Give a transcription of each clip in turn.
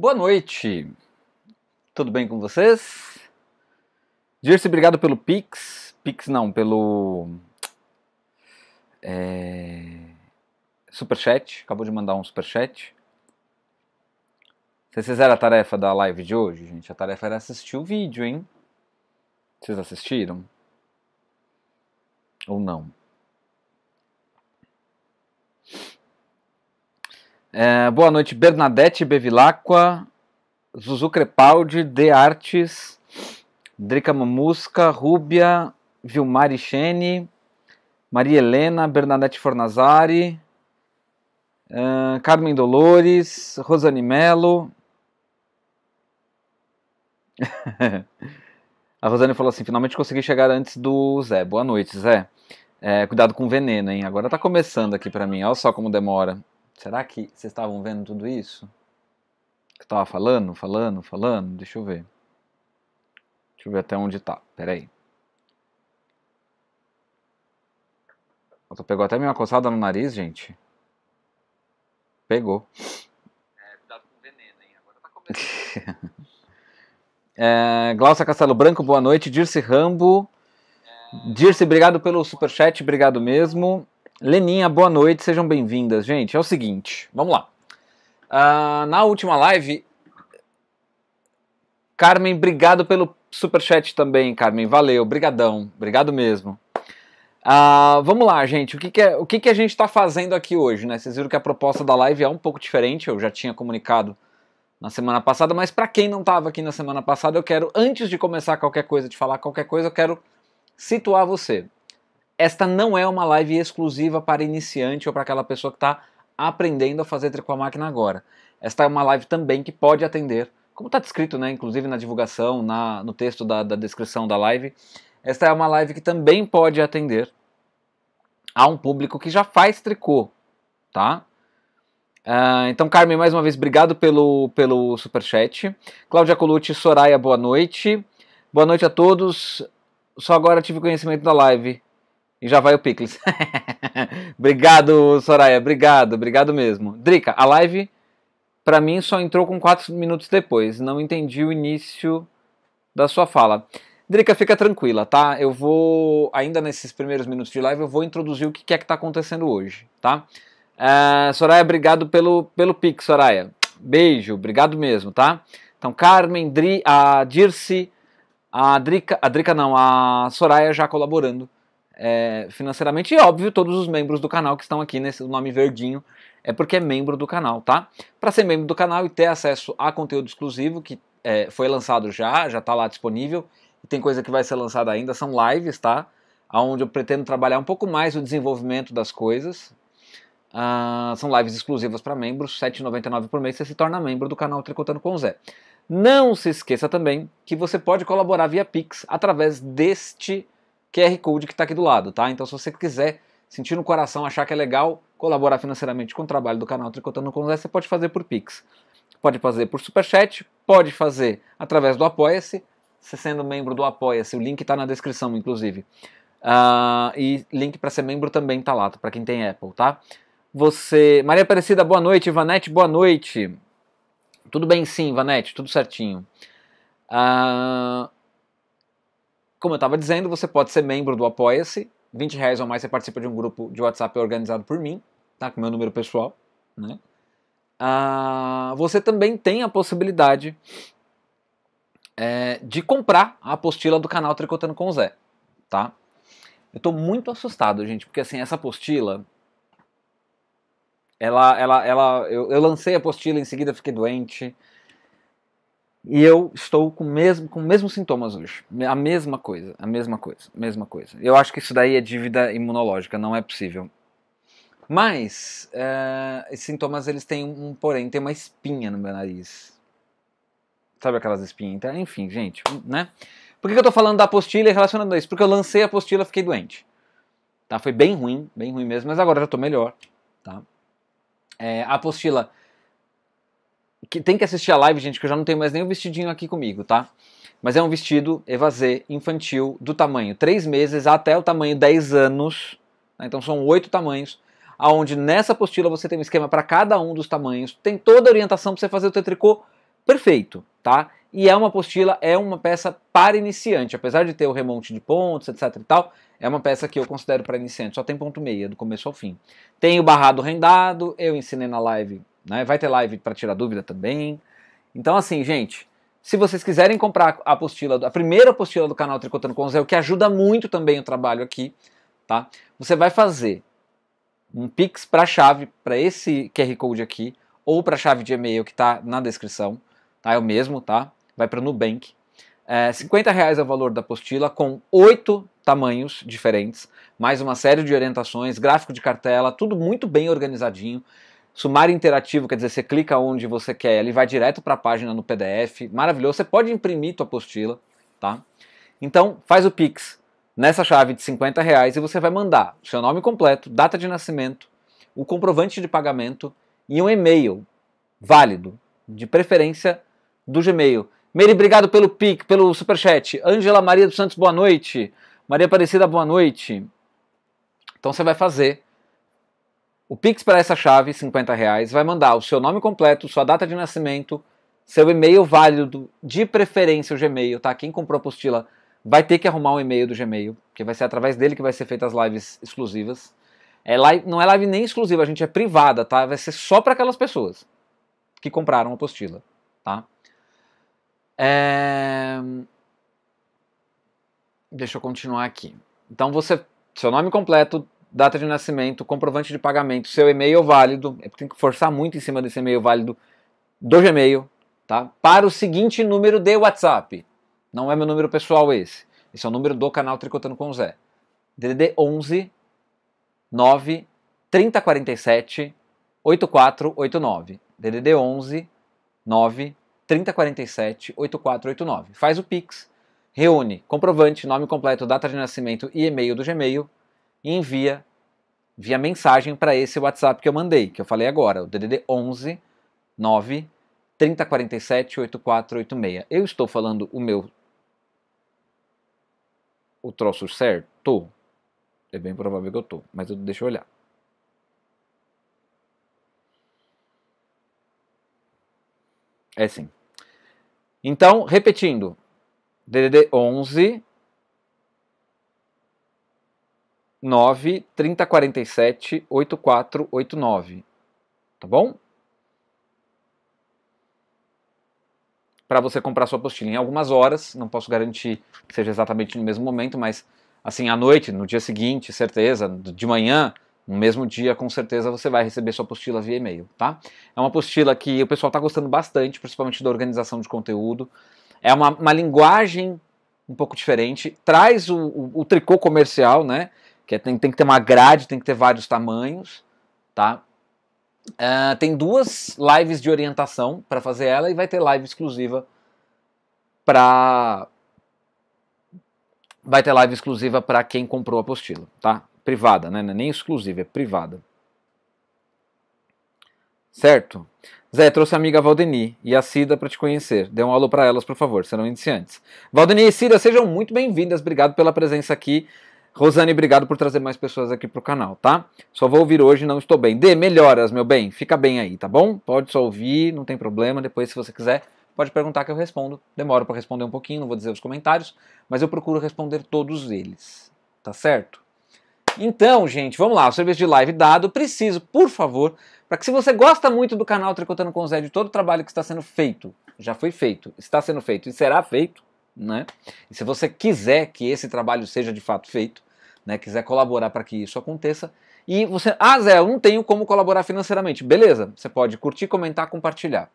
Boa noite. Tudo bem com vocês? Dirce, obrigado pelo Pix. Pix não, pelo. É, superchat. Acabou de mandar um superchat. Vocês fizeram a tarefa da live de hoje, gente? A tarefa era assistir o vídeo, hein? Vocês assistiram? Ou não? É, boa noite, Bernadette Bevilacqua, Zuzu Crepaldi, De Artes, Drica Mamusca, Rúbia, Vilmar Ixene, Maria Helena, Bernadette Fornazari, é, Carmen Dolores, Rosane Melo. A Rosane falou assim: finalmente consegui chegar antes do Zé. Boa noite, Zé. É, cuidado com o veneno, hein? Agora tá começando aqui para mim. Olha só como demora. Será que vocês estavam vendo tudo isso? Que eu estava falando, falando, falando? Deixa eu ver. Deixa eu ver até onde tá. Peraí. Nossa, pegou até minha coçada no nariz, gente. Pegou. É, cuidado com veneno, hein? Agora tá começando. é, Glaucia Castelo Branco, boa noite. Dirce Rambo. É... Dirce, obrigado pelo superchat, obrigado mesmo. Leninha, boa noite, sejam bem-vindas, gente. É o seguinte, vamos lá. Uh, na última live, Carmen, obrigado pelo superchat também, Carmen. Valeu, brigadão, obrigado mesmo. Uh, vamos lá, gente. O que, que é, o que, que a gente está fazendo aqui hoje, né? Vocês viram que a proposta da live é um pouco diferente. Eu já tinha comunicado na semana passada, mas para quem não estava aqui na semana passada, eu quero, antes de começar qualquer coisa, de falar qualquer coisa, eu quero situar você. Esta não é uma live exclusiva para iniciante ou para aquela pessoa que está aprendendo a fazer tricô à máquina agora. Esta é uma live também que pode atender, como está descrito, né, inclusive na divulgação, na, no texto da, da descrição da live, esta é uma live que também pode atender a um público que já faz tricô, tá? Uh, então, Carmen, mais uma vez, obrigado pelo, pelo superchat. Cláudia Colucci, Soraya, boa noite. Boa noite a todos. Só agora tive conhecimento da live. E já vai o Picles. obrigado, Soraya. Obrigado, obrigado mesmo. Drica, a live para mim só entrou com 4 minutos depois. Não entendi o início da sua fala. Drica, fica tranquila, tá? Eu vou, ainda nesses primeiros minutos de live, eu vou introduzir o que é que tá acontecendo hoje, tá? Uh, Soraya, obrigado pelo, pelo Pix, Soraya. Beijo, obrigado mesmo, tá? Então, Carmen, Dri, a Dirce, a Drica, a Drica não, a Soraya já colaborando é, financeiramente. E é óbvio, todos os membros do canal que estão aqui nesse nome verdinho é porque é membro do canal, tá? Para ser membro do canal e ter acesso a conteúdo exclusivo que é, foi lançado já, já está lá disponível. E tem coisa que vai ser lançada ainda, são lives, tá? Onde eu pretendo trabalhar um pouco mais o desenvolvimento das coisas. Ah, são lives exclusivas para membros, R$ 7,99 por mês, você se torna membro do canal Tricotando com o Zé. Não se esqueça também que você pode colaborar via Pix através deste QR Code que está aqui do lado, tá? Então se você quiser sentir no coração, achar que é legal colaborar financeiramente com o trabalho do canal Tricotando com Zé, você pode fazer por Pix. Pode fazer por Superchat, pode fazer através do Apoia-se, você sendo membro do Apoia-se, o link está na descrição, inclusive. Uh, e link para ser membro também está lá, para quem tem Apple, tá? Você. Maria Aparecida, boa noite. Ivanete, boa noite. Tudo bem sim, Ivanete, tudo certinho. Uh, como eu estava dizendo, você pode ser membro do Apoia-se, 20 reais ou mais você participa de um grupo de WhatsApp organizado por mim, tá? Com meu número pessoal, né? Ah, você também tem a possibilidade é, de comprar a apostila do canal Tricotando com o Zé, tá? Eu tô muito assustado, gente, porque assim, essa apostila, ela, ela, ela, eu, eu lancei a apostila, em seguida fiquei doente, e eu estou com mesmo com os mesmos sintomas hoje. A mesma coisa, a mesma coisa, a mesma coisa. Eu acho que isso daí é dívida imunológica, não é possível. Mas eh, esses sintomas eles têm um porém, tem uma espinha no meu nariz. Sabe aquelas espinhas? Então, enfim, gente, né? Por que, eu estou falando da apostila e relacionando isso? Porque eu lancei a apostila e fiquei doente. Tá? Foi bem ruim, bem ruim mesmo, mas agora já estou melhor. Tá? É, a apostila que tem que assistir a live, gente, que eu já não tenho mais nem o vestidinho aqui comigo, tá? Mas é um vestido evasê infantil do tamanho 3 meses até o tamanho 10 anos. Né? Então são oito tamanhos, aonde nessa apostila você tem um esquema para cada um dos tamanhos, tem toda a orientação para você fazer o tetricô tricô perfeito, tá? E é uma apostila, é uma peça para iniciante, apesar de ter o remonte de pontos, etc e tal, é uma peça que eu considero para iniciante, só tem ponto meia, do começo ao fim. Tem o barrado rendado, eu ensinei na live né? Vai ter live para tirar dúvida também. Então, assim, gente, se vocês quiserem comprar a apostila, a primeira apostila do canal Tricotando com o Zé, o que ajuda muito também o trabalho aqui, tá? Você vai fazer um pix para a chave, para esse QR Code aqui, ou para a chave de e-mail que está na descrição, tá? É o mesmo, tá? Vai para o Nubank. É, 50 reais é o valor da apostila, com oito tamanhos diferentes, mais uma série de orientações, gráfico de cartela, tudo muito bem organizadinho. Sumário interativo, quer dizer, você clica onde você quer, ele vai direto para a página no PDF. Maravilhoso. Você pode imprimir tua apostila, tá? Então, faz o Pix nessa chave de 50 reais e você vai mandar seu nome completo, data de nascimento, o comprovante de pagamento e um e-mail válido, de preferência do Gmail. Meire, obrigado pelo Pix, pelo superchat. Ângela Maria dos Santos, boa noite. Maria Aparecida, boa noite. Então você vai fazer o Pix para essa chave, 50 reais, vai mandar o seu nome completo, sua data de nascimento, seu e-mail válido, de preferência o Gmail, tá? Quem comprou a apostila vai ter que arrumar um e-mail do Gmail, porque vai ser através dele que vai ser feitas as lives exclusivas. É live, não é live nem exclusiva, a gente é privada, tá? Vai ser só para aquelas pessoas que compraram a apostila, tá? É... Deixa eu continuar aqui. Então você, seu nome completo, data de nascimento, comprovante de pagamento, seu e-mail válido, é, tem que forçar muito em cima desse e-mail válido do Gmail, tá? Para o seguinte número de WhatsApp. Não é meu número pessoal esse. Esse é o número do canal Tricotando com o Zé. DDD 11 9 3047 8489. DDD 11 9 3047 8489. Faz o Pix, reúne comprovante, nome completo, data de nascimento e e-mail do Gmail e envia via mensagem para esse WhatsApp que eu mandei, que eu falei agora, o DDD 11 9 3047 8486. Eu estou falando o meu o troço certo? É bem provável que eu tô, mas eu, deixa eu olhar. É sim. Então, repetindo. DDD 11 9 3047 8489. Tá bom? Para você comprar sua apostila em algumas horas, não posso garantir que seja exatamente no mesmo momento, mas assim, à noite, no dia seguinte, certeza, de manhã, no mesmo dia, com certeza, você vai receber sua apostila via e-mail, tá? É uma apostila que o pessoal está gostando bastante, principalmente da organização de conteúdo. É uma, uma linguagem um pouco diferente, traz o, o, o tricô comercial, né? que é, tem, tem que ter uma grade, tem que ter vários tamanhos, tá? Uh, tem duas lives de orientação para fazer ela e vai ter live exclusiva para vai ter live exclusiva para quem comprou a apostila, tá? Privada, né? É nem exclusiva, é privada. Certo? Zé, trouxe a amiga Valdeni e a Cida para te conhecer. Dê um alô para elas, por favor, serão iniciantes. Valdeni e Cida, sejam muito bem-vindas. Obrigado pela presença aqui. Rosane, obrigado por trazer mais pessoas aqui pro canal, tá? Só vou ouvir hoje, não estou bem. Dê melhoras, meu bem. Fica bem aí, tá bom? Pode só ouvir, não tem problema. Depois, se você quiser, pode perguntar que eu respondo. Demoro para responder um pouquinho, não vou dizer os comentários, mas eu procuro responder todos eles, tá certo? Então, gente, vamos lá. O serviço de live dado, preciso, por favor, para que se você gosta muito do canal Tricotando com o Zé, de todo o trabalho que está sendo feito, já foi feito, está sendo feito e será feito, né? E se você quiser que esse trabalho seja de fato feito, né, quiser colaborar para que isso aconteça. E você, ah Zé, eu não tenho como colaborar financeiramente. Beleza, você pode curtir, comentar, compartilhar.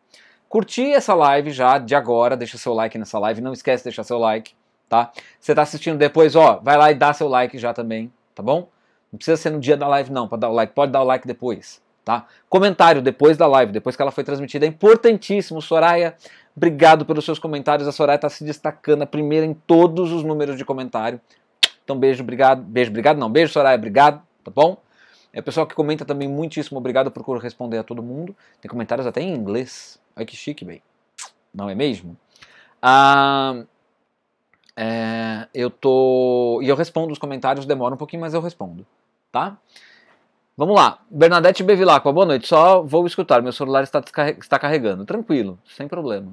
Curtir essa live já de agora, deixa seu like nessa live, não esquece de deixar seu like, tá? Você está assistindo depois, ó, vai lá e dá seu like já também, tá bom? Não precisa ser no dia da live não, para dar o like, pode dar o like depois. Tá? Comentário depois da live, depois que ela foi transmitida, é importantíssimo. Soraya, obrigado pelos seus comentários. A Soraya está se destacando a primeira em todos os números de comentário. Então, beijo, obrigado. Beijo, obrigado. Não, beijo, Soraya, obrigado, tá bom? É o pessoal que comenta também muitíssimo obrigado, eu procuro responder a todo mundo. Tem comentários até em inglês. Ai que chique, bem. Não é mesmo? Ah, é, eu tô. E eu respondo os comentários, demora um pouquinho, mas eu respondo, tá? Vamos lá. Bernadette Bevilacqua, boa noite. Só vou escutar, meu celular está, está carregando. Tranquilo, sem problema.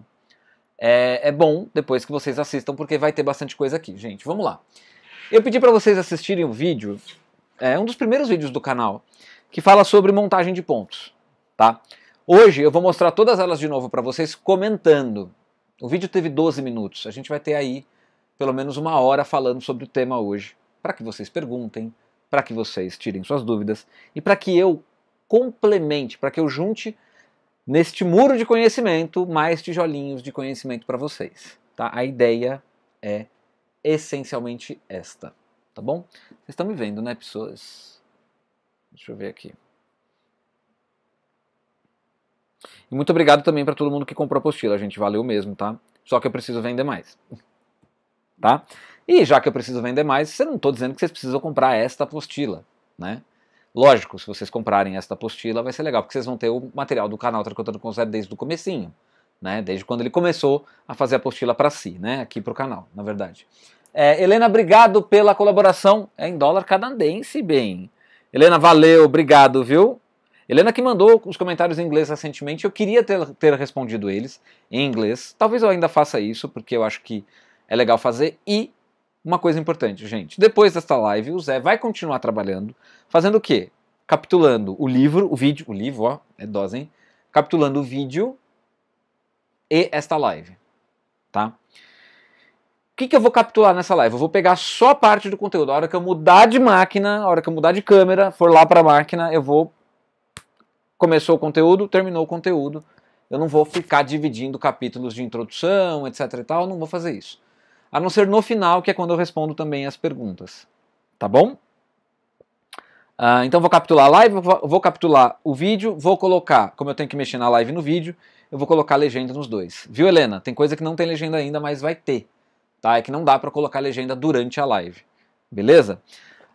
É, é bom depois que vocês assistam, porque vai ter bastante coisa aqui, gente. Vamos lá. Eu pedi para vocês assistirem o vídeo, é um dos primeiros vídeos do canal, que fala sobre montagem de pontos, tá? Hoje eu vou mostrar todas elas de novo para vocês comentando. O vídeo teve 12 minutos, a gente vai ter aí pelo menos uma hora falando sobre o tema hoje, para que vocês perguntem, para que vocês tirem suas dúvidas e para que eu complemente, para que eu junte neste muro de conhecimento mais tijolinhos de conhecimento para vocês, tá? A ideia é essencialmente esta, tá bom? Vocês estão me vendo, né, pessoas? Deixa eu ver aqui. E muito obrigado também para todo mundo que comprou a apostila, gente. Valeu mesmo, tá? Só que eu preciso vender mais. Tá? E já que eu preciso vender mais, eu não estou dizendo que vocês precisam comprar esta apostila, né? Lógico, se vocês comprarem esta apostila, vai ser legal, porque vocês vão ter o material do canal Tricotando com desde o comecinho né? Desde quando ele começou a fazer a apostila para si, né? Aqui para o canal, na verdade. É, Helena, obrigado pela colaboração. É em dólar canadense, bem. Helena, valeu, obrigado, viu? Helena que mandou os comentários em inglês recentemente, eu queria ter, ter respondido eles em inglês. Talvez eu ainda faça isso, porque eu acho que é legal fazer. E uma coisa importante, gente. Depois desta live, o Zé vai continuar trabalhando, fazendo o quê? Capitulando o livro, o vídeo, o livro, ó, é dose, hein? Capitulando o vídeo e esta live, tá? O que, que eu vou capturar nessa live? Eu vou pegar só a parte do conteúdo. A hora que eu mudar de máquina, a hora que eu mudar de câmera, for lá para a máquina, eu vou. Começou o conteúdo, terminou o conteúdo. Eu não vou ficar dividindo capítulos de introdução, etc e tal, não vou fazer isso. A não ser no final, que é quando eu respondo também as perguntas. Tá bom? Uh, então vou capturar a live, vou capturar o vídeo, vou colocar, como eu tenho que mexer na live no vídeo, eu vou colocar legenda nos dois. Viu, Helena? Tem coisa que não tem legenda ainda, mas vai ter. Tá? É que não dá para colocar legenda durante a live. Beleza?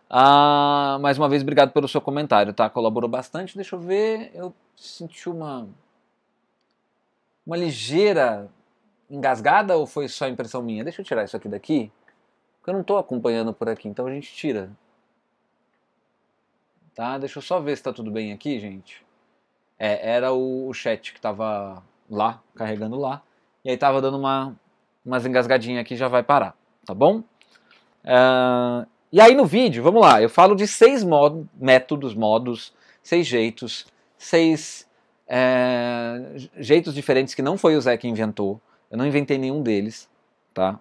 Ah, mais uma vez, obrigado pelo seu comentário, tá? Colaborou bastante. Deixa eu ver. Eu senti uma. Uma ligeira engasgada ou foi só impressão minha? Deixa eu tirar isso aqui daqui. Porque eu não estou acompanhando por aqui, então a gente tira. Tá? Deixa eu só ver se está tudo bem aqui, gente. É, era o, o chat que tava lá, carregando lá. E aí tava dando uma, umas engasgadinhas aqui já vai parar, tá bom? Uh, e aí no vídeo, vamos lá, eu falo de seis modos, métodos, modos, seis jeitos, seis é, jeitos diferentes que não foi o Zé que inventou. Eu não inventei nenhum deles, tá?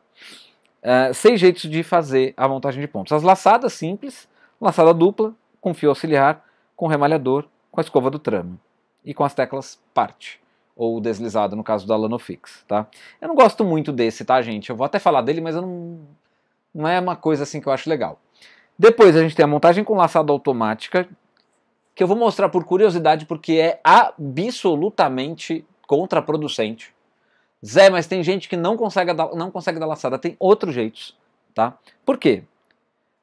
É, seis jeitos de fazer a montagem de pontos. As laçadas simples, laçada dupla, com fio auxiliar, com remalhador, com a escova do tramo e com as teclas parte ou deslizado no caso da Lanofix, tá? Eu não gosto muito desse, tá, gente? Eu vou até falar dele, mas eu não não é uma coisa assim que eu acho legal. Depois a gente tem a montagem com laçada automática, que eu vou mostrar por curiosidade porque é absolutamente contraproducente. Zé, mas tem gente que não consegue dar, não consegue dar laçada, tem outros jeitos, tá? Por quê?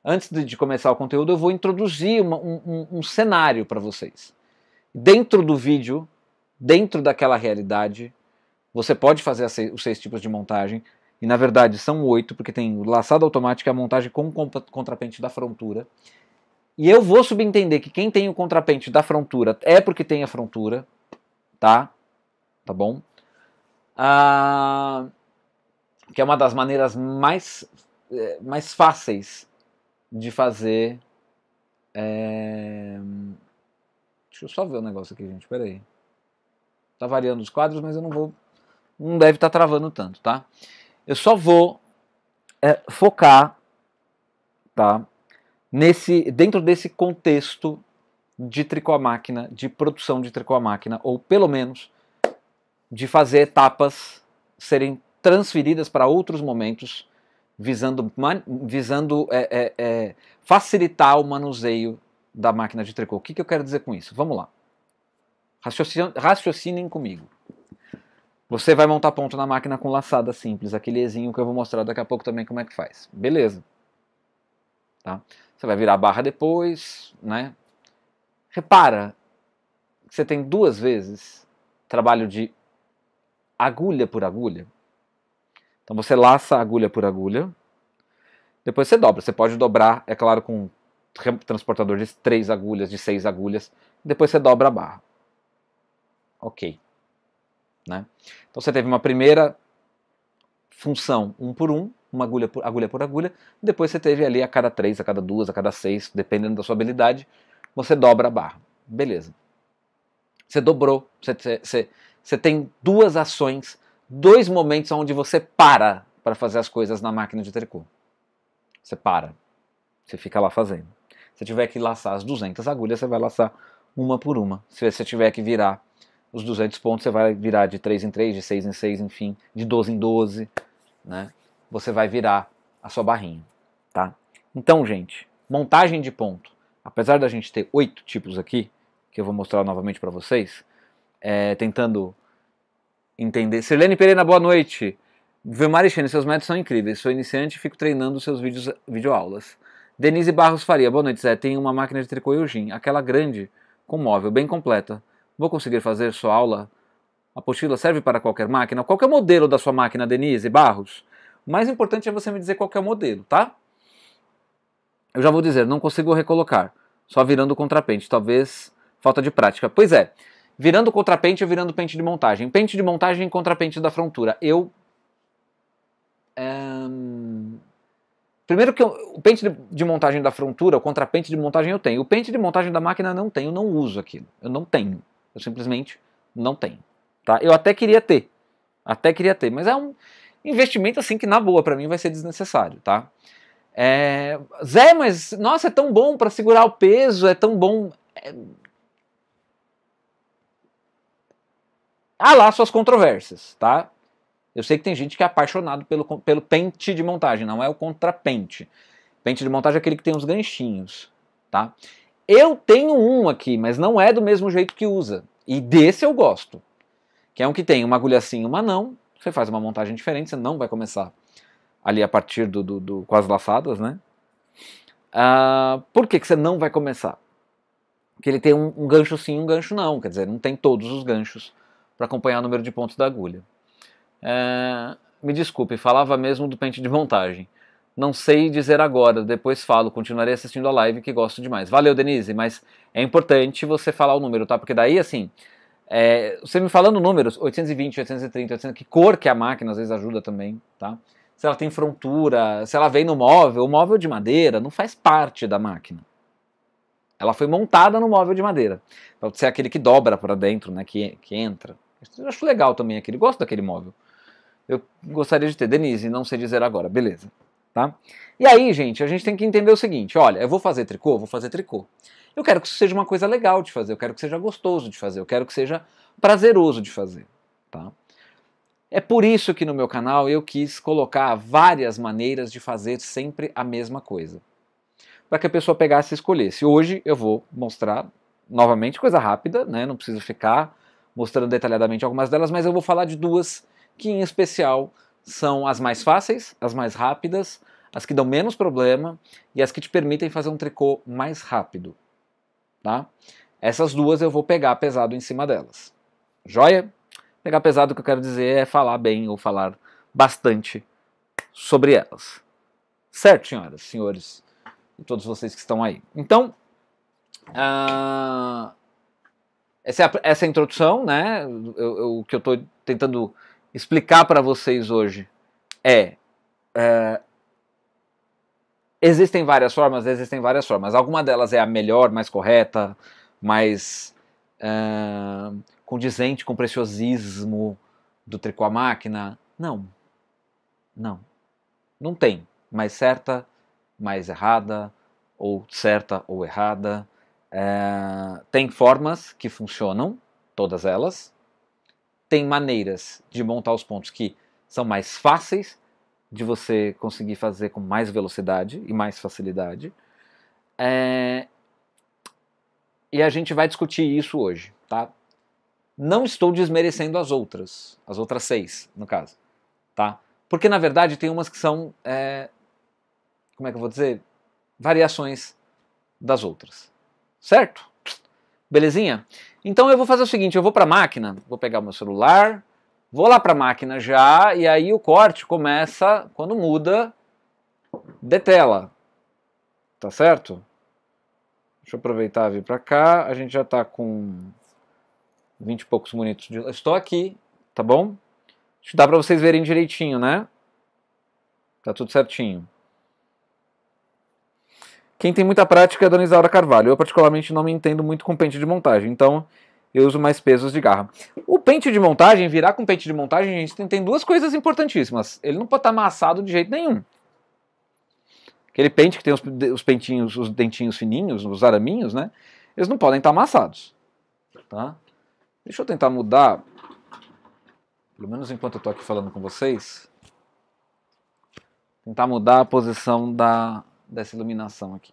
Antes de começar o conteúdo, eu vou introduzir uma, um, um cenário para vocês. Dentro do vídeo, dentro daquela realidade, você pode fazer os seis tipos de montagem. E na verdade são oito, porque tem o laçado automático e a montagem com o contrapente da frontura. E eu vou subentender que quem tem o contrapente da frontura é porque tem a frontura, tá? Tá bom? Ah, que é uma das maneiras mais, eh, mais fáceis de fazer é, Deixa eu só ver o um negócio aqui, gente. Pera aí. Tá variando os quadros, mas eu não vou. Não deve estar tá travando tanto, tá? Eu só vou é, focar, tá? Nesse, dentro desse contexto de tricô máquina, de produção de tricô máquina, ou pelo menos de fazer etapas serem transferidas para outros momentos, visando, visando é, é, é, facilitar o manuseio da máquina de tricô. O que, que eu quero dizer com isso? Vamos lá. Raciocinem comigo. Você vai montar ponto na máquina com laçada simples, aquele Ezinho que eu vou mostrar daqui a pouco também como é que faz. Beleza. Tá? Você vai virar a barra depois, né? Repara que você tem duas vezes trabalho de agulha por agulha. Então você laça agulha por agulha, depois você dobra. Você pode dobrar, é claro, com transportador de 3 agulhas, de 6 agulhas, depois você dobra a barra. Ok. Né? Então você teve uma primeira função um por um, uma agulha por agulha, por agulha depois você teve ali a cada 3, a cada 2, a cada 6, dependendo da sua habilidade, você dobra a barra. Beleza. Você dobrou, você, você, você tem duas ações, dois momentos onde você para para fazer as coisas na máquina de tricô. Você para, você fica lá fazendo você tiver que laçar as 200 agulhas, você vai laçar uma por uma. Se você tiver que virar os 200 pontos, você vai virar de 3 em 3, de 6 em 6, enfim, de 12 em 12, né? Você vai virar a sua barrinha, tá? Então, gente, montagem de ponto. Apesar da gente ter oito tipos aqui, que eu vou mostrar novamente para vocês, é, tentando entender. Sirlene Pereira, boa noite. Vermarichene, seus métodos são incríveis. Sou iniciante e fico treinando seus vídeos, videoaulas. Denise Barros Faria, boa noite, Zé. Tem uma máquina de tricô Eugene, aquela grande, com móvel, bem completa. Vou conseguir fazer sua aula? A apostila serve para qualquer máquina? Qual é o modelo da sua máquina, Denise Barros? O mais importante é você me dizer qual é o modelo, tá? Eu já vou dizer, não consigo recolocar, só virando o contrapente, talvez falta de prática. Pois é, virando contrapente ou virando pente de montagem. Pente de montagem e contrapente da frontura. Eu. É... Primeiro que eu, o pente de, de, montagem da frontura, o contrapente de montagem eu tenho. O pente de montagem da máquina não tenho, não uso aquilo. Eu não tenho. Eu simplesmente não tenho. Tá? Eu até queria ter. Até queria ter, mas é um investimento assim que na boa para mim vai ser desnecessário, tá? É, Zé, mas nossa, é tão bom para segurar o peso, é tão bom. É... Há ah lá suas controvérsias, tá? Eu sei que tem gente que é apaixonado pelo, pelo pente de montagem, não é o contrapente. Pente de montagem é aquele que tem uns ganchinhos, tá? Eu tenho um aqui, mas não é do mesmo jeito que usa. E desse eu gosto. Que é um que tem uma agulha sim, uma não. Você faz uma montagem diferente, você não vai começar ali a partir do, do, do com as laçadas, né? Uh, por que, que você não vai começar? Porque ele tem um, um gancho sim, um gancho não. Quer dizer, não tem todos os ganchos para acompanhar o número de pontos da agulha. É, me desculpe, falava mesmo do pente de montagem. Não sei dizer agora, depois falo, continuarei assistindo a live que gosto demais. Valeu, Denise, mas é importante você falar o número, tá? Porque daí, assim, é, você me falando números, 820, 830, 800, que cor que a máquina às vezes ajuda também, tá? Se ela tem frontura, se ela vem no móvel, o móvel de madeira não faz parte da máquina. Ela foi montada no móvel de madeira. Pode ser aquele que dobra para dentro, né? Que, que entra. Eu acho legal também aquele, gosto daquele móvel eu gostaria de ter. Denise, não sei dizer agora, beleza. Tá? E aí, gente, a gente tem que entender o seguinte: olha, eu vou fazer tricô, vou fazer tricô. Eu quero que isso seja uma coisa legal de fazer, eu quero que seja gostoso de fazer, eu quero que seja prazeroso de fazer. Tá? É por isso que no meu canal eu quis colocar várias maneiras de fazer sempre a mesma coisa. Para que a pessoa pegasse e escolhesse. Hoje eu vou mostrar novamente, coisa rápida, né? não preciso ficar mostrando detalhadamente algumas delas, mas eu vou falar de duas que em especial são as mais fáceis, as mais rápidas, as que dão menos problema e as que te permitem fazer um tricô mais rápido. Tá? Essas duas eu vou pegar pesado em cima delas. Joia? Pegar pesado, o que eu quero dizer é falar bem ou falar bastante sobre elas. Certo, senhoras, senhores e todos vocês que estão aí. Então, uh, essa, é a, essa é a introdução, né? O que eu estou tentando explicar para vocês hoje é, é existem várias formas, existem várias formas. Alguma delas é a melhor, mais correta, mais é, condizente com o preciosismo do tricô à máquina. Não. Não. Não tem. Mais certa, mais errada, ou certa ou errada. É, tem formas que funcionam, todas elas tem maneiras de montar os pontos que são mais fáceis de você conseguir fazer com mais velocidade e mais facilidade. É... E a gente vai discutir isso hoje, tá? Não estou desmerecendo as outras, as outras seis, no caso, tá? Porque na verdade tem umas que são, é... como é que eu vou dizer, variações das outras, certo? Belezinha? Então eu vou fazer o seguinte, eu vou para a máquina, vou pegar o meu celular, vou lá para a máquina já, e aí o corte começa quando muda de tela. Tá certo? Deixa eu aproveitar e vir para cá. A gente já está com 20 e poucos minutos de... Estou aqui, tá bom? Acho que dá para vocês verem direitinho, né? Tá tudo certinho. Quem tem muita prática é a Dona Isaura Carvalho. Eu, particularmente, não me entendo muito com pente de montagem, então eu uso mais pesos de garra. O pente de montagem, virar com pente de montagem, gente, tem, tem duas coisas importantíssimas. Ele não pode estar tá amassado de jeito nenhum. Aquele pente que tem os, os pentinhos, os dentinhos fininhos, os araminhos, né? Eles não podem estar tá amassados. Tá? Deixa eu tentar mudar, pelo menos enquanto eu estou aqui falando com vocês, tentar mudar a posição da, dessa iluminação aqui.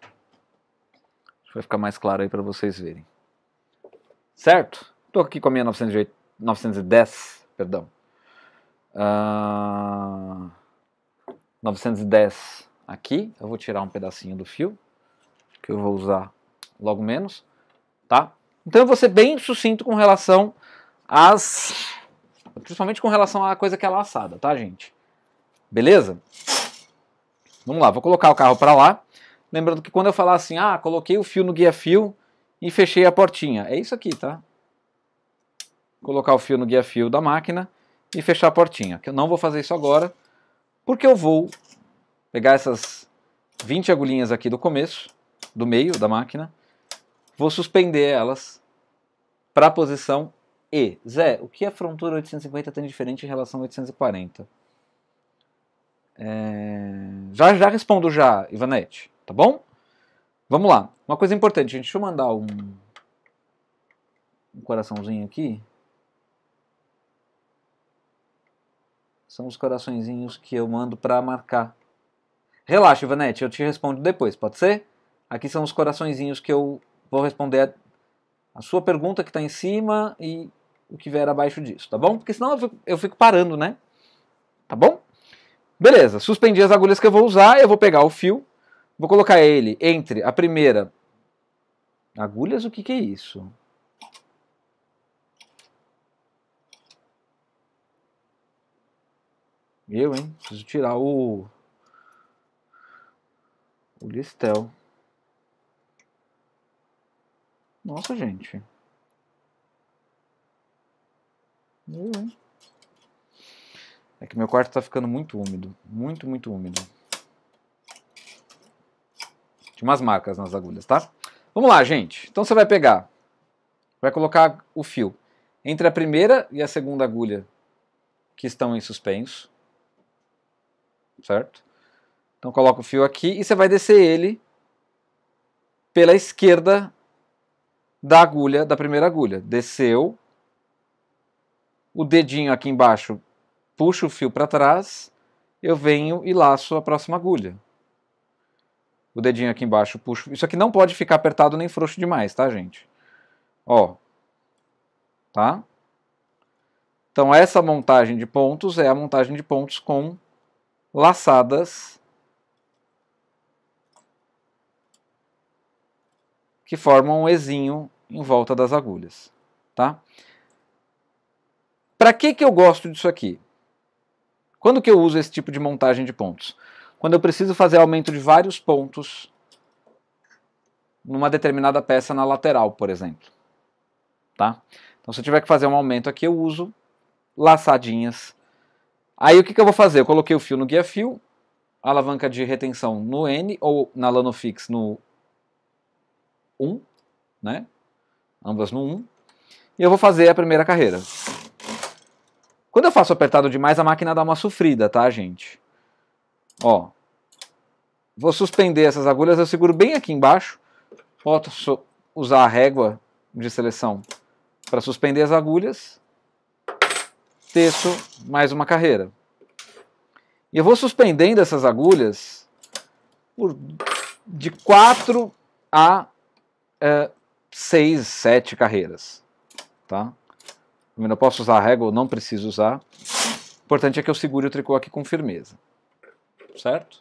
Vai ficar mais claro aí para vocês verem. Certo? Estou aqui com a minha 908, 910, perdão. Uh, ah, 910 aqui. Eu vou tirar um pedacinho do fio, que eu vou usar logo menos, tá? Então eu vou ser bem sucinto com relação às... Principalmente com relação à coisa que é laçada, tá, gente? Beleza? Vamos lá, vou colocar o carro para lá. Lembrando que quando eu falar assim, ah, coloquei o fio no guia-fio e fechei a portinha. É isso aqui, tá? Colocar o fio no guia-fio da máquina e fechar a portinha. Que eu não vou fazer isso agora, porque eu vou pegar essas 20 agulhinhas aqui do começo, do meio da máquina, vou suspender elas para a posição E. Zé, o que a frontura 850 tem de diferente em relação a 840? É... Já já respondo já, Ivanete, tá bom? Vamos lá. Uma coisa importante, gente. Deixa eu mandar um, um coraçãozinho aqui. São os coraçõezinhos que eu mando para marcar. Relaxa, Ivanete, eu te respondo depois, pode ser? Aqui são os coraçõezinhos que eu vou responder a sua pergunta que está em cima e o que vier abaixo disso, tá bom? Porque senão eu fico parando, né? Tá bom? Beleza, suspendi as agulhas que eu vou usar, eu vou pegar o fio, vou colocar ele entre a primeira. Agulhas, o que, que é isso? Eu, hein? Preciso tirar o. O listel. Nossa, gente. Eu, hein? É que meu quarto está ficando muito úmido. Muito, muito úmido. Tinha umas marcas nas agulhas, tá? Vamos lá, gente. Então você vai pegar, vai colocar o fio entre a primeira e a segunda agulha que estão em suspenso, certo? Então coloca o fio aqui e você vai descer ele pela esquerda da agulha, da primeira agulha. Desceu. O dedinho aqui embaixo puxo o fio para trás, eu venho e laço a próxima agulha. O dedinho aqui embaixo puxo. Isso aqui não pode ficar apertado nem frouxo demais, tá, gente? Ó. Tá? Então essa montagem de pontos é a montagem de pontos com laçadas que formam um Ezinho em volta das agulhas, tá? Para que que eu gosto disso aqui? Quando que eu uso esse tipo de montagem de pontos? Quando eu preciso fazer aumento de vários pontos numa determinada peça na lateral, por exemplo. Tá? Então se eu tiver que fazer um aumento aqui, eu uso laçadinhas. Aí o que, que eu vou fazer? Eu coloquei o fio no guia fio, alavanca de retenção no N ou na Lanofix no 1, né? Ambas no 1. E eu vou fazer a primeira carreira. Quando eu faço apertado demais, a máquina dá uma sofrida, tá, gente? Ó. Vou suspender essas agulhas, eu seguro bem aqui embaixo. Posso usar a régua de seleção para suspender as agulhas. Teço mais uma carreira. E eu vou suspendendo essas agulhas por, de 4 a é, 6, 7 carreiras. Tá? Eu posso usar a régua ou não preciso usar. O importante é que eu segure o tricô aqui com firmeza. Certo?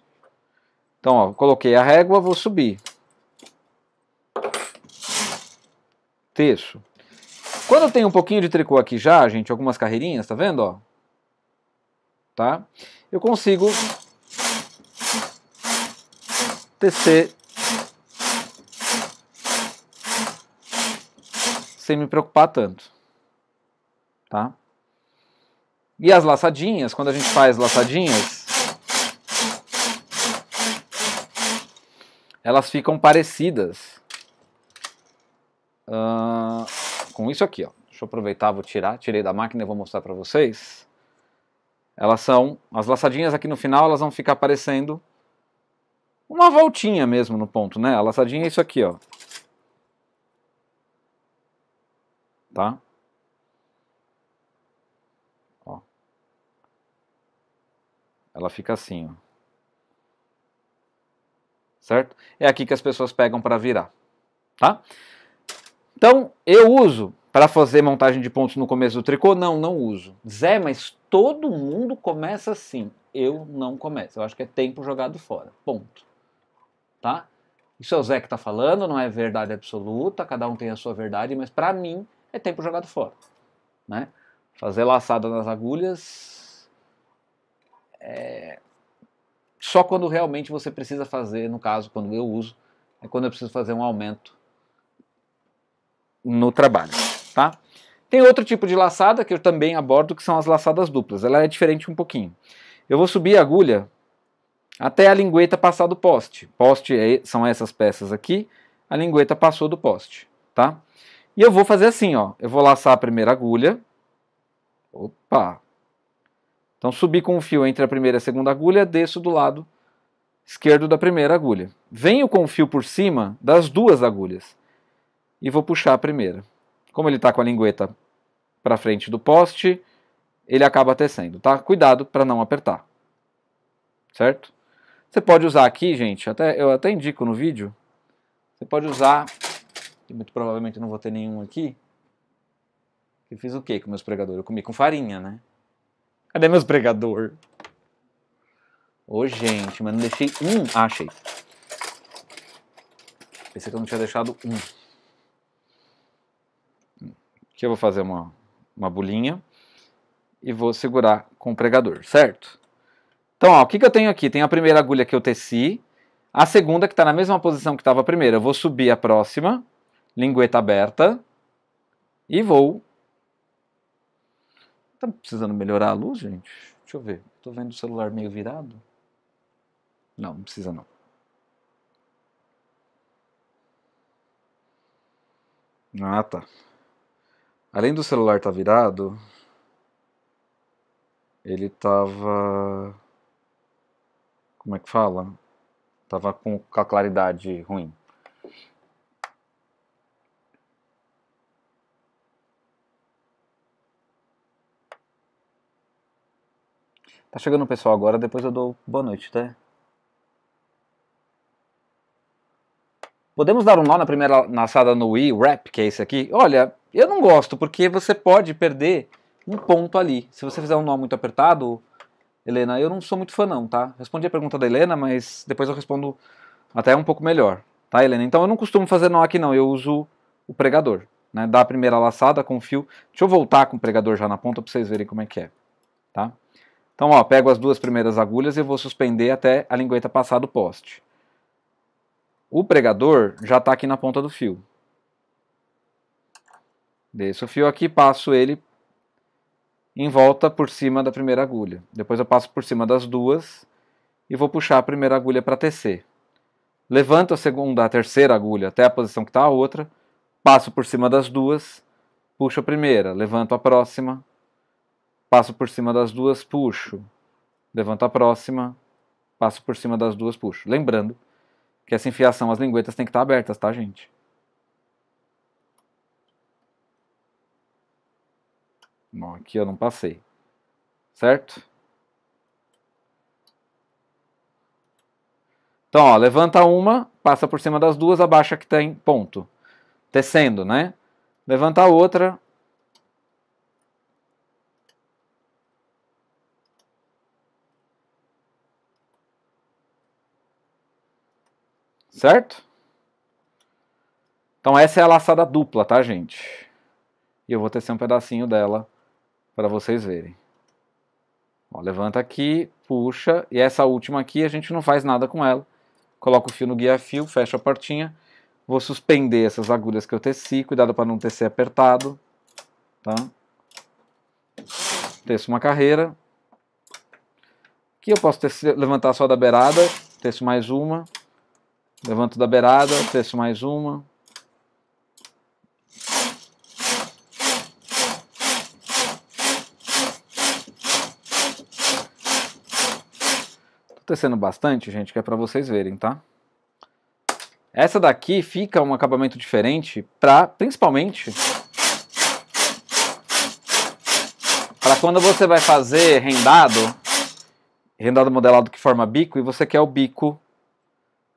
Então, ó, coloquei a régua, vou subir. Terço. Quando eu tenho um pouquinho de tricô aqui já, gente, algumas carreirinhas, tá vendo? Ó? Tá? Eu consigo tecer sem me preocupar tanto tá? E as laçadinhas, quando a gente faz laçadinhas, elas ficam parecidas uh, com isso aqui, ó. Deixa eu aproveitar, vou tirar, tirei da máquina e vou mostrar para vocês. Elas são, as laçadinhas aqui no final, elas vão ficar parecendo uma voltinha mesmo no ponto, né? A laçadinha é isso aqui, ó. Tá? Ela fica assim, ó. Certo? É aqui que as pessoas pegam para virar, tá? Então, eu uso para fazer montagem de pontos no começo do tricô? Não, não uso. Zé, mas todo mundo começa assim. Eu não começo. Eu acho que é tempo jogado fora. Ponto. Tá? Isso é o Zé que está falando, não é verdade absoluta, cada um tem a sua verdade, mas para mim é tempo jogado fora. Né? Fazer laçada nas agulhas é, só quando realmente você precisa fazer, no caso, quando eu uso, é quando eu preciso fazer um aumento no trabalho, tá? Tem outro tipo de laçada que eu também abordo, que são as laçadas duplas. Ela é diferente um pouquinho. Eu vou subir a agulha até a lingueta passar do poste. Poste é, são essas peças aqui, a lingueta passou do poste, tá? E eu vou fazer assim, ó. Eu vou laçar a primeira agulha. Opa! Então, subi com o fio entre a primeira e a segunda agulha, desço do lado esquerdo da primeira agulha. Venho com o fio por cima das duas agulhas e vou puxar a primeira. Como ele está com a lingueta para frente do poste, ele acaba tecendo, tá? Cuidado para não apertar, certo? Você pode usar aqui, gente, até, eu até indico no vídeo, você pode usar, muito provavelmente não vou ter nenhum aqui, eu fiz o que com meus pregadores? Eu comi com farinha, né? Cadê meus pregador? Ô, oh, gente, mas não deixei um. Ah, achei. Pensei que eu não tinha deixado um. Hum, aqui eu vou fazer uma, uma bolinha e vou segurar com o pregador, certo? Então, ó, o que, que eu tenho aqui? Tem a primeira agulha que eu teci, a segunda que está na mesma posição que estava a primeira. Eu vou subir a próxima, lingueta aberta, e vou Tá precisando melhorar a luz, gente? Deixa eu ver. Tô vendo o celular meio virado. Não, não precisa não. Ah, tá. Além do celular estar tá virado, ele tava como é que fala? Tava com a claridade ruim. Tá chegando o pessoal agora, depois eu dou boa noite, tá? Podemos dar um nó na primeira laçada no wrap, que é esse aqui? Olha, eu não gosto, porque você pode perder um ponto ali. Se você fizer um nó muito apertado, Helena, eu não sou muito fã não, tá? Respondi a pergunta da Helena, mas depois eu respondo até um pouco melhor, tá, Helena? Então eu não costumo fazer nó aqui não, eu uso o pregador, né? Dá a primeira laçada com o fio. Deixa eu voltar com o pregador já na ponta para vocês verem como é que é, tá? Então, ó, pego as duas primeiras agulhas e vou suspender até a lingueta passar do poste. O pregador já está aqui na ponta do fio. Desço o fio aqui, passo ele em volta por cima da primeira agulha. Depois eu passo por cima das duas e vou puxar a primeira agulha para tecer. Levanto a segunda, a terceira agulha até a posição que está a outra, passo por cima das duas, puxo a primeira, levanto a próxima, passo por cima das duas, puxo, levanto a próxima, passo por cima das duas, puxo. Lembrando que essa enfiação, as linguetas têm que estar abertas, tá, gente? Bom, aqui eu não passei. Certo? Então, ó, levanta uma, passa por cima das duas, abaixa que tem, ponto. Tecendo, né? Levanta a outra, certo? Então essa é a laçada dupla, tá, gente? E eu vou tecer um pedacinho dela para vocês verem. Ó, levanta aqui, puxa, e essa última aqui a gente não faz nada com ela. Coloca o fio no guia-fio, fecha a portinha. Vou suspender essas agulhas que eu teci, cuidado para não tecer apertado, tá? Teço uma carreira. Aqui eu posso tecer, levantar só da beirada, teço mais uma. Levanto da beirada, fecho mais uma. Tô tecendo bastante, gente, que é para vocês verem, tá? Essa daqui fica um acabamento diferente para, principalmente, para quando você vai fazer rendado, rendado modelado que forma bico e você quer o bico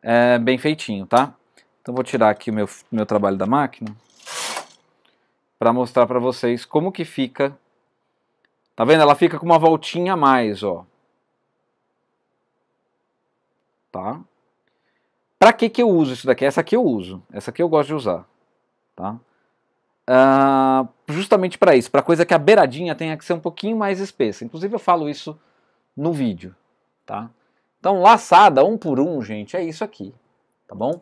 é, bem feitinho, tá? Então vou tirar aqui o meu, meu trabalho da máquina para mostrar para vocês como que fica. Tá vendo? Ela fica com uma voltinha a mais, ó. Tá? Para que que eu uso isso daqui? Essa aqui eu uso. Essa aqui eu gosto de usar, tá? Uh, justamente para isso, para coisa que a beiradinha tenha que ser um pouquinho mais espessa. Inclusive eu falo isso no vídeo, tá? Então, laçada, um por um, gente, é isso aqui, tá bom?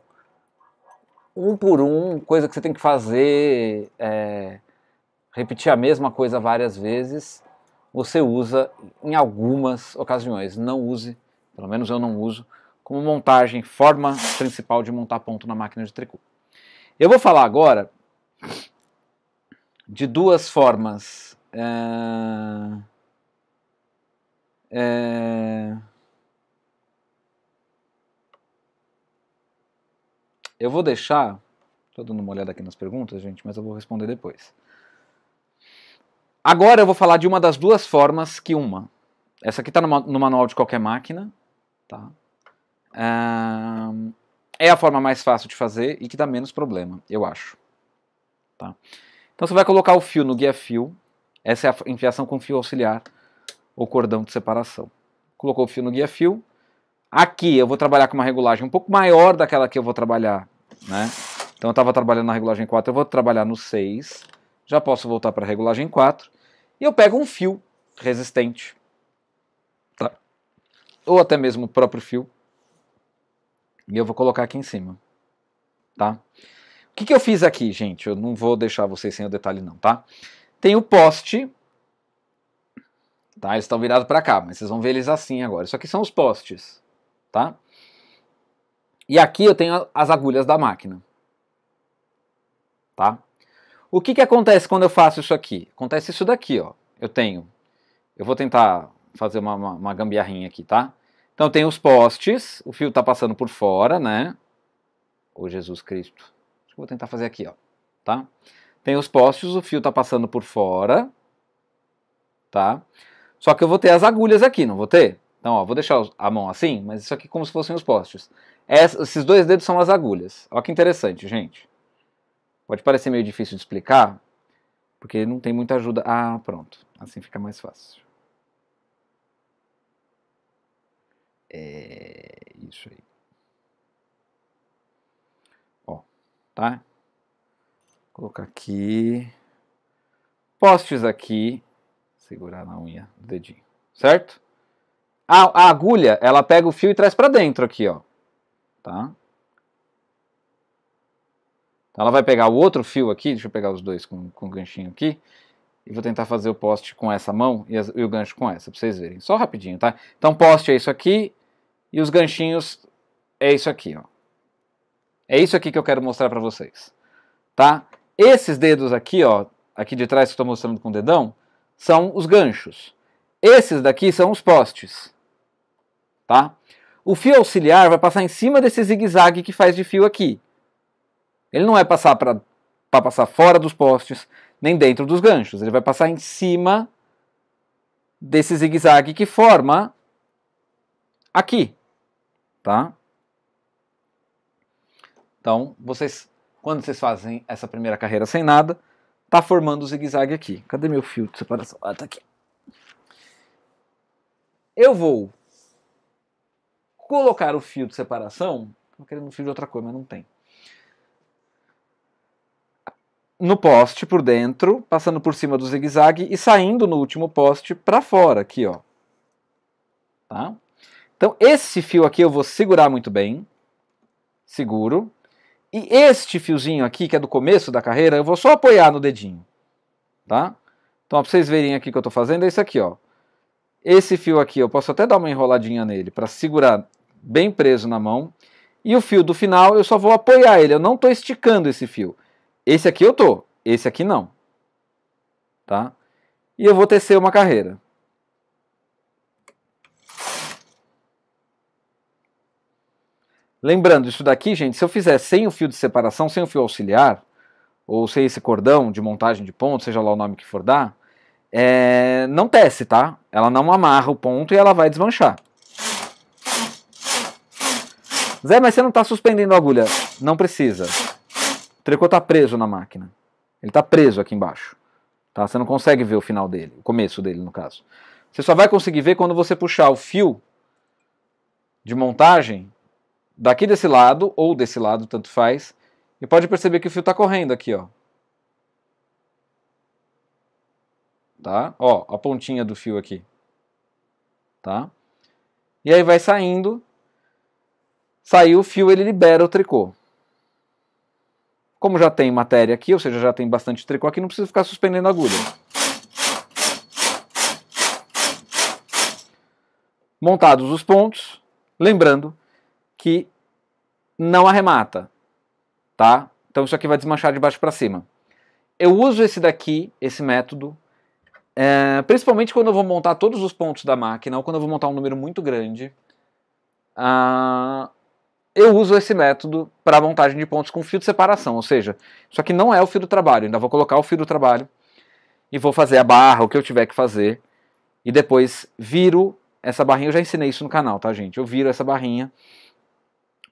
Um por um, coisa que você tem que fazer, é, repetir a mesma coisa várias vezes, você usa em algumas ocasiões. Não use, pelo menos eu não uso, como montagem, forma principal de montar ponto na máquina de tricô. Eu vou falar agora de duas formas. É... É... Eu vou deixar. Estou dando uma olhada aqui nas perguntas, gente, mas eu vou responder depois. Agora eu vou falar de uma das duas formas que uma. Essa aqui está no manual de qualquer máquina. Tá? É a forma mais fácil de fazer e que dá menos problema, eu acho. Tá? Então você vai colocar o fio no guia-fio. Essa é a enfiação com fio auxiliar ou cordão de separação. Colocou o fio no guia-fio, Aqui eu vou trabalhar com uma regulagem um pouco maior daquela que eu vou trabalhar, né? Então eu estava trabalhando na regulagem 4, eu vou trabalhar no 6. Já posso voltar para a regulagem 4. E eu pego um fio resistente. Tá? Ou até mesmo o próprio fio. E eu vou colocar aqui em cima. Tá? O que, que eu fiz aqui, gente? Eu não vou deixar vocês sem o detalhe não, tá? Tem o poste. Tá? Eles estão virados para cá, mas vocês vão ver eles assim agora. Isso aqui são os postes tá? E aqui eu tenho as agulhas da máquina, tá? O que que acontece quando eu faço isso aqui? Acontece isso daqui, ó. Eu tenho, eu vou tentar fazer uma, uma, uma gambiarrinha aqui, tá? Então eu tenho os postes, o fio está passando por fora, né? Ô Jesus Cristo. Acho que vou tentar fazer aqui, ó, tá? Tem os postes, o fio está passando por fora, tá? Só que eu vou ter as agulhas aqui, não vou ter? Então, ó, vou deixar a mão assim, mas isso aqui como se fossem os postes. esses dois dedos são as agulhas. Olha que interessante, gente. Pode parecer meio difícil de explicar, porque não tem muita ajuda. Ah, pronto. Assim fica mais fácil. É isso aí. Ó, tá? Vou colocar aqui. Postes aqui. Segurar na unha do dedinho, certo? A, a agulha, ela pega o fio e traz para dentro aqui, ó. Tá? Então ela vai pegar o outro fio aqui, deixa eu pegar os dois com, com o ganchinho aqui, e vou tentar fazer o poste com essa mão e, as, e o gancho com essa, para vocês verem. Só rapidinho, tá? Então poste é isso aqui, e os ganchinhos é isso aqui, ó. É isso aqui que eu quero mostrar para vocês, tá? Esses dedos aqui, ó, aqui de trás que estou mostrando com o dedão, são os ganchos. Esses daqui são os postes tá? O fio auxiliar vai passar em cima desse zigue-zague que faz de fio aqui. Ele não vai passar para passar fora dos postes, nem dentro dos ganchos. Ele vai passar em cima desse zigue-zague que forma aqui, tá? Então, vocês, quando vocês fazem essa primeira carreira sem nada, tá formando o zigue-zague aqui. Cadê meu fio de separação? Ah, tá aqui. Eu vou colocar o fio de separação, estou querendo um fio de outra cor, mas não tem. No poste por dentro, passando por cima do zigue-zague e saindo no último poste para fora, aqui, ó. Tá? Então, esse fio aqui eu vou segurar muito bem. Seguro. E este fiozinho aqui, que é do começo da carreira, eu vou só apoiar no dedinho. Tá? Então, para pra vocês verem aqui o que eu estou fazendo, é isso aqui, ó. Esse fio aqui, eu posso até dar uma enroladinha nele para segurar bem preso na mão. E o fio do final eu só vou apoiar ele, eu não estou esticando esse fio. Esse aqui eu tô, esse aqui não. Tá? E eu vou tecer uma carreira. Lembrando, isso daqui, gente, se eu fizer sem o fio de separação, sem o fio auxiliar, ou sem esse cordão de montagem de ponto, seja lá o nome que for dar, é... não tece, tá? Ela não amarra o ponto e ela vai desmanchar. Zé, mas você não está suspendendo a agulha. Não precisa. O tricô está preso na máquina. Ele está preso aqui embaixo. Tá? Você não consegue ver o final dele, o começo dele, no caso. Você só vai conseguir ver quando você puxar o fio de montagem daqui desse lado, ou desse lado, tanto faz. E pode perceber que o fio está correndo aqui, ó. Tá? Ó, a pontinha do fio aqui. Tá? E aí vai saindo Saiu o fio, ele libera o tricô. Como já tem matéria aqui, ou seja, já tem bastante tricô aqui, não precisa ficar suspendendo a agulha. Montados os pontos, lembrando que não arremata, tá? Então isso aqui vai desmanchar de baixo para cima. Eu uso esse daqui, esse método, é, principalmente quando eu vou montar todos os pontos da máquina ou quando eu vou montar um número muito grande. Ah, eu uso esse método para montagem de pontos com fio de separação, ou seja, isso aqui não é o fio do trabalho, ainda vou colocar o fio do trabalho e vou fazer a barra, o que eu tiver que fazer, e depois viro essa barrinha, eu já ensinei isso no canal, tá gente? Eu viro essa barrinha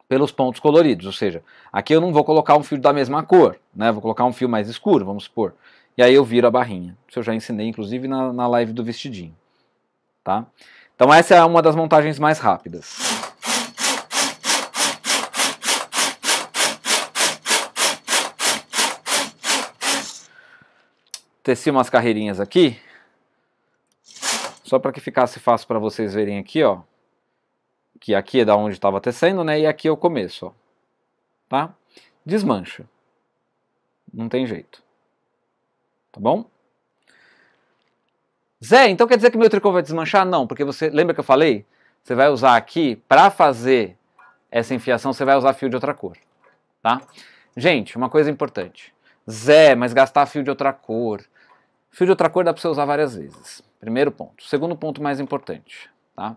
pelos pontos coloridos, ou seja, aqui eu não vou colocar um fio da mesma cor, né? Vou colocar um fio mais escuro, vamos supor. E aí eu viro a barrinha, isso eu já ensinei inclusive na, na live do vestidinho, tá? Então essa é uma das montagens mais rápidas. teci umas carreirinhas aqui, só para que ficasse fácil para vocês verem aqui, ó. Que aqui é da onde estava tecendo, né? E aqui é o começo, ó. Tá? Desmancha. Não tem jeito. Tá bom? Zé, então quer dizer que meu tricô vai desmanchar? Não, porque você, lembra que eu falei? Você vai usar aqui, para fazer essa enfiação, você vai usar fio de outra cor, tá? Gente, uma coisa importante. Zé, mas gastar fio de outra cor. Fio de outra cor dá para você usar várias vezes. Primeiro ponto. Segundo ponto mais importante, tá?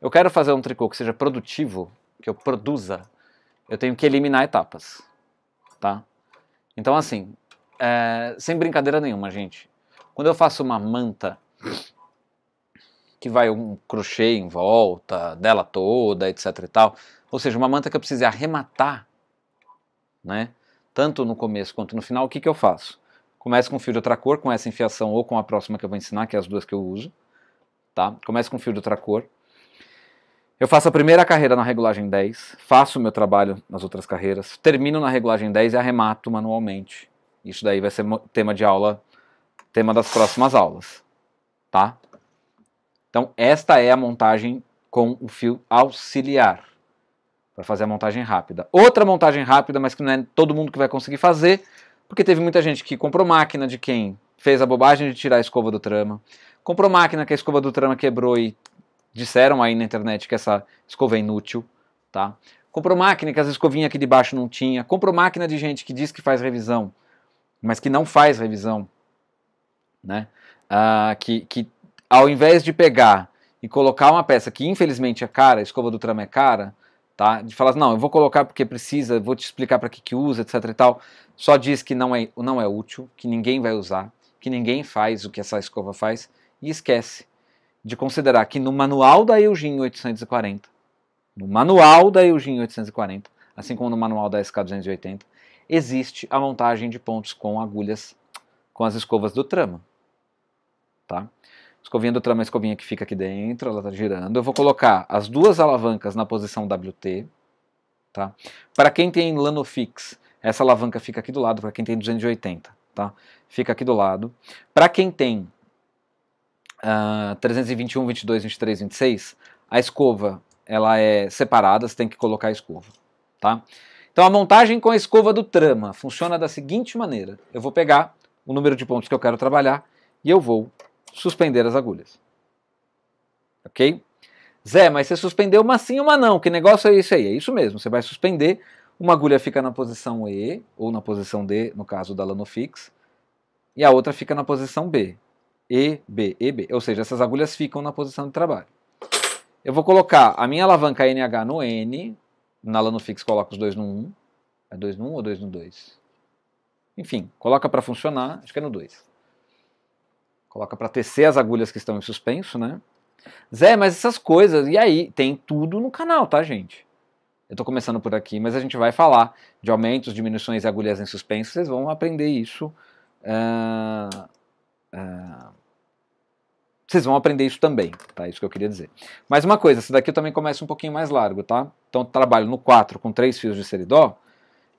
Eu quero fazer um tricô que seja produtivo, que eu produza, eu tenho que eliminar etapas, tá? Então, assim, é, sem brincadeira nenhuma, gente. Quando eu faço uma manta que vai um crochê em volta dela toda, etc e tal, ou seja, uma manta que eu precise arrematar, né? tanto no começo quanto no final, o que, que eu faço? Começo com fio de outra cor, com essa enfiação ou com a próxima que eu vou ensinar, que é as duas que eu uso. Tá? Começo com fio de outra cor. Eu faço a primeira carreira na regulagem 10, faço o meu trabalho nas outras carreiras, termino na regulagem 10 e arremato manualmente. Isso daí vai ser tema de aula, tema das próximas aulas, tá? Então, esta é a montagem com o fio auxiliar para fazer a montagem rápida. Outra montagem rápida, mas que não é todo mundo que vai conseguir fazer, porque teve muita gente que comprou máquina de quem fez a bobagem de tirar a escova do trama, comprou máquina que a escova do trama quebrou e disseram aí na internet que essa escova é inútil, tá? Comprou máquina que as escovinhas aqui de baixo não tinha, comprou máquina de gente que diz que faz revisão, mas que não faz revisão, né? Ah, que, que ao invés de pegar e colocar uma peça que infelizmente é cara, a escova do trama é cara, tá? De falar, não, eu vou colocar porque precisa, vou te explicar para que que usa, etc e tal. Só diz que não é, não é útil, que ninguém vai usar, que ninguém faz o que essa escova faz e esquece de considerar que no manual da Eugene 840, no manual da Eugene 840, assim como no manual da SK 280, existe a montagem de pontos com agulhas com as escovas do trama, tá? escovinha do trama, é escovinha que fica aqui dentro, ela tá girando. Eu vou colocar as duas alavancas na posição WT, tá? Para quem tem Lanofix, essa alavanca fica aqui do lado, para quem tem 280, tá? Fica aqui do lado. Para quem tem uh, 321, 22, 23, 26, a escova, ela é separada, você tem que colocar a escova, tá? Então a montagem com a escova do trama funciona da seguinte maneira. Eu vou pegar o número de pontos que eu quero trabalhar e eu vou suspender as agulhas. Ok? Zé, mas você suspendeu uma sim, uma não. Que negócio é isso aí? É isso mesmo. Você vai suspender, uma agulha fica na posição E, ou na posição D, no caso da Lanofix, e a outra fica na posição B. E, B, E, B. Ou seja, essas agulhas ficam na posição de trabalho. Eu vou colocar a minha alavanca NH no N, na Lanofix coloco os dois no 1. É 2 no 1 ou 2 no 2? Enfim, coloca para funcionar, acho que é no 2. Coloca para tecer as agulhas que estão em suspenso, né? Zé, mas essas coisas, e aí? Tem tudo no canal, tá, gente? Eu tô começando por aqui, mas a gente vai falar de aumentos, diminuições e agulhas em suspenso. Vocês vão aprender isso. Uh, uh, vocês vão aprender isso também, tá? Isso que eu queria dizer. Mais uma coisa, esse daqui eu também começo um pouquinho mais largo, tá? Então eu trabalho no 4 com 3 fios de seridó,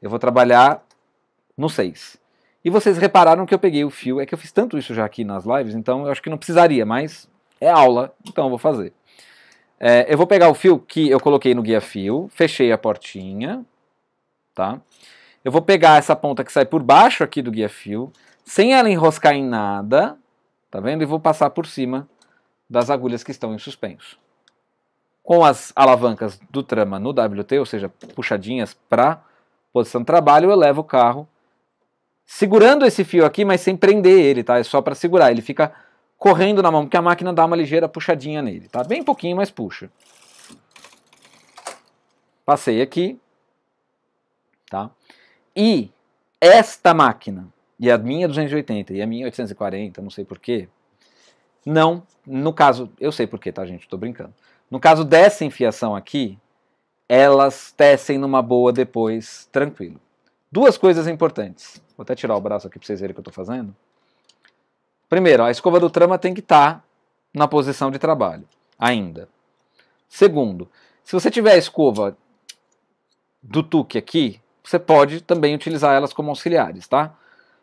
eu vou trabalhar no 6. E vocês repararam que eu peguei o fio, é que eu fiz tanto isso já aqui nas lives, então eu acho que não precisaria, mas é aula, então eu vou fazer. É, eu vou pegar o fio que eu coloquei no guia fio, fechei a portinha, tá? Eu vou pegar essa ponta que sai por baixo aqui do guia fio, sem ela enroscar em nada, tá vendo? E vou passar por cima das agulhas que estão em suspenso. Com as alavancas do trama no WT, ou seja, puxadinhas para posição de trabalho, eu levo o carro segurando esse fio aqui, mas sem prender ele, tá? É só para segurar. Ele fica correndo na mão, porque a máquina dá uma ligeira puxadinha nele, tá? Bem pouquinho, mas puxa. Passei aqui, tá? E esta máquina, e a minha 280 e a minha 840, não sei porquê, não, no caso, eu sei porquê, tá gente, tô brincando. No caso dessa enfiação aqui, elas tecem numa boa depois, tranquilo. Duas coisas importantes. Vou até tirar o braço aqui para vocês verem o que eu estou fazendo. Primeiro, a escova do trama tem que estar tá na posição de trabalho, ainda. Segundo, se você tiver a escova do tuque aqui, você pode também utilizar elas como auxiliares, tá?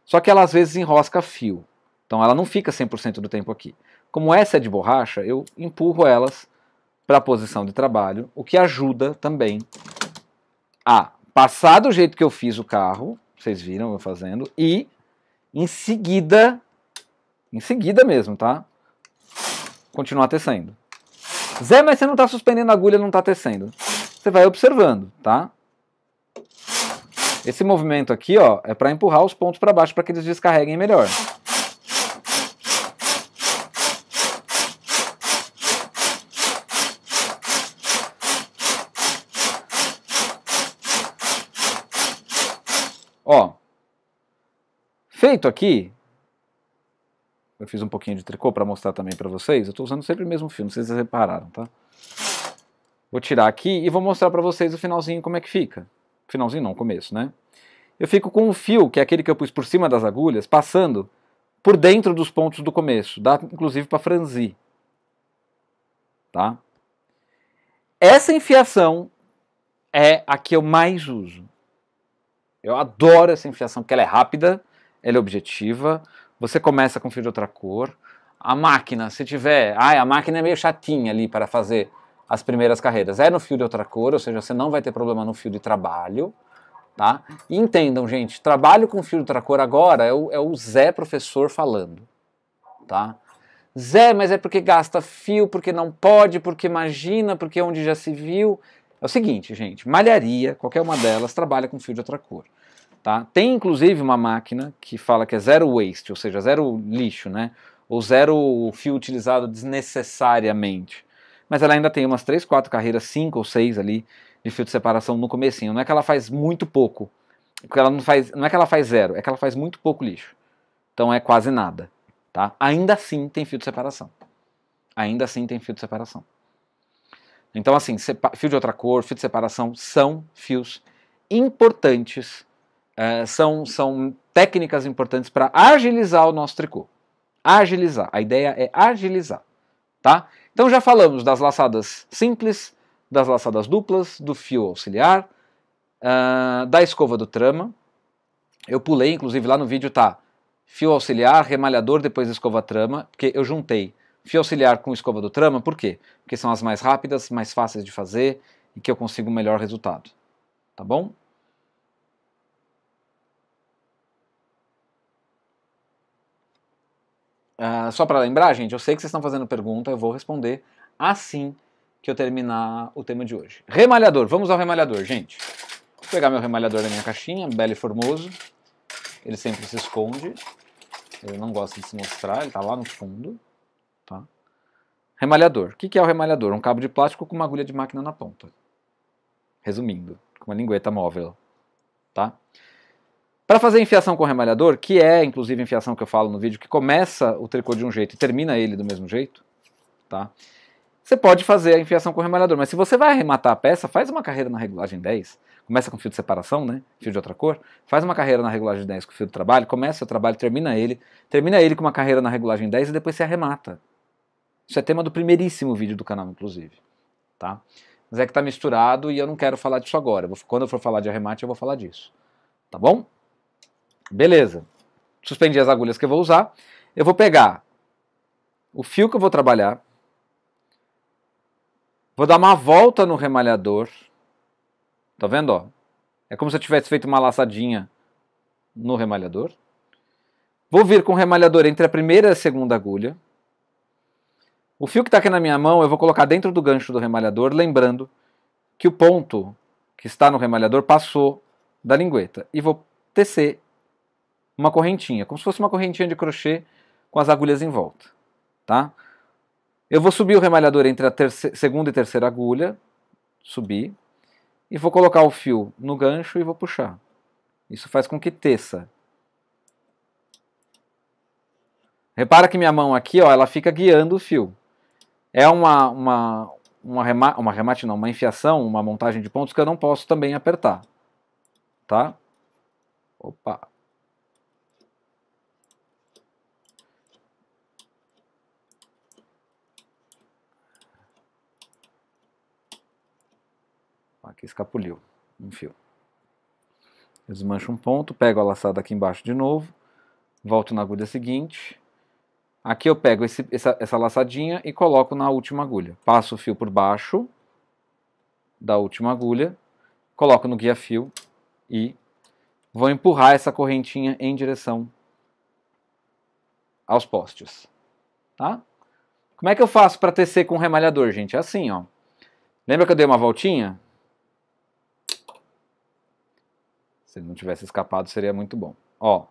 Só que ela às vezes enrosca fio, então ela não fica 100% do tempo aqui. Como essa é de borracha, eu empurro elas para a posição de trabalho, o que ajuda também a passar do jeito que eu fiz o carro vocês viram eu fazendo. E em seguida, em seguida mesmo, tá? Continuar tecendo. Zé, mas você não está suspendendo a agulha, não está tecendo. Você vai observando, tá? Esse movimento aqui, ó, é para empurrar os pontos para baixo para que eles descarreguem melhor. Feito aqui, eu fiz um pouquinho de tricô para mostrar também para vocês. Eu estou usando sempre o mesmo fio, não sei se vocês repararam, tá? Vou tirar aqui e vou mostrar para vocês o finalzinho como é que fica. Finalzinho não, começo, né? Eu fico com o fio, que é aquele que eu pus por cima das agulhas, passando por dentro dos pontos do começo. Dá inclusive para franzir. Tá? Essa enfiação é a que eu mais uso. Eu adoro essa enfiação, porque ela é rápida ela é objetiva, você começa com fio de outra cor. A máquina, se tiver, ai, a máquina é meio chatinha ali para fazer as primeiras carreiras. É no fio de outra cor, ou seja, você não vai ter problema no fio de trabalho. Tá? E entendam, gente, trabalho com fio de outra cor agora é o, é o Zé professor falando. Tá? Zé, mas é porque gasta fio, porque não pode, porque imagina, porque onde já se viu. É o seguinte, gente, malharia, qualquer uma delas, trabalha com fio de outra cor. Tá? Tem inclusive uma máquina que fala que é zero waste, ou seja, zero lixo, né? ou zero fio utilizado desnecessariamente. Mas ela ainda tem umas 3, 4 carreiras, 5 ou 6 ali de fio de separação no comecinho. Não é que ela faz muito pouco, ela não faz, não é que ela faz zero, é que ela faz muito pouco lixo. Então é quase nada, tá? Ainda assim tem fio de separação. Ainda assim tem fio de separação. Então assim, fio de outra cor, fio de separação são fios importantes ah, são, são técnicas importantes para agilizar o nosso tricô. Agilizar. A ideia é agilizar. Tá? Então já falamos das laçadas simples, das laçadas duplas, do fio auxiliar, uh, da escova do trama. Eu pulei, inclusive lá no vídeo tá fio auxiliar, remalhador, depois escova trama, porque eu juntei fio auxiliar com escova do trama, por quê? Porque são as mais rápidas, mais fáceis de fazer e que eu consigo um melhor resultado. Tá bom? Ah, só para lembrar, gente, eu sei que vocês estão fazendo pergunta, eu vou responder assim que eu terminar o tema de hoje. Remalhador, vamos ao remalhador, gente. Vou pegar meu remalhador da minha caixinha, belo e formoso. Ele sempre se esconde. Ele não gosta de se mostrar, ele está lá no fundo. Tá? Remalhador. O que é o remalhador? Um cabo de plástico com uma agulha de máquina na ponta. Resumindo, com uma lingueta móvel. Tá? Para fazer enfiação com remalhador, que é inclusive a enfiação que eu falo no vídeo, que começa o tricô de um jeito e termina ele do mesmo jeito, tá? Você pode fazer a enfiação com remalhador, mas se você vai arrematar a peça, faz uma carreira na regulagem 10, começa com fio de separação, né? Fio de outra cor, faz uma carreira na regulagem 10 com fio de trabalho, começa o trabalho, termina ele, termina ele com uma carreira na regulagem 10 e depois você arremata. Isso é tema do primeiríssimo vídeo do canal, inclusive, tá? Mas é que tá misturado e eu não quero falar disso agora. Quando eu for falar de arremate, eu vou falar disso. Tá bom? Beleza. Suspendi as agulhas que eu vou usar. Eu vou pegar o fio que eu vou trabalhar. Vou dar uma volta no remalhador. Tá vendo? Ó? É como se eu tivesse feito uma laçadinha no remalhador. Vou vir com o remalhador entre a primeira e a segunda agulha. O fio que está aqui na minha mão eu vou colocar dentro do gancho do remalhador, lembrando que o ponto que está no remalhador passou da lingueta. E vou tecer uma correntinha, como se fosse uma correntinha de crochê com as agulhas em volta, tá? Eu vou subir o remalhador entre a terceira, segunda e terceira agulha, subir, e vou colocar o fio no gancho e vou puxar. Isso faz com que teça. Repara que minha mão aqui, ó, ela fica guiando o fio. É uma, uma, uma, rema, uma remate, não, uma enfiação, uma montagem de pontos que eu não posso também apertar. Tá? Opa, que escapuliu um fio. Eu desmancho um ponto, pego a laçada aqui embaixo de novo, volto na agulha seguinte. Aqui eu pego esse, essa, essa laçadinha e coloco na última agulha. Passo o fio por baixo da última agulha, coloco no guia fio e vou empurrar essa correntinha em direção aos postes. Tá? Como é que eu faço para tecer com o remalhador, gente? É assim, ó. Lembra que eu dei uma voltinha? Se ele não tivesse escapado, seria muito bom. Ó,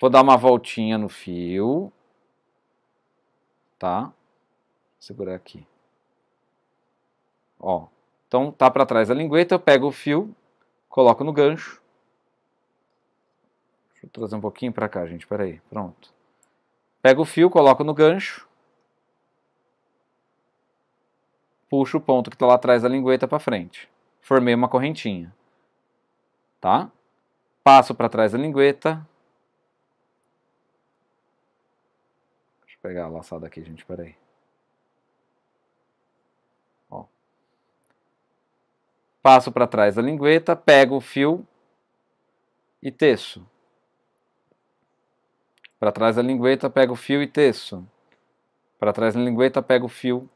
vou dar uma voltinha no fio, tá? Vou segurar aqui. Ó, então tá para trás a lingueta, eu pego o fio, coloco no gancho. Deixa eu trazer um pouquinho para cá, gente, peraí, pronto. Pego o fio, coloco no gancho. Puxo o ponto que está lá atrás da lingueta para frente. Formei uma correntinha. Tá? passo para trás da lingueta. Deixa eu pegar a laçada aqui, gente, peraí. Ó. Passo para trás da lingueta, pego o fio e teço. Para trás da lingueta, pego o fio e teço. Para trás da lingueta, pego o fio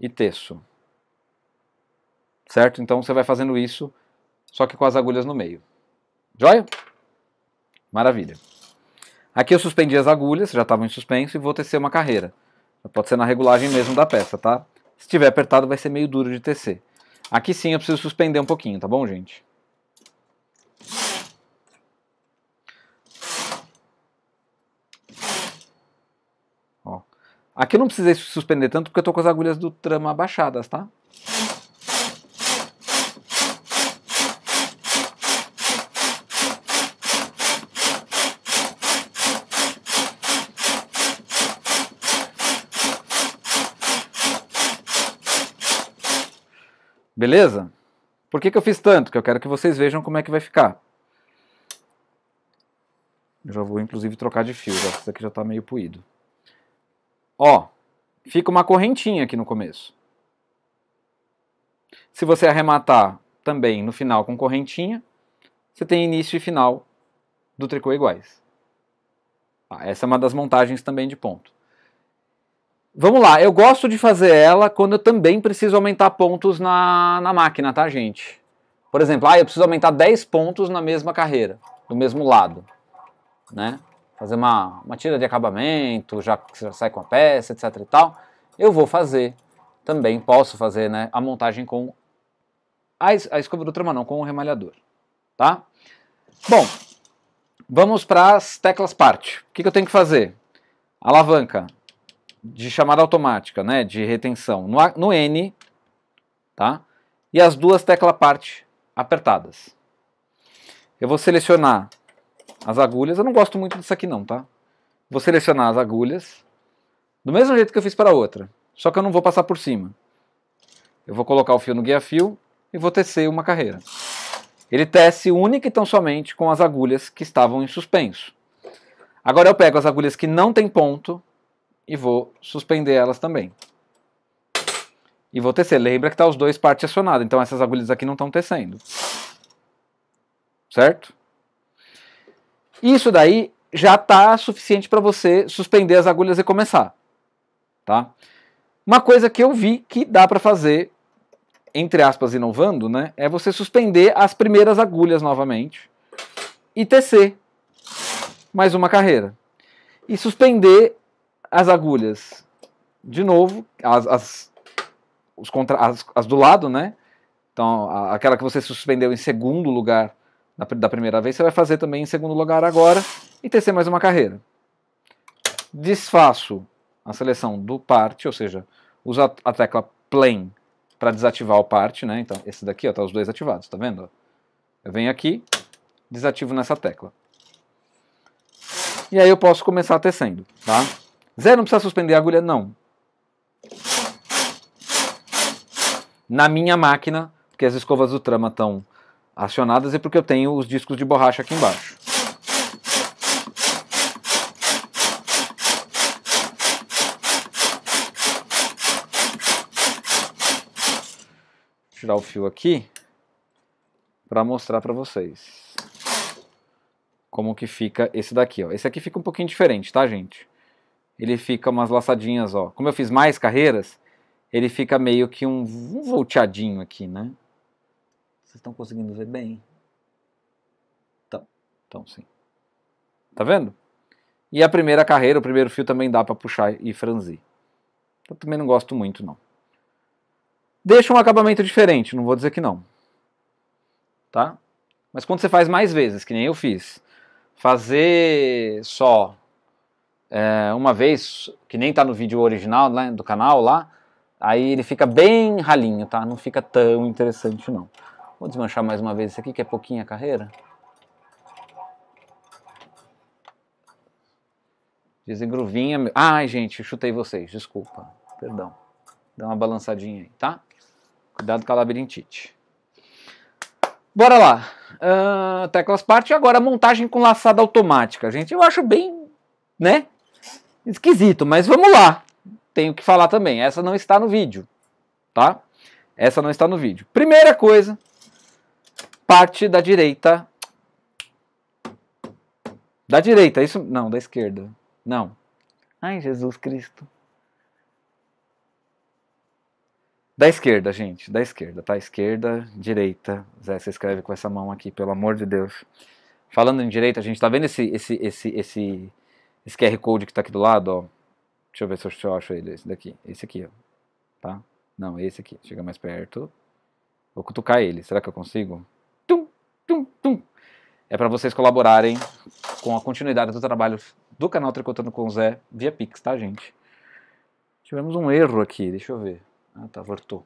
e teço. Certo? Então você vai fazendo isso, só que com as agulhas no meio. Joia? Maravilha. Aqui eu suspendi as agulhas, já estavam em suspenso, e vou tecer uma carreira. Pode ser na regulagem mesmo da peça, tá? Se estiver apertado vai ser meio duro de tecer. Aqui sim eu preciso suspender um pouquinho, tá bom, gente? Ó. Aqui eu não precisei suspender tanto porque eu tô com as agulhas do trama abaixadas, tá? Beleza? Por que, que eu fiz tanto? Que eu quero que vocês vejam como é que vai ficar. Eu já vou, inclusive, trocar de fio. Já. Esse aqui já está meio puído. Ó, fica uma correntinha aqui no começo. Se você arrematar também no final com correntinha, você tem início e final do tricô iguais. Ah, essa é uma das montagens também de ponto. Vamos lá, eu gosto de fazer ela quando eu também preciso aumentar pontos na, na máquina, tá, gente? Por exemplo, ah, eu preciso aumentar 10 pontos na mesma carreira, do mesmo lado, né? Fazer uma, uma tira de acabamento, já, já sai com a peça, etc e tal. Eu vou fazer, também posso fazer, né, a montagem com a, a escova do trama, não, com o remalhador, tá? Bom, vamos para as teclas parte. O que, que eu tenho que fazer? Alavanca, de chamada automática, né, de retenção, no, no N, tá? E as duas tecla parte apertadas. Eu vou selecionar as agulhas, eu não gosto muito disso aqui não, tá? Vou selecionar as agulhas, do mesmo jeito que eu fiz para a outra, só que eu não vou passar por cima. Eu vou colocar o fio no guia-fio e vou tecer uma carreira. Ele tece única e tão somente com as agulhas que estavam em suspenso. Agora eu pego as agulhas que não tem ponto e vou suspender elas também. E vou tecer. Lembra que está os dois partes acionadas, então essas agulhas aqui não estão tecendo. Certo? Isso daí já está suficiente para você suspender as agulhas e começar. Tá? Uma coisa que eu vi que dá para fazer, entre aspas, inovando, né, é você suspender as primeiras agulhas novamente e tecer mais uma carreira. E suspender as agulhas, de novo, as, as, os contra, as, as do lado, né? Então, a, aquela que você suspendeu em segundo lugar na, da primeira vez, você vai fazer também em segundo lugar agora e tecer mais uma carreira. Desfaço a seleção do parte, ou seja, uso a tecla plain para desativar o parte, né? Então, esse daqui, ó, tá os dois ativados, tá vendo? Eu venho aqui, desativo nessa tecla. E aí eu posso começar tecendo, tá? Zé, não precisa suspender a agulha? Não. Na minha máquina, porque as escovas do trama estão acionadas, e é porque eu tenho os discos de borracha aqui embaixo. tirar o fio aqui para mostrar para vocês como que fica esse daqui, ó. Esse aqui fica um pouquinho diferente, tá, gente? ele fica umas laçadinhas, ó. Como eu fiz mais carreiras, ele fica meio que um, volteadinho aqui, né? Vocês estão conseguindo ver bem? Então, então sim. Tá vendo? E a primeira carreira, o primeiro fio também dá para puxar e franzir. Eu também não gosto muito, não. Deixa um acabamento diferente, não vou dizer que não. Tá? Mas quando você faz mais vezes, que nem eu fiz, fazer só é, uma vez, que nem tá no vídeo original né, do canal lá, aí ele fica bem ralinho, tá? Não fica tão interessante não. Vou desmanchar mais uma vez isso aqui, que é pouquinha carreira. Dizem gruvinha. Ai, gente, chutei vocês, desculpa. Perdão. Dá uma balançadinha aí, tá? Cuidado com a labirintite. Bora lá. Uh, teclas parte. Agora, montagem com laçada automática, gente. Eu acho bem, né? esquisito, mas vamos lá. Tenho que falar também. Essa não está no vídeo, tá? Essa não está no vídeo. Primeira coisa, parte da direita. Da direita, isso. Não, da esquerda. Não. Ai, Jesus Cristo. Da esquerda, gente, da esquerda, tá? Esquerda, direita. Zé, você escreve com essa mão aqui, pelo amor de Deus. Falando em direita, a gente tá vendo esse, esse, esse, esse, esse QR Code que está aqui do lado, ó. Deixa eu ver se eu acho ele, esse daqui. Esse aqui, ó. Tá? Não, esse aqui. Chega mais perto. Vou cutucar ele. Será que eu consigo? Tum, tum, tum. É para vocês colaborarem com a continuidade do trabalho do canal Tricotando com o Zé via Pix, tá, gente? Tivemos um erro aqui, deixa eu ver. Ah, tá, voltou.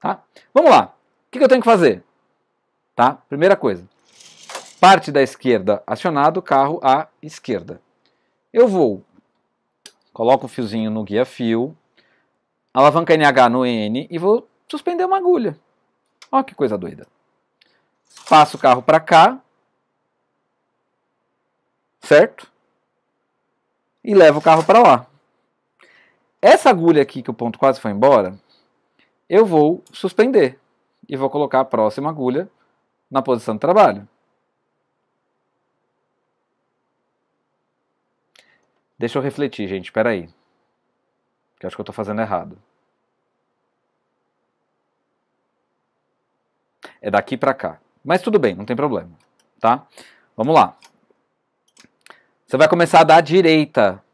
Tá? Vamos lá. O que, que eu tenho que fazer? Tá? Primeira coisa parte da esquerda acionado, o carro à esquerda. Eu vou, coloco o fiozinho no guia-fio, alavanca NH no N e vou suspender uma agulha. Olha que coisa doida. Passo o carro para cá, certo? E levo o carro para lá. Essa agulha aqui que o ponto quase foi embora, eu vou suspender e vou colocar a próxima agulha na posição de trabalho. Deixa eu refletir, gente, espera aí. Que acho que eu estou fazendo errado. É daqui para cá. Mas tudo bem, não tem problema, tá? Vamos lá. Você vai começar a dar direita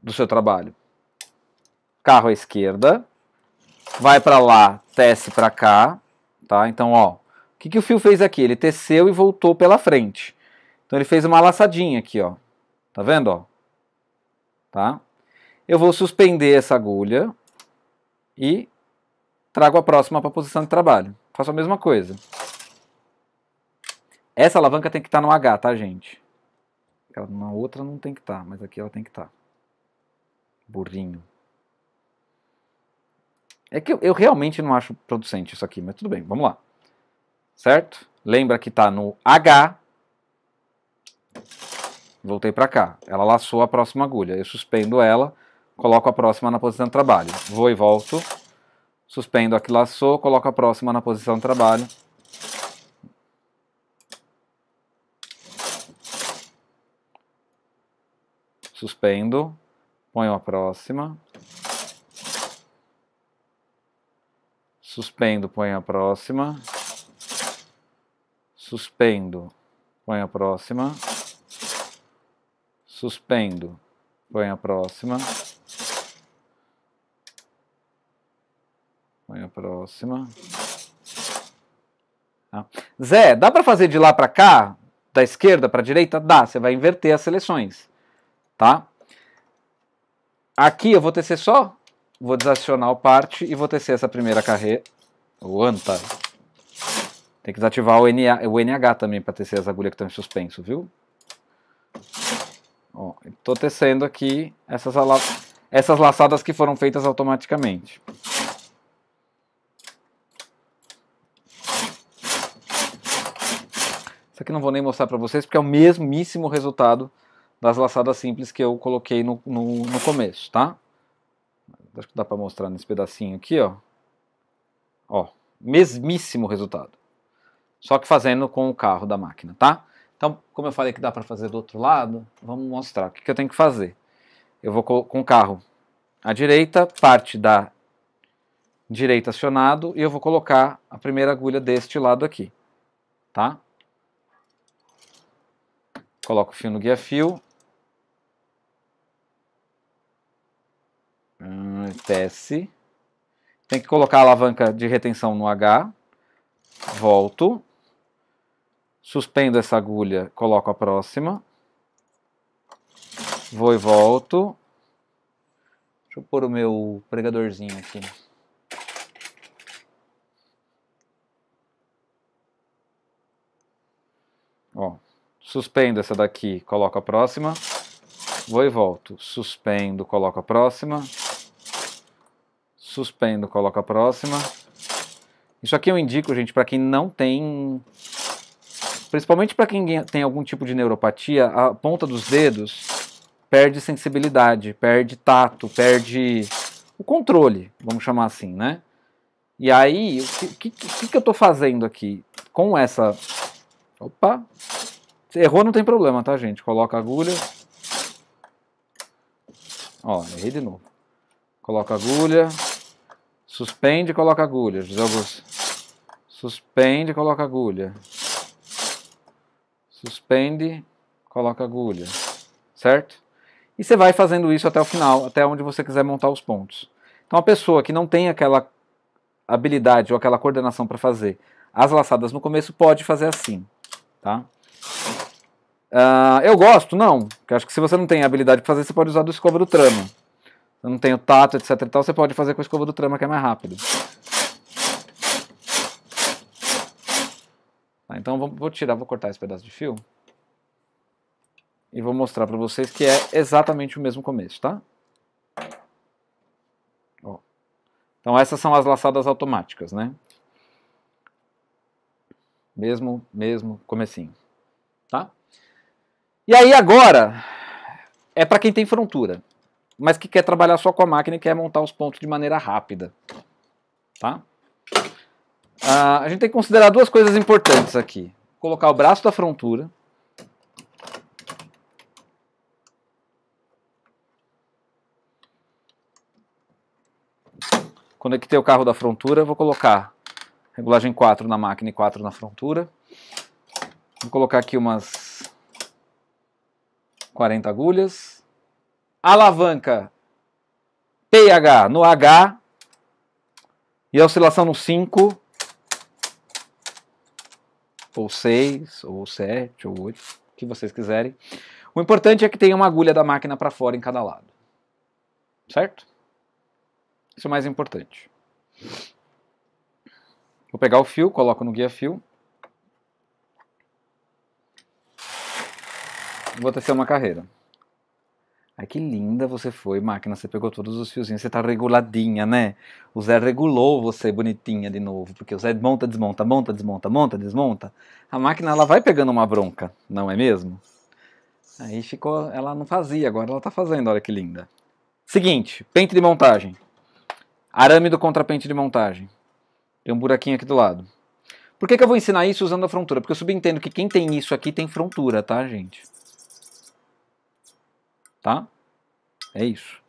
do seu trabalho. Carro à esquerda, vai para lá, tece para cá, tá? Então, ó, o que, que o fio fez aqui? Ele teceu e voltou pela frente. Então ele fez uma laçadinha aqui, ó. Tá vendo, ó? tá? Eu vou suspender essa agulha e trago a próxima para a posição de trabalho. Faço a mesma coisa. Essa alavanca tem que estar tá no H, tá, gente? Ela, na outra não tem que estar, tá, mas aqui ela tem que estar. Tá. Burrinho. É que eu, eu, realmente não acho producente isso aqui, mas tudo bem, vamos lá. Certo? Lembra que está no H voltei para cá. Ela laçou a próxima agulha. Eu suspendo ela, coloco a próxima na posição de trabalho. Vou e volto. Suspendo a que laçou, coloco a próxima na posição de trabalho. Suspendo, ponho a próxima. Suspendo, ponho a próxima. Suspendo, ponho a próxima suspendo, põe a próxima, põe a próxima. Tá. Zé, dá para fazer de lá para cá, da esquerda para direita? Dá, você vai inverter as seleções, tá? Aqui eu vou tecer só, vou desacionar o parte e vou tecer essa primeira carreira, o anta. Tem que desativar o NH, o NH também para tecer as agulhas que estão em suspenso, viu? Estou tecendo aqui essas, essas laçadas que foram feitas automaticamente. Isso aqui não vou nem mostrar para vocês, porque é o mesmíssimo resultado das laçadas simples que eu coloquei no, no, no começo, tá? Acho que dá para mostrar nesse pedacinho aqui, ó. Ó, mesmíssimo resultado. Só que fazendo com o carro da máquina, tá? Então, como eu falei que dá para fazer do outro lado, vamos mostrar o que, que eu tenho que fazer. Eu vou com o carro à direita, parte da direita acionado, e eu vou colocar a primeira agulha deste lado aqui, tá? Coloco o fio no guia-fio. desce. Tem que colocar a alavanca de retenção no H. Volto suspendo essa agulha, coloco a próxima, vou e volto. Deixa eu pôr o meu pregadorzinho aqui. Ó, suspendo essa daqui, coloco a próxima, vou e volto. Suspendo, coloco a próxima, suspendo, coloco a próxima. Isso aqui eu indico, gente, para quem não tem Principalmente para quem tem algum tipo de neuropatia, a ponta dos dedos perde sensibilidade, perde tato, perde o controle, vamos chamar assim, né? E aí, o que, que, que eu estou fazendo aqui com essa. Opa! errou, não tem problema, tá, gente? Coloca a agulha. Ó, errei de novo. Coloca a agulha. Suspende e coloca a agulha. José Augusto. Suspende e coloca a agulha suspende, coloca a agulha, certo? E você vai fazendo isso até o final, até onde você quiser montar os pontos. Então a pessoa que não tem aquela habilidade ou aquela coordenação para fazer as laçadas no começo pode fazer assim, tá? Uh, eu gosto? Não. Porque acho que se você não tem habilidade para fazer, você pode usar do escova do trama. Eu não tenho tato, etc e tal, você pode fazer com a escova do trama que é mais rápido. Ah, então vou, vou tirar, vou cortar esse pedaço de fio e vou mostrar para vocês que é exatamente o mesmo começo, tá? Ó. Então essas são as laçadas automáticas, né? Mesmo, mesmo comecinho, tá? E aí agora é para quem tem frontura, mas que quer trabalhar só com a máquina e quer montar os pontos de maneira rápida, tá? Ah, a gente tem que considerar duas coisas importantes aqui. Colocar o braço da frontura. Conectei é o carro da frontura, vou colocar regulagem 4 na máquina e 4 na frontura. Vou colocar aqui umas 40 agulhas. Alavanca PH no H e a oscilação no 5 ou seis, ou sete, ou oito, o que vocês quiserem. O importante é que tenha uma agulha da máquina para fora em cada lado. Certo? Isso é o mais importante. Vou pegar o fio, coloco no guia fio. Vou tecer uma carreira. Ai, que linda você foi, máquina. Você pegou todos os fiozinhos. Você tá reguladinha, né? O Zé regulou você bonitinha de novo. Porque o Zé monta, desmonta, monta, desmonta, monta, desmonta. A máquina, ela vai pegando uma bronca, não é mesmo? Aí ficou... Ela não fazia, agora ela tá fazendo. Olha que linda. Seguinte, pente de montagem. Arame do contrapente de montagem. Tem um buraquinho aqui do lado. Por que, que eu vou ensinar isso usando a frontura? Porque eu subentendo que quem tem isso aqui tem frontura, tá, gente? tá? É isso.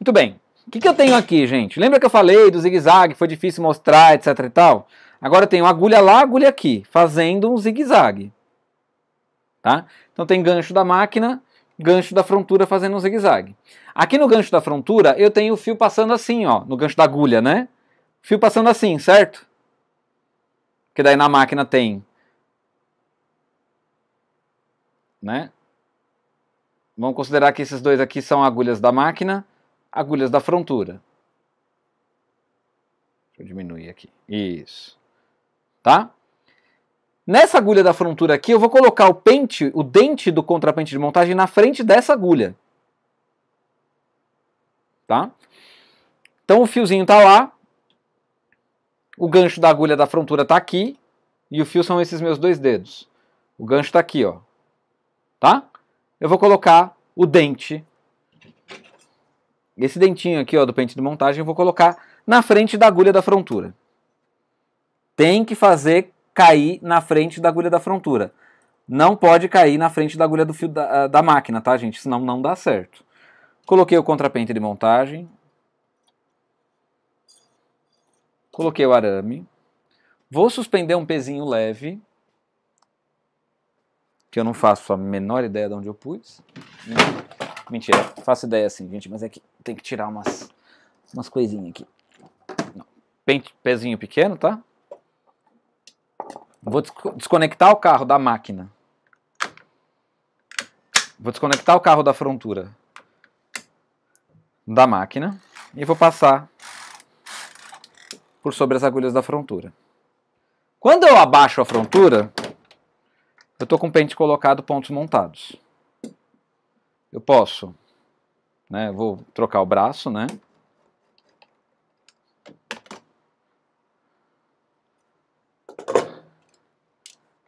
Muito bem. O que, que eu tenho aqui, gente? Lembra que eu falei do zigue-zague, foi difícil mostrar, etc e tal? Agora eu tenho agulha lá, agulha aqui, fazendo um zigue-zague. Tá? Então tem gancho da máquina, gancho da frontura fazendo um zigue-zague. Aqui no gancho da frontura, eu tenho o fio passando assim, ó, no gancho da agulha, né? Fio passando assim, certo? Que daí na máquina tem né? Vamos considerar que esses dois aqui são agulhas da máquina, agulhas da frontura. Deixa eu diminuir aqui. Isso. Tá? Nessa agulha da frontura aqui, eu vou colocar o pente, o dente do contrapente de montagem na frente dessa agulha. Tá? Então o fiozinho está lá, o gancho da agulha da frontura está aqui, e o fio são esses meus dois dedos. O gancho está aqui, ó. Tá? eu vou colocar o dente. Esse dentinho aqui, ó, do pente de montagem, eu vou colocar na frente da agulha da frontura. Tem que fazer cair na frente da agulha da frontura. Não pode cair na frente da agulha do fio da, ah, da máquina, tá, gente? Senão não dá certo. Coloquei o contrapente de montagem. Coloquei o arame. Vou suspender um pezinho leve que eu não faço a menor ideia de onde eu pus. Né? Mentira, faço ideia assim, gente, mas é que tem que tirar umas, umas coisinhas aqui. Pente, pezinho pequeno, tá? Vou desconectar o carro da máquina. Vou desconectar o carro da frontura da máquina e vou passar por sobre as agulhas da frontura. Quando eu abaixo a frontura, eu estou com o pente colocado, pontos montados. Eu posso, né, vou trocar o braço, né?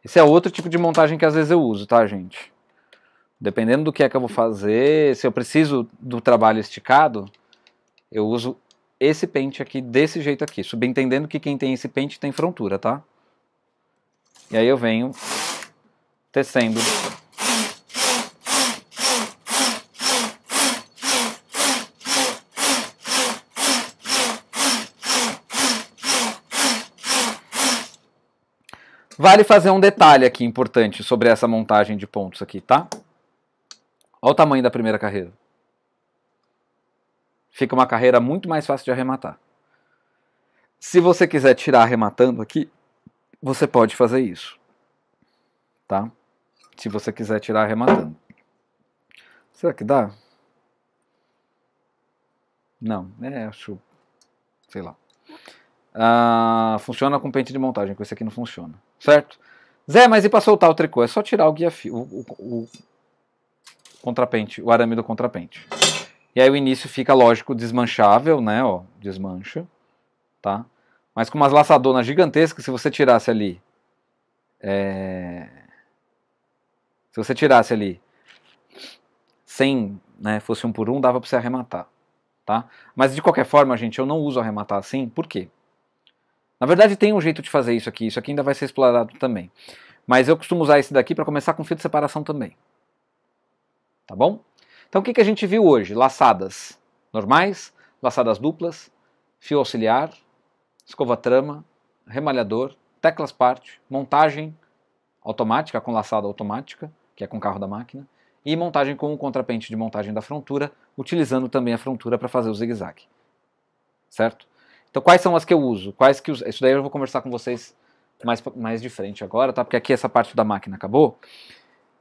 Esse é outro tipo de montagem que às vezes eu uso, tá, gente? Dependendo do que é que eu vou fazer, se eu preciso do trabalho esticado, eu uso esse pente aqui desse jeito aqui, subentendendo que quem tem esse pente tem frontura, tá? E aí eu venho tecendo. Vale fazer um detalhe aqui importante sobre essa montagem de pontos aqui, tá? Olha o tamanho da primeira carreira. Fica uma carreira muito mais fácil de arrematar. Se você quiser tirar arrematando aqui, você pode fazer isso, tá? se você quiser tirar arrematando. Será que dá? Não, é, acho, sei lá. Ah, funciona com pente de montagem, com esse aqui não funciona, certo? Zé, mas e para soltar o tricô? É só tirar o guia fio, o, o, o contrapente, o arame do contrapente. E aí o início fica, lógico, desmanchável, né, ó, desmancha, tá? Mas com umas laçadonas gigantescas, se você tirasse ali é, se você tirasse ali 100, né, fosse um por um, dava para você arrematar. Tá? Mas de qualquer forma, gente, eu não uso arrematar assim, por quê? Na verdade, tem um jeito de fazer isso aqui, isso aqui ainda vai ser explorado também. Mas eu costumo usar esse daqui para começar com fio de separação também. Tá bom? Então o que, que a gente viu hoje? Laçadas normais, laçadas duplas, fio auxiliar, escova trama, remalhador, teclas parte, montagem automática com laçada automática, que é com o carro da máquina, e montagem com o contrapente de montagem da frontura, utilizando também a frontura para fazer o zigue-zague. Certo? Então, quais são as que eu uso? Quais que os? Isso daí eu vou conversar com vocês mais, mais de frente agora, tá? Porque aqui essa parte da máquina acabou.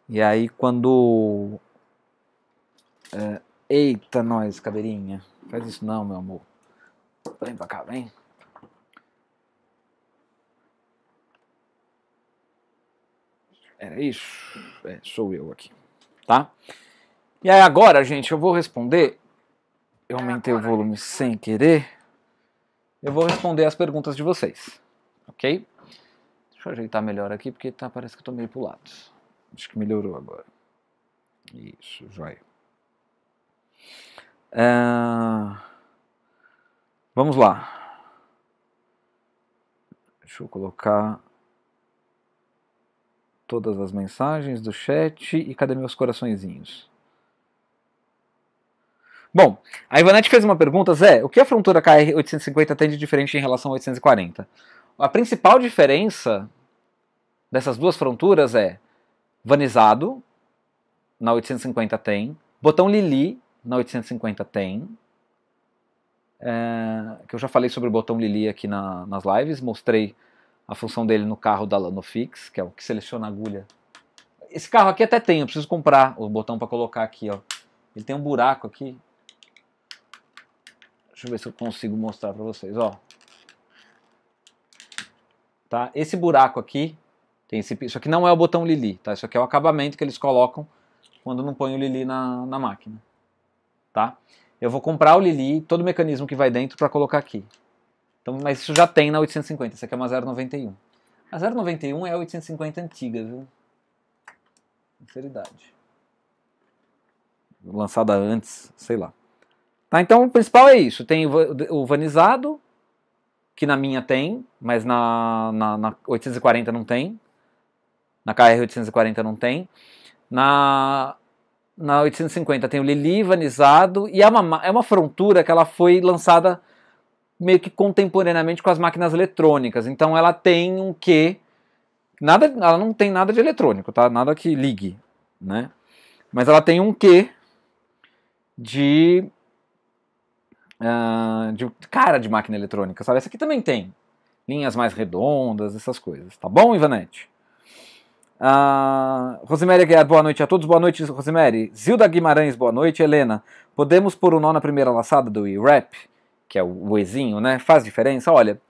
E aí, quando. É... Eita, nós, cadeirinha. Faz isso não, meu amor. Vem pra cá, vem. Era isso? É, sou eu aqui, tá? E aí agora, gente, eu vou responder. Eu aumentei o volume sem querer. Eu vou responder as perguntas de vocês, ok? Deixa eu ajeitar melhor aqui, porque tá, parece que eu tô meio pro lado. Acho que melhorou agora. Isso, joia. É, vamos lá. Deixa eu colocar todas as mensagens do chat e cadê meus coraçõezinhos? Bom, a Ivanete fez uma pergunta, Zé, o que a frontura KR850 tem de diferente em relação ao 840? A principal diferença dessas duas fronturas é vanizado, na 850 tem, botão Lili, na 850 tem, é, que eu já falei sobre o botão Lili aqui na, nas lives, mostrei a função dele no carro da Lanofix, que é o que seleciona a agulha. Esse carro aqui até tem, eu preciso comprar o botão para colocar aqui, ó. Ele tem um buraco aqui. Deixa eu ver se eu consigo mostrar para vocês, ó. Tá? Esse buraco aqui, tem esse, isso aqui não é o botão Lili, tá? Isso aqui é o acabamento que eles colocam quando não põe o Lili na, na máquina, tá? Eu vou comprar o Lili, todo o mecanismo que vai dentro para colocar aqui. Então, mas isso já tem na 850, essa aqui é uma 091. A 091 é a 850 antiga, viu? Sinceridade. Lançada antes, sei lá. Tá, então o principal é isso. Tem o vanizado, que na minha tem, mas na, na, na 840 não tem. Na KR 840 não tem. Na na 850 tem o Lili vanizado e é uma, é uma frontura que ela foi lançada meio que contemporaneamente com as máquinas eletrônicas. Então ela tem um quê? Nada, ela não tem nada de eletrônico, tá? Nada que ligue, né? Mas ela tem um quê de, uh, de cara de máquina eletrônica, sabe? Essa aqui também tem linhas mais redondas, essas coisas, tá bom, Ivanete? Uh, Rosemary Aguiar, boa noite a todos. Boa noite, Rosemary. Zilda Guimarães, boa noite. Helena, podemos pôr o um nó na primeira laçada do e-rap? que é o, o ezinho, né? Faz diferença? Olha,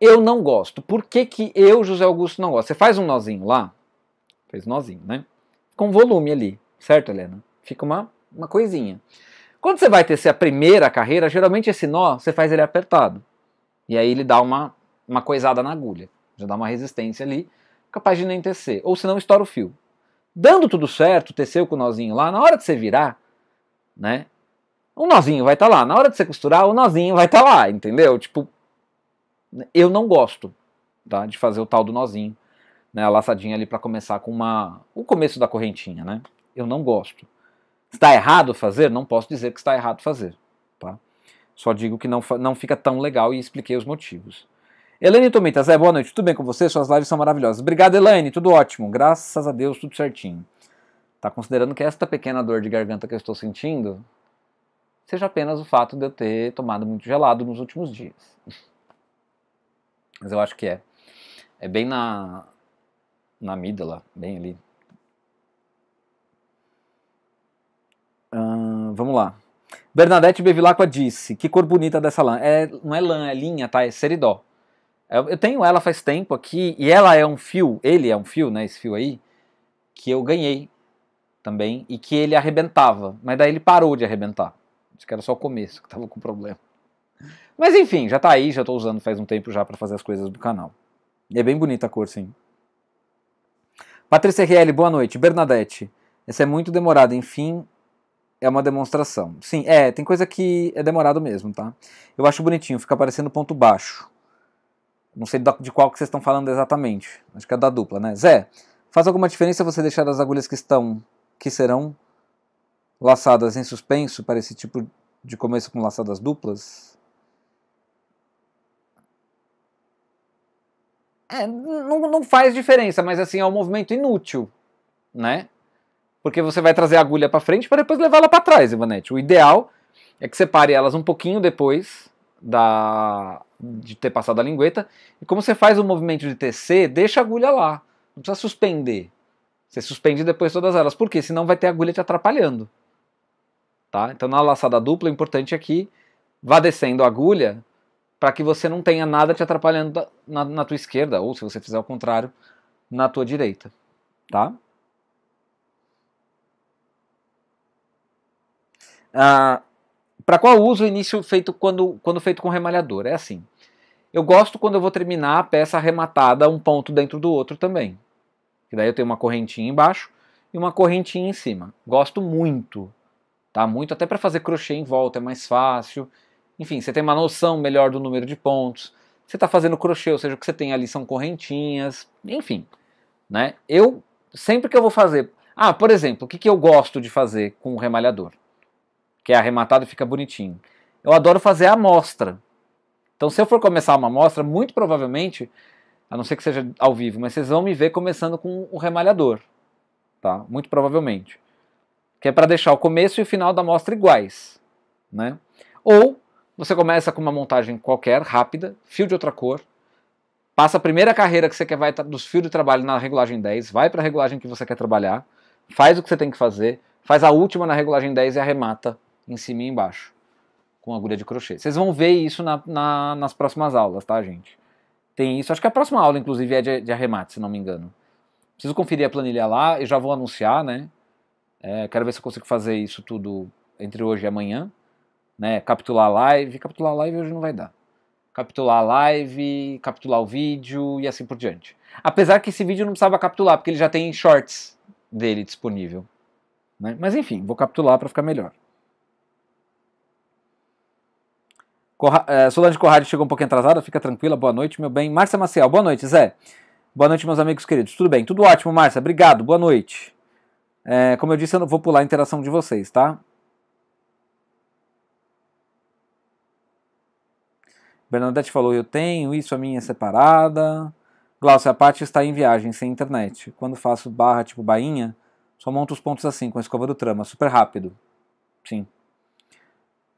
eu não gosto. Por que, que eu, José Augusto, não gosto? Você faz um nozinho lá, fez um nozinho, né? Com volume ali, certo, Helena? Fica uma, uma coisinha. Quando você vai tecer a primeira carreira, geralmente esse nó, você faz ele apertado. E aí ele dá uma, uma coisada na agulha. Já dá uma resistência ali, capaz de nem tecer. Ou senão estoura o fio. Dando tudo certo, teceu com o nozinho lá, na hora de você virar, né? o nozinho vai estar tá lá. Na hora de você costurar, o nozinho vai estar tá lá, entendeu? Tipo, eu não gosto tá, de fazer o tal do nozinho, né? A laçadinha ali para começar com uma, o começo da correntinha, né? Eu não gosto. Está errado fazer? Não posso dizer que está errado fazer, tá? Só digo que não, não fica tão legal e expliquei os motivos. Elaine Tomitas, é, boa noite, tudo bem com você? Suas lives são maravilhosas. Obrigado, Elaine, tudo ótimo, graças a Deus, tudo certinho. Tá considerando que esta pequena dor de garganta que eu estou sentindo seja apenas o fato de eu ter tomado muito gelado nos últimos dias. Mas eu acho que é. É bem na, na amígdala, bem ali. vamos lá. Bernadette Bevilacqua disse: Que cor bonita dessa lã. É, não é lã, é linha, tá? É seridó. Eu, é, eu tenho ela faz tempo aqui e ela é um fio, ele é um fio, né? Esse fio aí, que eu ganhei também e que ele arrebentava, mas daí ele parou de arrebentar acho que era só o começo que estava com problema. Mas enfim, já tá aí, já tô usando faz um tempo já para fazer as coisas do canal. E é bem bonita a cor, sim. Patrícia RL, boa noite. Bernadette, essa é muito demorada, enfim, é uma demonstração. Sim, é, tem coisa que é demorado mesmo, tá? Eu acho bonitinho, fica parecendo ponto baixo. Não sei de qual que vocês estão falando exatamente. Acho que é da dupla, né? Zé, faz alguma diferença você deixar as agulhas que estão, que serão laçadas em suspenso para esse tipo de começo com laçadas duplas? É, não, não faz diferença, mas assim, é um movimento inútil, né? Porque você vai trazer a agulha para frente para depois levá-la para trás, Ivanete. O ideal é que separe elas um pouquinho depois da de ter passado a lingueta. E como você faz o movimento de tecer, deixa a agulha lá. Não precisa suspender. Você suspende depois todas elas, porque senão vai ter agulha te atrapalhando. Tá? Então na laçada dupla, o importante é que vá descendo a agulha para que você não tenha nada te atrapalhando na, na tua esquerda, ou se você fizer o contrário, na tua direita. Tá? Ah, para qual uso o início feito quando, quando feito com remalhador? É assim. Eu gosto quando eu vou terminar a peça arrematada um ponto dentro do outro também. Que daí eu tenho uma correntinha embaixo e uma correntinha em cima. Gosto muito tá? Muito até para fazer crochê em volta é mais fácil. Enfim, você tem uma noção melhor do número de pontos. Você está fazendo crochê, ou seja, o que você tem ali são correntinhas, enfim, né? Eu sempre que eu vou fazer, ah, por exemplo, o que, que eu gosto de fazer com o remalhador, que é arrematado e fica bonitinho. Eu adoro fazer a amostra. Então, se eu for começar uma amostra, muito provavelmente, a não ser que seja ao vivo, mas vocês vão me ver começando com o remalhador, tá? Muito provavelmente que é para deixar o começo e o final da amostra iguais. Né? Ou você começa com uma montagem qualquer, rápida, fio de outra cor, passa a primeira carreira que você quer vai dos fios de trabalho na regulagem 10, vai para a regulagem que você quer trabalhar, faz o que você tem que fazer, faz a última na regulagem 10 e arremata em cima e embaixo com agulha de crochê. Vocês vão ver isso na, na, nas próximas aulas, tá, gente? Tem isso. Acho que a próxima aula, inclusive, é de, de arremate, se não me engano. Preciso conferir a planilha lá e já vou anunciar, né? É, quero ver se eu consigo fazer isso tudo entre hoje e amanhã. Né? Capitular a live. capitular a live hoje não vai dar. Capitular a live, capturar o vídeo e assim por diante. Apesar que esse vídeo não precisava capturar, porque ele já tem shorts dele disponível. Né? Mas enfim, vou capturar para ficar melhor. É, Solange Corrado chegou um pouquinho atrasada, fica tranquila, boa noite, meu bem. Márcia Maciel, boa noite, Zé. Boa noite, meus amigos queridos. Tudo bem? Tudo ótimo, Márcia. Obrigado, boa noite. É, como eu disse, eu não vou pular a interação de vocês, tá? Bernadette falou, eu tenho, isso a minha é separada. Glaucia, a parte está em viagem, sem internet. Quando faço barra tipo bainha, só monto os pontos assim, com a escova do trama, super rápido. Sim.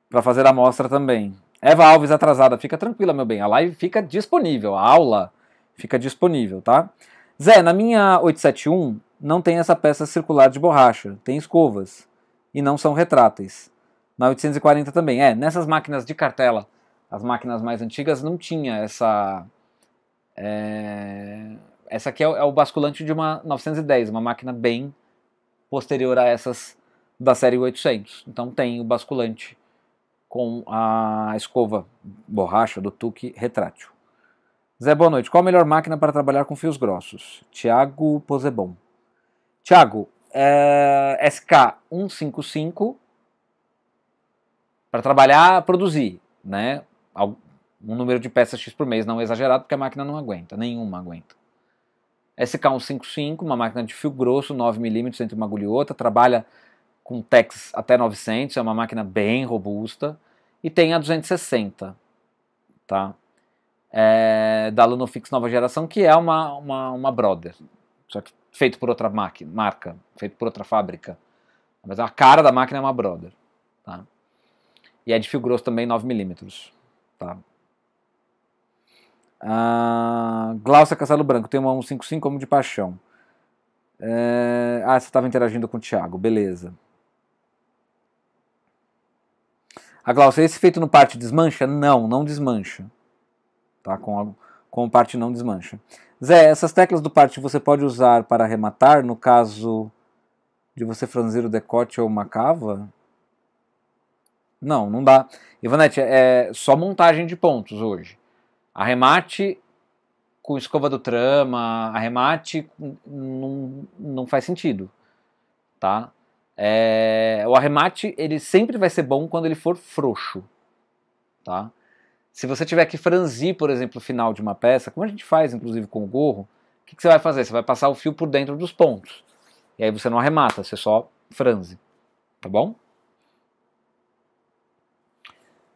Para fazer a amostra também. Eva Alves atrasada, fica tranquila, meu bem. A live fica disponível, a aula fica disponível, tá? Zé, na minha 871 não tem essa peça circular de borracha, tem escovas e não são retráteis. Na 840 também. É, nessas máquinas de cartela, as máquinas mais antigas não tinha essa. É, essa aqui é o, é o basculante de uma 910, uma máquina bem posterior a essas da série 800. Então tem o basculante com a escova borracha do Tuque retrátil. Zé, boa noite. Qual a melhor máquina para trabalhar com fios grossos? Tiago Posebon. Tiago, é, eh, SK155 para trabalhar, produzir, né? Um número de peças X por mês, não exagerado, porque a máquina não aguenta, nenhuma aguenta. SK155, uma máquina de fio grosso, 9mm entre uma agulha e outra, trabalha com Tex até 900, é uma máquina bem robusta, e tem a 260, tá? é, da Lunofix nova geração, que é uma, uma, uma Brother, só que feito por outra máquina, marca, feito por outra fábrica. Mas a cara da máquina é uma Brother. Tá? E é de fio grosso também, 9mm. Tá? Ah, Glaucia Castelo Branco, tem uma 155 como de paixão. É, ah, você estava interagindo com o Thiago, beleza. A Glaucia, esse feito no parte desmancha? Não, não desmancha tá? com, a, com o parte não desmancha. Zé, essas teclas do parte você pode usar para arrematar no caso de você franzir o decote ou uma cava? Não, não dá. Ivanete, é só montagem de pontos hoje. Arremate com escova do trama, arremate não, não faz sentido, tá? É, o arremate ele sempre vai ser bom quando ele for frouxo, tá? Se você tiver que franzir, por exemplo, o final de uma peça, como a gente faz inclusive com o gorro, o que, que, você vai fazer? Você vai passar o fio por dentro dos pontos. E aí você não arremata, você só franze. Tá bom?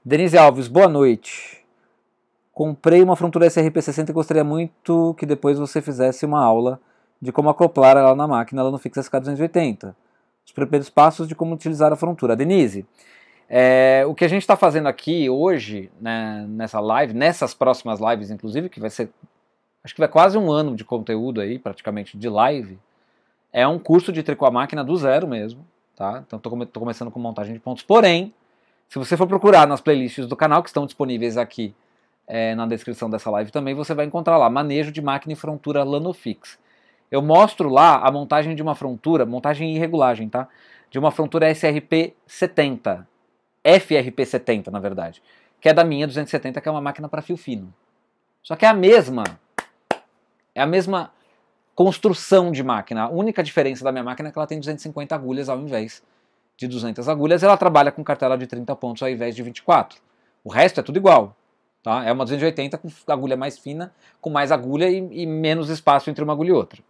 Denise Alves, boa noite. Comprei uma frontura SRP60 e gostaria muito que depois você fizesse uma aula de como acoplar ela na máquina, ela no Fix SK280. Os primeiros passos de como utilizar a frontura. Denise, é, o que a gente está fazendo aqui hoje, né, nessa live, nessas próximas lives, inclusive, que vai ser. Acho que vai quase um ano de conteúdo aí, praticamente, de live, é um curso de tricô à máquina do zero mesmo, tá? Então estou come começando com montagem de pontos. Porém, se você for procurar nas playlists do canal, que estão disponíveis aqui é, na descrição dessa live também, você vai encontrar lá manejo de máquina e frontura Lanofix. Eu mostro lá a montagem de uma frontura, montagem e regulagem, tá? De uma frontura SRP 70, FRP70, na verdade, que é da minha 270, que é uma máquina para fio fino. Só que é a mesma. É a mesma construção de máquina. A única diferença da minha máquina é que ela tem 250 agulhas ao invés de 200 agulhas. Ela trabalha com cartela de 30 pontos ao invés de 24. O resto é tudo igual. Tá? É uma 280 com agulha mais fina, com mais agulha e, e menos espaço entre uma agulha e outra.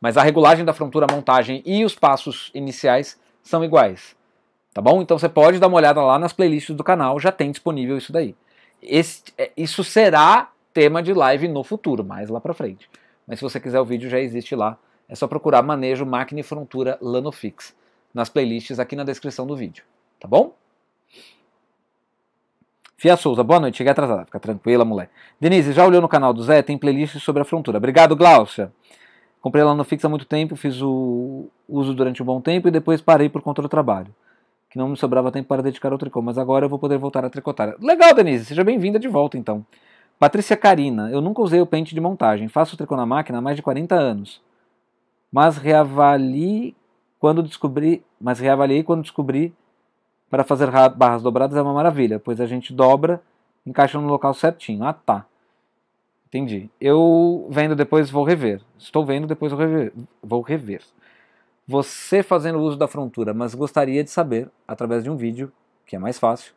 Mas a regulagem da frontura, a montagem e os passos iniciais são iguais tá bom? Então você pode dar uma olhada lá nas playlists do canal, já tem disponível isso daí. Esse, é, isso será tema de live no futuro, mais lá para frente. Mas se você quiser o vídeo, já existe lá. É só procurar Manejo Máquina e Frontura Lanofix nas playlists aqui na descrição do vídeo, tá bom? Fia Souza, boa noite, cheguei atrasada, fica tranquila, mulher. Denise, já olhou no canal do Zé? Tem playlist sobre a frontura. Obrigado, Glaucia. Comprei a LanoFix há muito tempo, fiz o uso durante um bom tempo e depois parei por conta do trabalho que não me sobrava tempo para dedicar ao tricô, mas agora eu vou poder voltar a tricotar. Legal, Denise, seja bem-vinda de volta então. Patrícia Carina, eu nunca usei o pente de montagem, faço tricô na máquina há mais de 40 anos. Mas reavali quando descobri, mas reavaliei quando descobri para fazer barras dobradas é uma maravilha, pois a gente dobra, encaixa no local certinho. Ah, tá. Entendi. Eu vendo depois vou rever. Estou vendo depois vou rever. Vou rever você fazendo uso da frontura, mas gostaria de saber, através de um vídeo, que é mais fácil,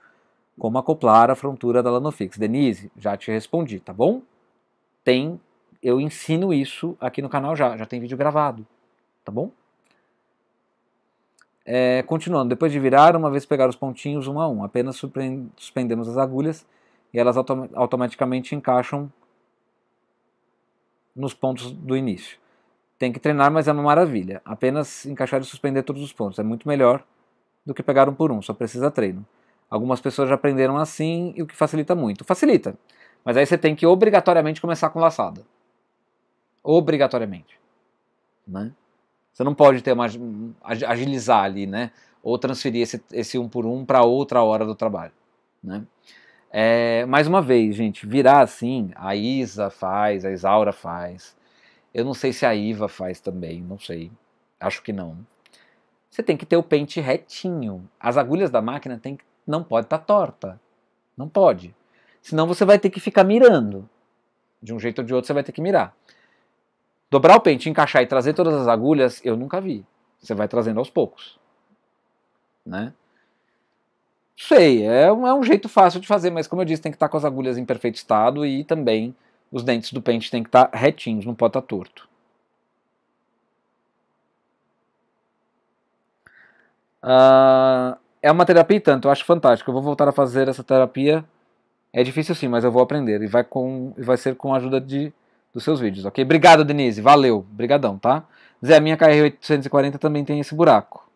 como acoplar a frontura da Lanofix. Denise, já te respondi, tá bom? Tem, eu ensino isso aqui no canal já, já tem vídeo gravado, tá bom? É, continuando, depois de virar, uma vez pegar os pontinhos um a um, apenas suspendemos as agulhas e elas autom automaticamente encaixam nos pontos do início. Tem que treinar, mas é uma maravilha. Apenas encaixar e suspender todos os pontos. É muito melhor do que pegar um por um, só precisa treino. Algumas pessoas já aprenderam assim, e o que facilita muito. Facilita, mas aí você tem que obrigatoriamente começar com laçada. Obrigatoriamente. Né? Você não pode ter uma, agilizar ali, né? Ou transferir esse, esse um por um para outra hora do trabalho. Né? É, mais uma vez, gente, virar assim, a Isa faz, a Isaura faz, eu não sei se a IVA faz também, não sei. Acho que não. Você tem que ter o pente retinho. As agulhas da máquina tem que, não pode estar tá torta. Não pode. Senão você vai ter que ficar mirando. De um jeito ou de outro você vai ter que mirar. Dobrar o pente, encaixar e trazer todas as agulhas, eu nunca vi. Você vai trazendo aos poucos. Né? Sei, é um, é um jeito fácil de fazer, mas como eu disse, tem que estar tá com as agulhas em perfeito estado e também os dentes do pente têm que estar tá retinhos, não pode estar tá torto. Uh, é uma terapia e tanto, eu acho fantástico. Eu vou voltar a fazer essa terapia. É difícil sim, mas eu vou aprender. E vai, com, vai ser com a ajuda de, dos seus vídeos, ok? Obrigado, Denise. Valeu. Brigadão, tá? Zé, a minha KR840 também tem esse buraco.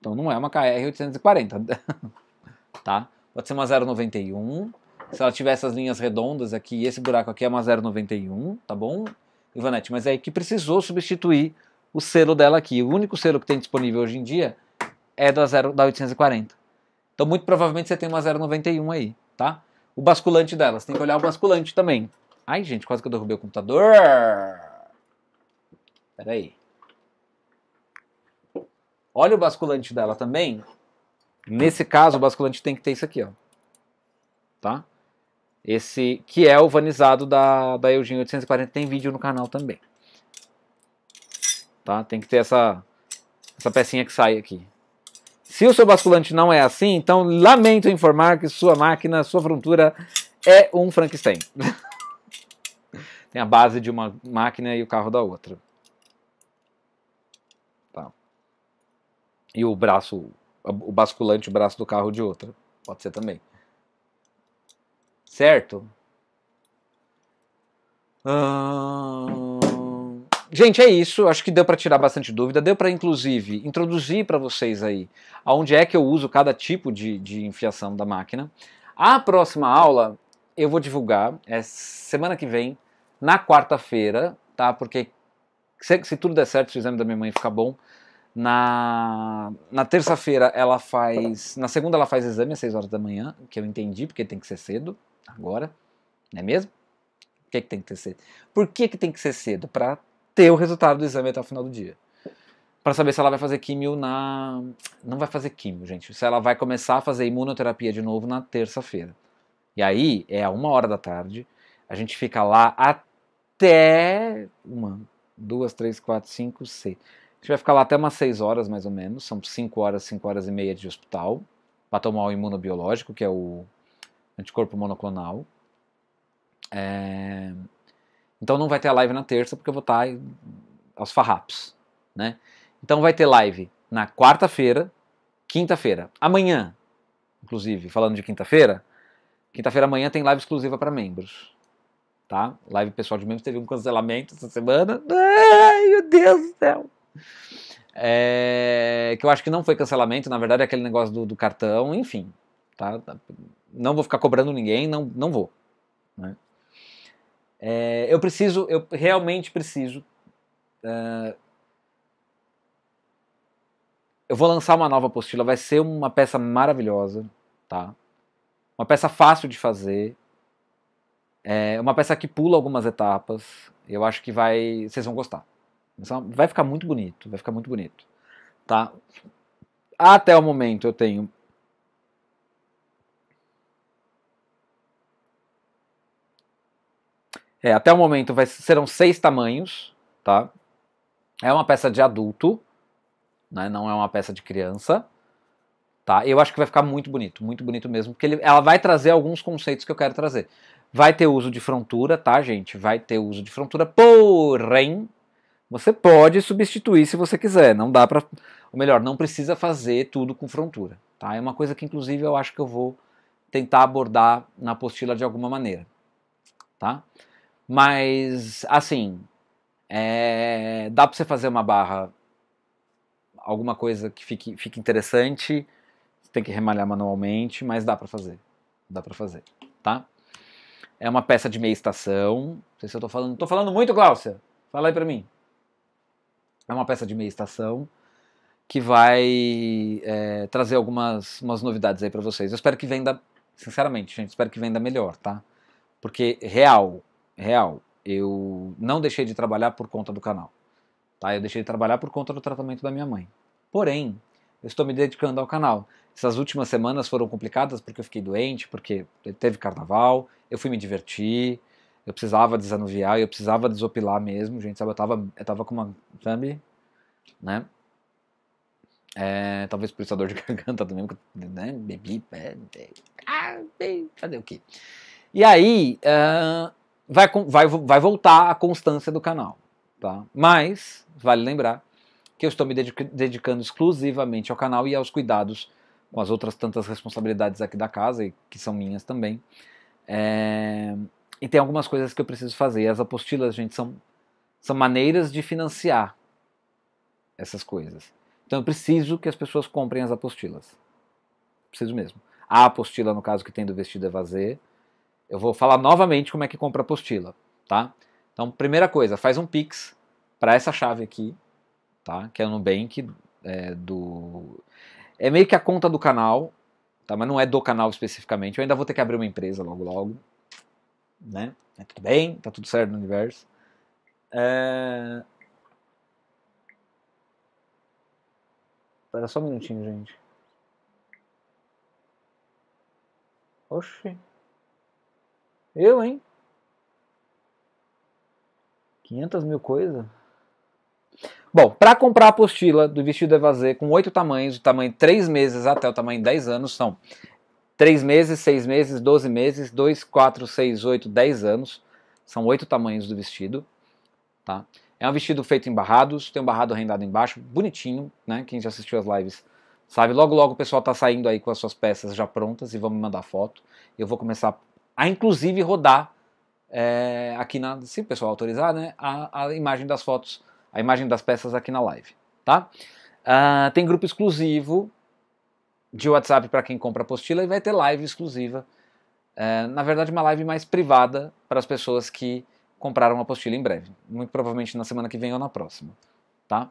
Então não é uma KR840, tá? Pode ser uma 091, se ela tiver essas linhas redondas aqui, esse buraco aqui é uma 0,91, tá bom, Ivanete? Mas é que precisou substituir o selo dela aqui. O único selo que tem disponível hoje em dia é da, 0, da 840. Então, muito provavelmente você tem uma 0,91 aí, tá? O basculante dela, você tem que olhar o basculante também. Ai, gente, quase que eu derrubei o computador. Pera aí. Olha o basculante dela também. Nesse caso, o basculante tem que ter isso aqui, ó. Tá? Esse que é o vanizado da, da Eugene 840, tem vídeo no canal também. Tá? Tem que ter essa, essa pecinha que sai aqui. Se o seu basculante não é assim, então lamento informar que sua máquina, sua frontura é um Frankenstein. tem a base de uma máquina e o carro da outra. Tá. E o braço, o basculante, o braço do carro de outra. Pode ser também certo? Hum... Gente, é isso. Acho que deu para tirar bastante dúvida. Deu para, inclusive, introduzir para vocês aí aonde é que eu uso cada tipo de, de enfiação da máquina. A próxima aula eu vou divulgar, é semana que vem, na quarta-feira, tá? Porque se, se, tudo der certo, se o exame da minha mãe ficar bom, na, na terça-feira ela faz. Na segunda ela faz exame às 6 horas da manhã, que eu entendi, porque tem que ser cedo, agora, não é mesmo? O que, é que tem que ter cedo? Por que, que tem que ser cedo? Para ter o resultado do exame até o final do dia. Para saber se ela vai fazer químio na. Não vai fazer químio, gente. Se ela vai começar a fazer imunoterapia de novo na terça-feira. E aí é a uma hora da tarde. A gente fica lá até. Uma, duas, três, quatro, cinco, seis. A gente vai ficar lá até umas seis horas, mais ou menos. São cinco horas, cinco horas e meia de hospital. Para tomar o imunobiológico, que é o anticorpo monoclonal. É... Então não vai ter a live na terça, porque eu vou estar aos farrapos, né? Então vai ter live na quarta-feira, quinta-feira, amanhã, inclusive, falando de quinta-feira, quinta-feira amanhã tem live exclusiva para membros, tá? Live pessoal de membros teve um cancelamento essa semana. Ai, meu Deus do céu! É... que eu acho que não foi cancelamento, na verdade é aquele negócio do, do cartão, enfim, tá? não vou ficar cobrando ninguém, não, não vou. Né? É, eu preciso, eu realmente preciso. Uh, eu vou lançar uma nova apostila, vai ser uma peça maravilhosa, tá? Uma peça fácil de fazer, é uma peça que pula algumas etapas. Eu acho que vai, vocês vão gostar. Vai ficar muito bonito, vai ficar muito bonito, tá? Até o momento eu tenho É, até o momento vai, serão seis tamanhos, tá? É uma peça de adulto, né? não é uma peça de criança. Tá? Eu acho que vai ficar muito bonito, muito bonito mesmo, porque ele, ela vai trazer alguns conceitos que eu quero trazer. Vai ter uso de frontura, tá, gente? Vai ter uso de frontura, porém, você pode substituir se você quiser. Não dá pra. Ou melhor, não precisa fazer tudo com frontura, tá? É uma coisa que, inclusive, eu acho que eu vou tentar abordar na apostila de alguma maneira, tá? Mas, assim, é, dá pra você fazer uma barra, alguma coisa que fique, fique interessante, tem que remalhar manualmente, mas dá pra fazer. Dá para fazer, tá? É uma peça de meia estação. Não sei se eu tô falando. Tô falando muito, Glaucia. Fala aí pra mim. É uma peça de meia estação que vai é, trazer algumas umas novidades aí para vocês. Eu espero que venda, sinceramente, gente, espero que venda melhor, tá? Porque, real, real. Eu não deixei de trabalhar por conta do canal. Tá? Eu deixei de trabalhar por conta do tratamento da minha mãe. Porém, eu estou me dedicando ao canal. Essas últimas semanas foram complicadas porque eu fiquei doente, porque teve carnaval, eu fui me divertir, eu precisava desanuviar, eu precisava desopilar mesmo, gente, sabe? Eu tava, eu tava com uma, sabe? Né? É, talvez por isso a dor de garganta também, né? Bebi, é, ah, fazer o quê? E aí, uh, vai, vai, vai voltar a constância do canal. Tá? Mas, vale lembrar que eu estou me dedicando exclusivamente ao canal e aos cuidados com as outras tantas responsabilidades aqui da casa, e que são minhas também. É... E tem algumas coisas que eu preciso fazer. As apostilas, gente, são, são maneiras de financiar essas coisas. Então eu preciso que as pessoas comprem as apostilas. Preciso mesmo. A apostila, no caso, que tem do vestido é vazer eu vou falar novamente como é que compra apostila, tá? Então, primeira coisa, faz um Pix para essa chave aqui, tá? Que é o Nubank é, do... É meio que a conta do canal, tá? Mas não é do canal especificamente. Eu ainda vou ter que abrir uma empresa logo logo, né? É tudo bem, tá tudo certo no universo. É... Espera só um minutinho, gente. Oxi. Eu, hein? 500 mil coisas. Bom, para comprar a apostila do vestido evasê com oito tamanhos, do tamanho 3 meses até o tamanho 10 anos, são 3 meses, 6 meses, 12 meses, 2, 4, 6, 8, 10 anos. São oito tamanhos do vestido. Tá? É um vestido feito em barrados, tem um barrado rendado embaixo, bonitinho, né? Quem já assistiu as lives sabe. Logo, logo o pessoal tá saindo aí com as suas peças já prontas e vão me mandar foto. Eu vou começar a inclusive rodar é, aqui na, se o pessoal autorizar, né, a, a, imagem das fotos, a imagem das peças aqui na live, tá? Uh, tem grupo exclusivo de WhatsApp para quem compra apostila e vai ter live exclusiva, é, na verdade uma live mais privada para as pessoas que compraram uma apostila em breve, muito provavelmente na semana que vem ou na próxima, tá?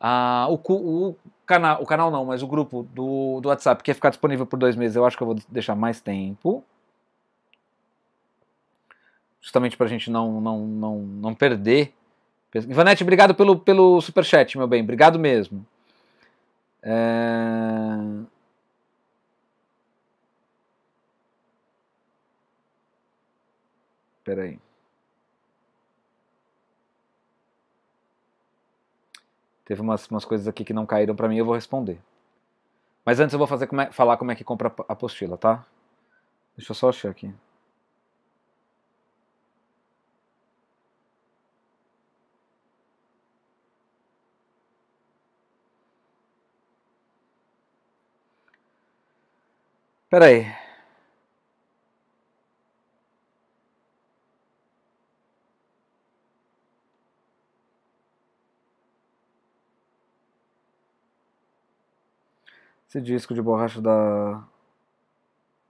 Ah, o, o, canal, o canal não, mas o grupo do, do WhatsApp que ia ficar disponível por dois meses, eu acho que eu vou deixar mais tempo, justamente para a gente não, não, não, não perder. Ivanete, obrigado pelo, pelo superchat, meu bem, obrigado mesmo. É... Peraí. Teve umas, umas coisas aqui que não caíram para mim, eu vou responder. Mas antes eu vou fazer como é, falar como é que compra a apostila, tá? Deixa eu só achar aqui. Espera aí. Esse disco de borracha da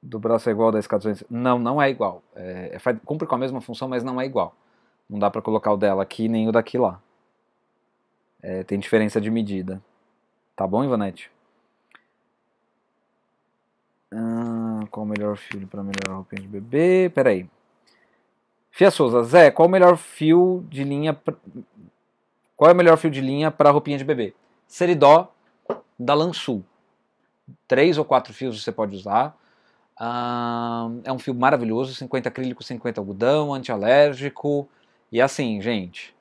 do braço é igual da sk Não, não é igual. É, é, cumpre com a mesma função, mas não é igual. Não dá para colocar o dela aqui nem o daqui lá. É, tem diferença de medida. Tá bom, Ivanete? Ah, qual o melhor fio para melhorar a roupinha de bebê? Peraí. Fia Souza, Zé, qual o melhor fio de linha. Pra... Qual é o melhor fio de linha para roupinha de bebê? Seridó da Lansul. Três ou quatro fios você pode usar. Ah, é um fio maravilhoso, 50 acrílico, 50 algodão, antialérgico. E assim, gente,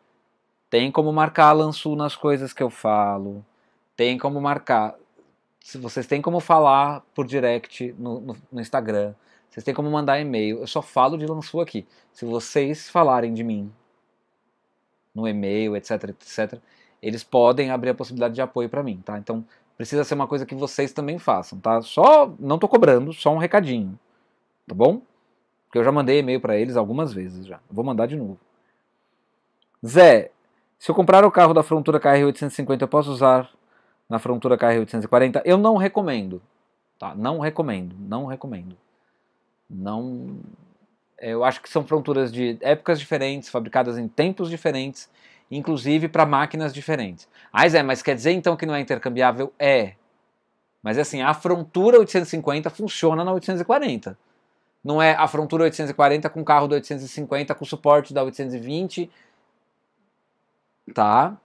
tem como marcar a Lansul nas coisas que eu falo. Tem como marcar. Se vocês têm como falar por direct no, no, no Instagram, vocês têm como mandar e-mail. Eu só falo de Lançou aqui. Se vocês falarem de mim no e-mail, etc, etc, eles podem abrir a possibilidade de apoio para mim, tá? Então, precisa ser uma coisa que vocês também façam, tá? Só, não tô cobrando, só um recadinho, tá bom? Porque eu já mandei e-mail para eles algumas vezes já. Vou mandar de novo. Zé, se eu comprar o carro da Frontura KR850, eu posso usar na frontura KR840, eu não recomendo. Tá? Não recomendo, não recomendo. Não. Eu acho que são fronturas de épocas diferentes, fabricadas em tempos diferentes, inclusive para máquinas diferentes. Ah, Zé, mas quer dizer então que não é intercambiável? É. Mas assim, a frontura 850 funciona na 840. Não é a frontura 840 com o carro da 850, com o suporte da 820. Tá?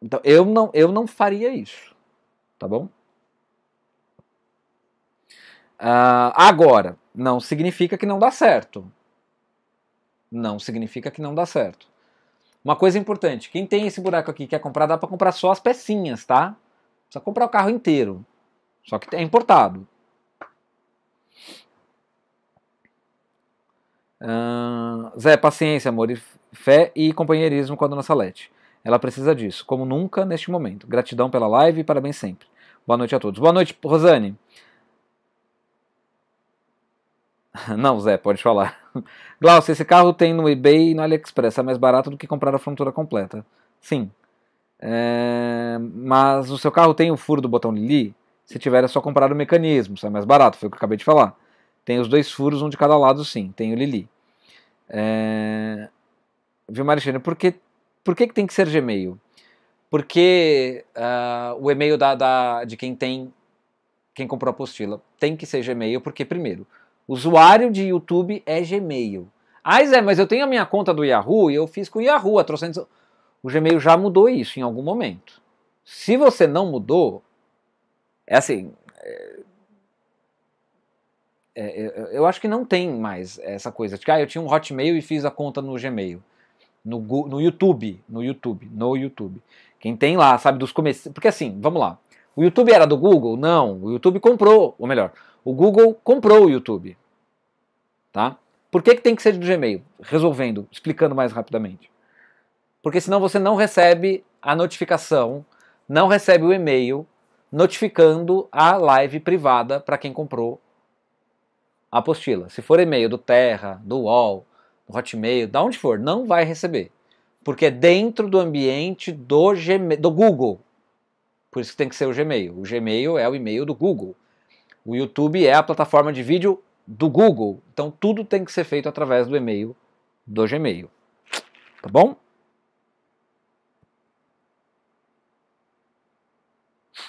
Então, eu não, eu não faria isso, tá bom? Uh, agora, não significa que não dá certo. Não significa que não dá certo. Uma coisa importante, quem tem esse buraco aqui quer comprar, dá para comprar só as pecinhas, tá? Precisa comprar o carro inteiro. Só que é importado. Uh, Zé, paciência, amor, e fé e companheirismo com a dona Salete. Ela precisa disso, como nunca neste momento. Gratidão pela live e parabéns sempre. Boa noite a todos. Boa noite, Rosane. Não, Zé, pode falar. Glaucio, esse carro tem no eBay e no AliExpress. É mais barato do que comprar a frontura completa. Sim. É... Mas o seu carro tem o furo do botão Lili? Se tiver, é só comprar o mecanismo. Isso é mais barato, foi o que eu acabei de falar. Tem os dois furos, um de cada lado, sim. Tem o Lili. É... Viu, Marichene? por que por que, que tem que ser Gmail? Porque uh, o e-mail da, da, de quem tem, quem comprou a apostila, tem que ser Gmail, porque, primeiro, usuário de YouTube é Gmail. Ah, Zé, mas eu tenho a minha conta do Yahoo e eu fiz com o Yahoo. A O Gmail já mudou isso em algum momento. Se você não mudou, é assim. É, é... É, eu acho que não tem mais essa coisa de que ah, eu tinha um Hotmail e fiz a conta no Gmail no, no YouTube, no YouTube, no YouTube. Quem tem lá, sabe, dos começos. Porque assim, vamos lá. O YouTube era do Google? Não, o YouTube comprou, ou melhor, o Google comprou o YouTube. Tá? Por que, que tem que ser do Gmail? Resolvendo, explicando mais rapidamente. Porque senão você não recebe a notificação, não recebe o e-mail notificando a live privada para quem comprou a apostila. Se for e-mail do Terra, do UOL, Hotmail, da onde for, não vai receber. Porque é dentro do ambiente do, Gmail, do Google. Por isso que tem que ser o Gmail. O Gmail é o e-mail do Google. O YouTube é a plataforma de vídeo do Google. Então tudo tem que ser feito através do e-mail do Gmail. Tá bom?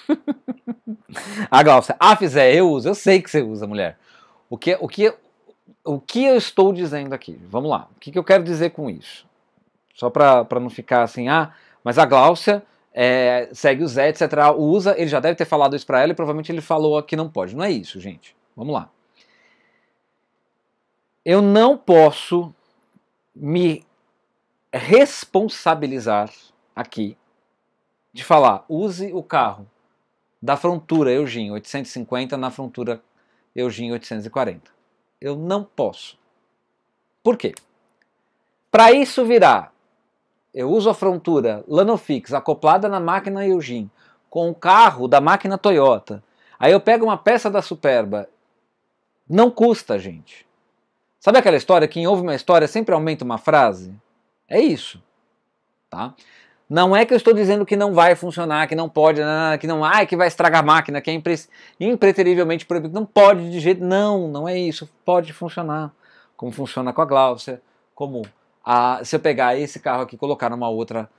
a ah, Glaucia, ah, fizer, é, eu uso. Eu sei que você usa, mulher. O que, o que o que eu estou dizendo aqui? Vamos lá. O que, que eu quero dizer com isso? Só para não ficar assim, ah, mas a Gláucia é, segue o Zé, etc. Usa, ele já deve ter falado isso para ela e provavelmente ele falou que não pode. Não é isso, gente. Vamos lá. Eu não posso me responsabilizar aqui de falar, use o carro da frontura Eugene 850 na frontura Eugene 840 eu não posso. Por quê? Para isso virar, eu uso a frontura Lanofix acoplada na máquina Eugene com o carro da máquina Toyota. Aí eu pego uma peça da Superba. Não custa, gente. Sabe aquela história que quem ouve uma história sempre aumenta uma frase? É isso. Tá? Não é que eu estou dizendo que não vai funcionar, que não pode, né, que não, ai, que vai estragar a máquina, que é impre impreterivelmente proibido. Não pode de jeito, não, não é isso. Pode funcionar, como funciona com a Glaucia, como a, se eu pegar esse carro aqui e colocar numa outra,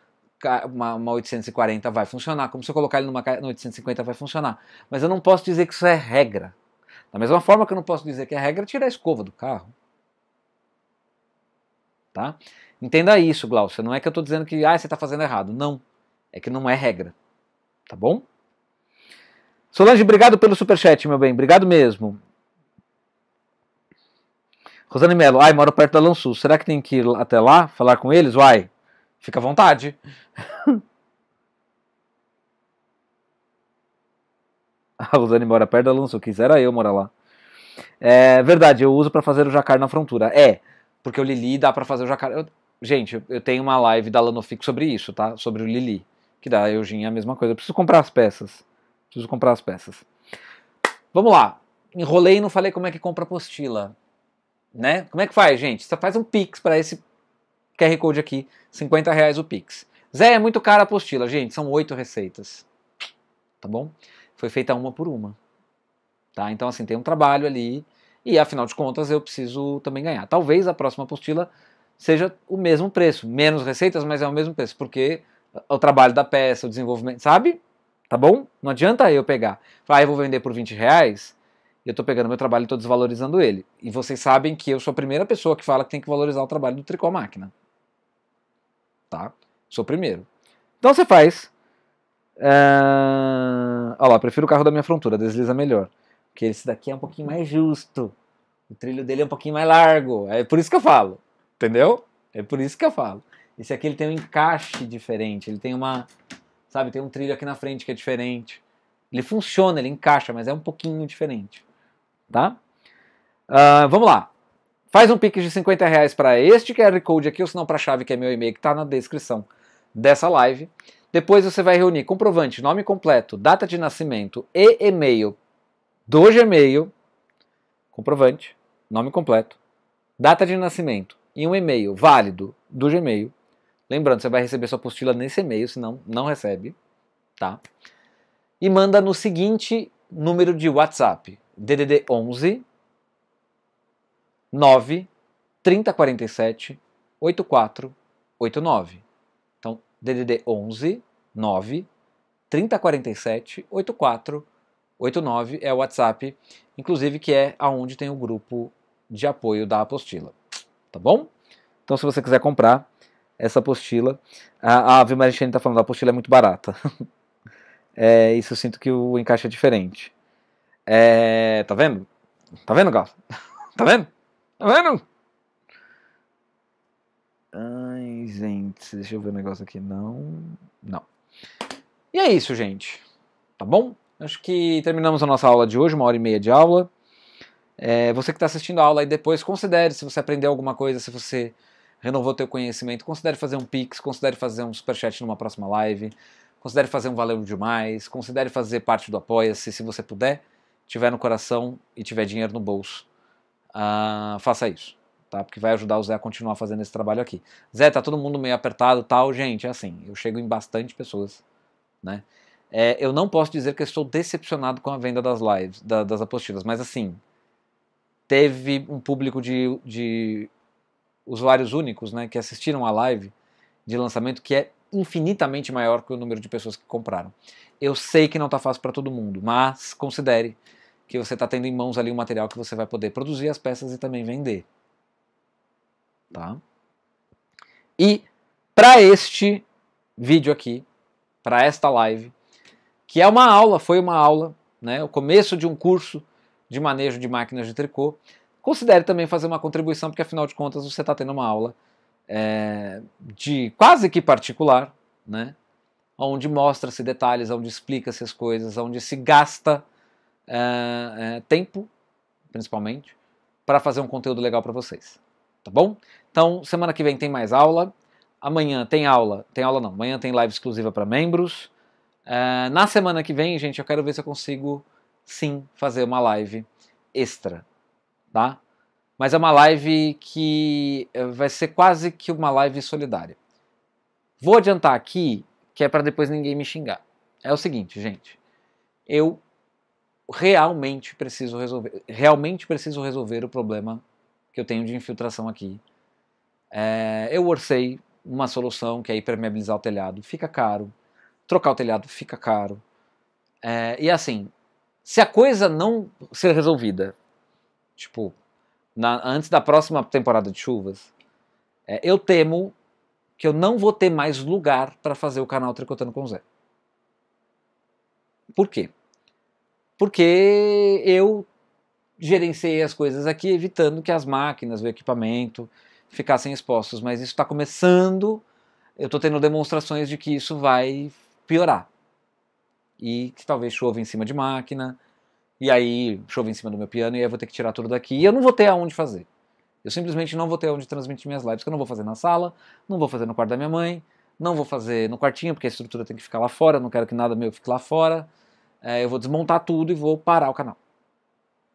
uma, uma 840 vai funcionar, como se eu colocar ele numa, numa 850 vai funcionar. Mas eu não posso dizer que isso é regra. Da mesma forma que eu não posso dizer que é regra tirar a escova do carro. Tá? Entenda isso, Glaucia. Não é que eu estou dizendo que ah, você está fazendo errado. Não. É que não é regra. Tá bom? Solange, obrigado pelo superchat, meu bem. Obrigado mesmo. Rosane Mello, ai, moro perto da Lançu. Será que tem que ir até lá falar com eles? Uai, fica à vontade. A Rosane mora perto da Lançu. Quisera eu morar lá. É verdade, eu uso para fazer o jacar na frontura. É, porque o Lili dá para fazer o jacar. Eu, Gente, eu tenho uma live da Lanofic sobre isso, tá? Sobre o Lili, que da Eugênia é a mesma coisa. Eu preciso comprar as peças. Preciso comprar as peças. Vamos lá. Enrolei e não falei como é que compra apostila. Né? Como é que faz, gente? Você faz um Pix para esse QR Code aqui, 50 reais o Pix. Zé, é muito cara a apostila, gente, são oito receitas. Tá bom? Foi feita uma por uma. Tá? Então, assim, tem um trabalho ali e, afinal de contas, eu preciso também ganhar. Talvez a próxima apostila seja o mesmo preço. Menos receitas, mas é o mesmo preço, porque o trabalho da peça, o desenvolvimento, sabe? Tá bom? Não adianta eu pegar. Falar, ah, eu vou vender por 20 reais, e eu tô pegando meu trabalho e tô desvalorizando ele. E vocês sabem que eu sou a primeira pessoa que fala que tem que valorizar o trabalho do tricô máquina. Tá? Sou o primeiro. Então você faz. Uh... Olha lá, prefiro o carro da minha frontura, desliza melhor. Porque esse daqui é um pouquinho mais justo. O trilho dele é um pouquinho mais largo. É por isso que eu falo. Entendeu? É por isso que eu falo. Esse aqui ele tem um encaixe diferente, ele tem uma, sabe, tem um trilho aqui na frente que é diferente. Ele funciona, ele encaixa, mas é um pouquinho diferente, tá? Uh, vamos lá. Faz um pique de 50 reais para este QR Code aqui, ou se não para a chave que é meu e-mail que está na descrição dessa live. Depois você vai reunir comprovante, nome completo, data de nascimento e e-mail do Gmail. Comprovante, nome completo, data de nascimento e um e-mail válido do Gmail. Lembrando, você vai receber sua apostila nesse e-mail, senão não recebe, tá? E manda no seguinte número de WhatsApp: DDD 11 9 3047 8489. Então, DDD 11 9 3047 8489 é o WhatsApp, inclusive que é aonde tem o grupo de apoio da apostila tá bom? Então, se você quiser comprar essa apostila, a, a Ave tá está falando, a apostila é muito barata. é, isso eu sinto que o encaixe é diferente. É, tá vendo? Tá vendo, Gal? tá vendo? Tá vendo? Ai, gente, deixa eu ver o um negócio aqui. Não, não. E é isso, gente. Tá bom? Acho que terminamos a nossa aula de hoje, uma hora e meia de aula. É, você que está assistindo a aula aí depois, considere se você aprendeu alguma coisa, se você renovou teu conhecimento, considere fazer um Pix, considere fazer um Superchat numa próxima live, considere fazer um Valeu Demais, considere fazer parte do Apoia-se, se você puder, tiver no coração e tiver dinheiro no bolso, uh, faça isso, tá? Porque vai ajudar o Zé a continuar fazendo esse trabalho aqui. Zé, tá todo mundo meio apertado tal, gente, é assim, eu chego em bastante pessoas, né? É, eu não posso dizer que estou decepcionado com a venda das lives, da, das apostilas, mas assim, teve um público de, de usuários únicos né, que assistiram a live de lançamento que é infinitamente maior que o número de pessoas que compraram. Eu sei que não está fácil para todo mundo, mas considere que você está tendo em mãos ali um material que você vai poder produzir as peças e também vender. Tá? E para este vídeo aqui, para esta live, que é uma aula, foi uma aula, né, o começo de um curso de manejo de máquinas de tricô, considere também fazer uma contribuição, porque afinal de contas você está tendo uma aula é, de quase que particular, né? onde mostra-se detalhes, onde explica-se as coisas, onde se gasta é, é, tempo, principalmente, para fazer um conteúdo legal para vocês. Tá bom? Então, semana que vem tem mais aula. Amanhã tem aula, tem aula não, amanhã tem live exclusiva para membros. É, na semana que vem, gente, eu quero ver se eu consigo sim fazer uma live extra, tá? Mas é uma live que eh, vai ser quase que uma live solidária. Vou adiantar aqui, que é para depois ninguém me xingar. É o seguinte, gente. Eu realmente preciso resolver, realmente preciso resolver o problema que eu tenho de infiltração aqui. É, eu orcei uma solução que é impermeabilizar o telhado, fica caro. Trocar o telhado fica caro. É, e assim, se a coisa não ser resolvida, tipo, na, antes da próxima temporada de chuvas, é, eu temo que eu não vou ter mais lugar para fazer o canal Tricotando com o Zé. Por quê? Porque eu gerenciei as coisas aqui, evitando que as máquinas, o equipamento ficassem expostos, mas isso está começando. Eu estou tendo demonstrações de que isso vai piorar e que talvez chova em cima de máquina, e aí chova em cima do meu piano, e aí eu vou ter que tirar tudo daqui, e eu não vou ter aonde fazer. Eu simplesmente não vou ter onde transmitir minhas lives, que eu não vou fazer na sala, não vou fazer no quarto da minha mãe, não vou fazer no quartinho, porque a estrutura tem que ficar lá fora, não quero que nada meu fique lá fora. É, eu vou desmontar tudo e vou parar o canal.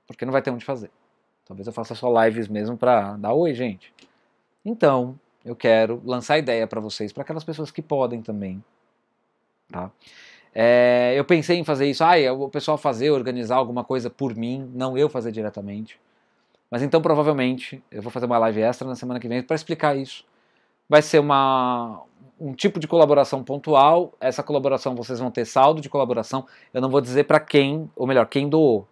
Porque não vai ter onde fazer. Talvez eu faça só lives mesmo para dar oi, gente. Então, eu quero lançar ideia para vocês, para aquelas pessoas que podem também, tá? É, eu pensei em fazer isso, ah, é o pessoal fazer, organizar alguma coisa por mim, não eu fazer diretamente. Mas então provavelmente eu vou fazer uma live extra na semana que vem para explicar isso. Vai ser uma, um tipo de colaboração pontual. Essa colaboração vocês vão ter saldo de colaboração. Eu não vou dizer para quem, ou melhor, quem doou,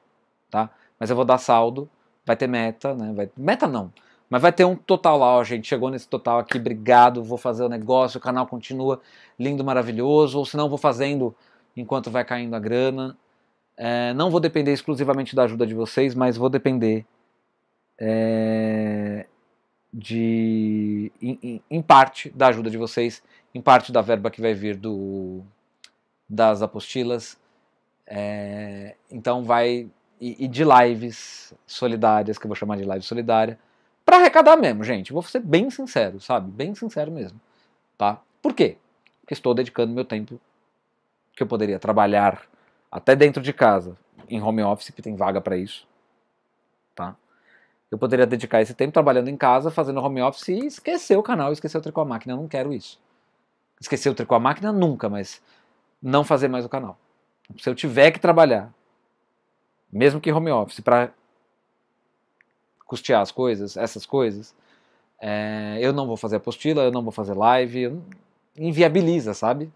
tá? Mas eu vou dar saldo. Vai ter meta, né? Vai, meta não. Mas vai ter um total lá, ó, gente. Chegou nesse total aqui, obrigado. Vou fazer o negócio, o canal continua lindo, maravilhoso. Ou se não, vou fazendo enquanto vai caindo a grana. É, não vou depender exclusivamente da ajuda de vocês, mas vou depender é, de, em, em, parte da ajuda de vocês, em parte da verba que vai vir do, das apostilas. É, então vai e, e, de lives solidárias, que eu vou chamar de live solidária, para arrecadar mesmo, gente. Vou ser bem sincero, sabe? Bem sincero mesmo, tá? Por quê? Porque estou dedicando meu tempo que eu poderia trabalhar até dentro de casa, em home office, que tem vaga para isso, tá? Eu poderia dedicar esse tempo trabalhando em casa, fazendo home office e esquecer o canal, esquecer o Tricô à Máquina. Eu não quero isso. Esquecer o Tricô à Máquina nunca, mas não fazer mais o canal. Se eu tiver que trabalhar, mesmo que home office, para custear as coisas, essas coisas, é, eu não vou fazer apostila, eu não vou fazer live, inviabiliza, sabe?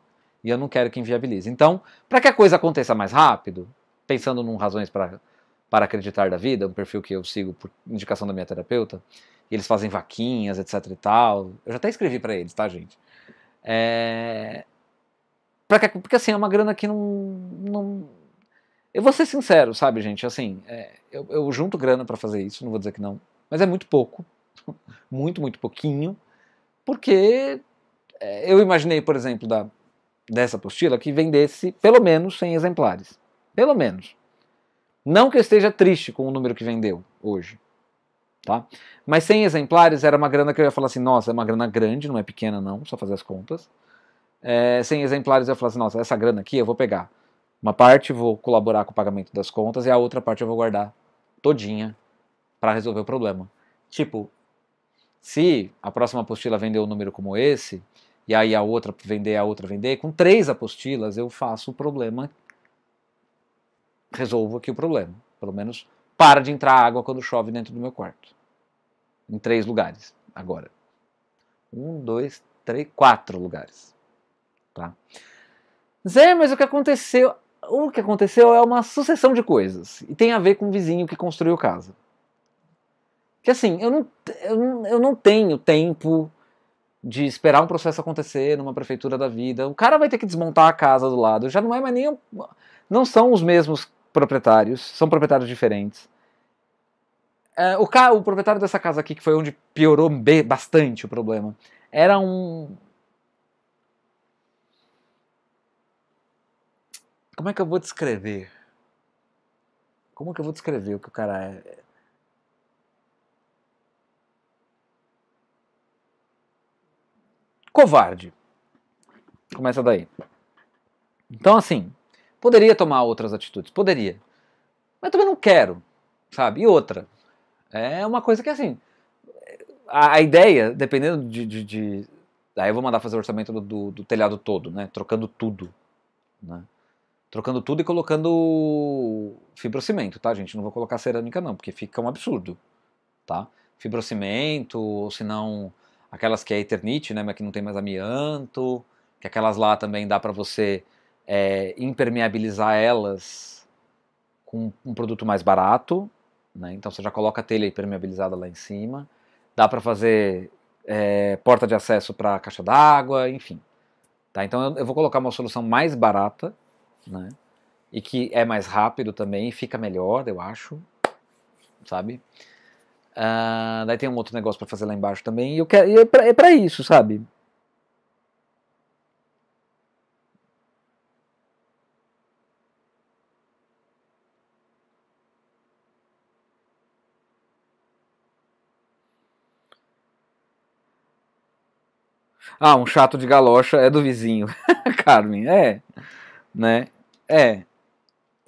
E eu não quero que inviabilize. Então, para que a coisa aconteça mais rápido, pensando em razões para para acreditar da vida, um perfil que eu sigo por indicação da minha terapeuta, eles fazem vaquinhas, etc e tal. Eu já até escrevi para eles, tá, gente? É... Pra que... Porque assim, é uma grana que não, não... Eu vou ser sincero, sabe, gente? Assim, é... eu, eu junto grana para fazer isso, não vou dizer que não, mas é muito pouco, muito, muito pouquinho, porque é, eu imaginei, por exemplo, da dessa apostila que vendesse pelo menos 100 exemplares. Pelo menos. Não que eu esteja triste com o número que vendeu hoje. Tá? Mas 100 exemplares era uma grana que eu ia falar assim: nossa, é uma grana grande, não é pequena não, só fazer as contas. É, eh, 100 exemplares eu ia falar assim: nossa, essa grana aqui eu vou pegar. Uma parte vou colaborar com o pagamento das contas e a outra parte eu vou guardar todinha para resolver o problema. Tipo, se a próxima apostila vender um número como esse, e aí a outra vender, a outra vender, com três apostilas eu faço o problema, resolvo aqui o problema. Pelo menos para de entrar água quando chove dentro do meu quarto. Em três lugares, agora. Um, dois, três, quatro lugares. Tá? Zé, mas o que aconteceu? O que aconteceu é uma sucessão de coisas. E tem a ver com o vizinho que construiu casa. Que assim, eu não, eu não, eu não tenho tempo de esperar um processo acontecer numa prefeitura da vida. O cara vai ter que desmontar a casa do lado. Já não é mais nem. Não são os mesmos proprietários, são proprietários diferentes. É, o, ca, o proprietário dessa casa aqui, que foi onde piorou bastante o problema, era um. Como é que eu vou descrever? Como é que eu vou descrever o que o cara é? covarde. Começa daí. Então, assim, poderia tomar outras atitudes, poderia. Mas também não quero, sabe? E outra, é uma coisa que, assim, a, a ideia, dependendo de, de, de, Aí eu vou mandar fazer o orçamento do, do, do telhado todo, né? Trocando tudo, né? Trocando tudo e colocando fibrocimento, tá, gente? Não vou colocar cerâmica, não, porque fica um absurdo, tá? Fibrocimento, ou se não aquelas que é Eternite, né, mas que não tem mais amianto, que aquelas lá também dá para você é, impermeabilizar elas com um produto mais barato, né, então você já coloca a telha impermeabilizada lá em cima, dá para fazer é, porta de acesso para caixa d'água, enfim. Tá, então eu, eu vou colocar uma solução mais barata, né, e que é mais rápido também, fica melhor, eu acho, sabe? Uh, daí tem um outro negócio para fazer lá embaixo também. E eu quero, e é para é pra isso, sabe? Ah, um chato de galocha é do vizinho. Carmen, é. Né? É.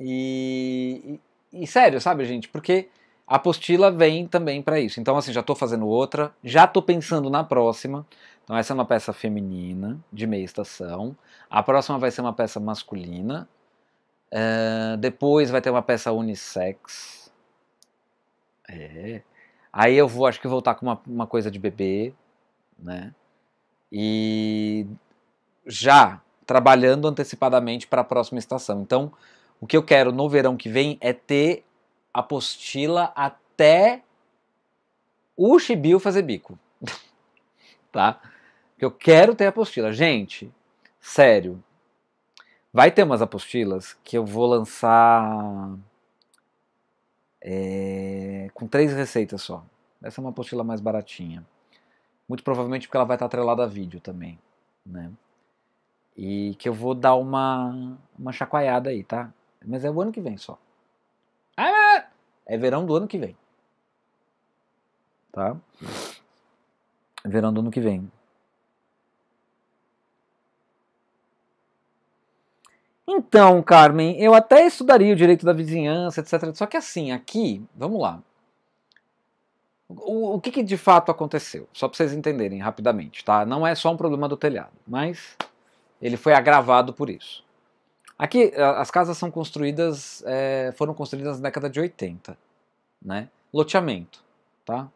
E, e, e, sério, sabe, gente? Porque a apostila vem também para isso. Então, assim, já estou fazendo outra, já estou pensando na próxima. Então, essa é uma peça feminina, de meia estação. A próxima vai ser uma peça masculina. Uh, depois vai ter uma peça unissex. É. Aí eu vou, acho que voltar com uma, uma coisa de bebê, né? E já trabalhando antecipadamente para a próxima estação. Então, o que eu quero no verão que vem é ter apostila até o Chibiu fazer bico. tá? Eu quero ter apostila. Gente, sério. Vai ter umas apostilas que eu vou lançar é, com três receitas só. Essa é uma apostila mais baratinha. Muito provavelmente porque ela vai estar atrelada a vídeo também, né? E que eu vou dar uma, uma chacoalhada aí, tá? Mas é o ano que vem só. Ah, é verão do ano que vem. Tá? Verão do ano que vem. Então, Carmen, eu até estudaria o direito da vizinhança, etc. Só que assim, aqui, vamos lá. O, o que, que, de fato aconteceu? Só para vocês entenderem rapidamente, tá? Não é só um problema do telhado, mas ele foi agravado por isso. Aqui as casas são construídas, é, foram construídas na década de 80, né? Loteamento, tá?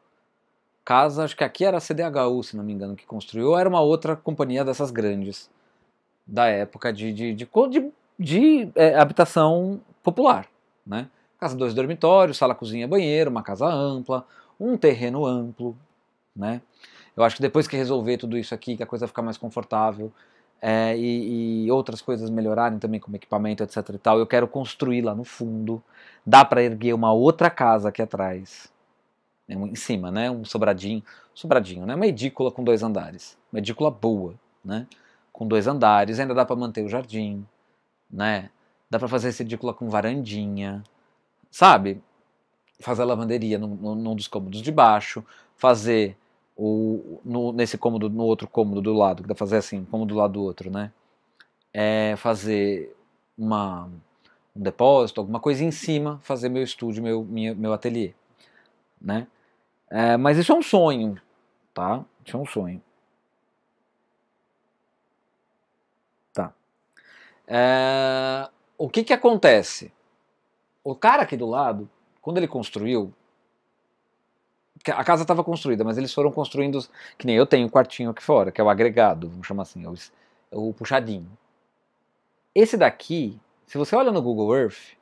Casa, acho que aqui era a CDHU, se não me engano, que construiu, era uma outra companhia dessas grandes da época de, de, de, de, de é, habitação popular, né? Casa, dois dormitórios, sala, cozinha, banheiro, uma casa ampla, um terreno amplo, né? Eu acho que depois que resolver tudo isso aqui, que a coisa ficar mais confortável, é, e, e, outras coisas melhorarem também como equipamento, etc e tal. Eu quero construir lá no fundo. Dá para erguer uma outra casa aqui atrás, é em cima, né? Um sobradinho, sobradinho, né? Uma edícula com dois andares, uma edícula boa, né? Com dois andares, ainda dá para manter o jardim, né? Dá para fazer essa edícula com varandinha, sabe? Fazer lavanderia num, num dos cômodos de baixo, fazer ou no, nesse cômodo, no outro cômodo do lado, que dá fazer assim, um cômodo do lado do outro, né? É fazer uma, um depósito, alguma coisa em cima, fazer meu estúdio, meu, minha, meu ateliê, né? É, mas isso é um sonho, tá? Isso é um sonho. Tá. É, o que que acontece? O cara aqui do lado, quando ele construiu, a casa estava construída, mas eles foram construindo, que nem eu tenho um quartinho aqui fora, que é o agregado, vamos chamar assim, é o, é o puxadinho. Esse daqui, se você olha no Google Earth,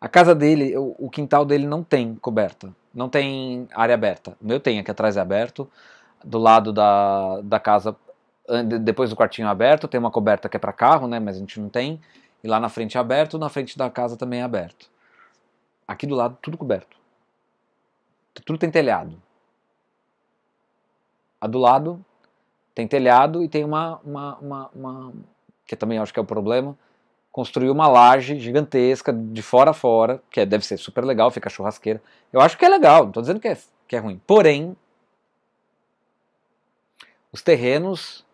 a casa dele, o, o quintal dele não tem coberta, não tem área aberta. O meu tem, aqui atrás é aberto, do lado da, da casa, depois do quartinho é aberto, tem uma coberta que é para carro, né, mas a gente não tem. E lá na frente é aberto, na frente da casa também é aberto. Aqui do lado, tudo coberto. Tudo tem telhado. A do lado tem telhado e tem uma, uma, uma, uma que também acho que é o problema, construiu uma laje gigantesca de fora a fora, que é, deve ser super legal, fica churrasqueira. Eu acho que é legal, não estou dizendo que é, que é ruim. Porém, os terrenos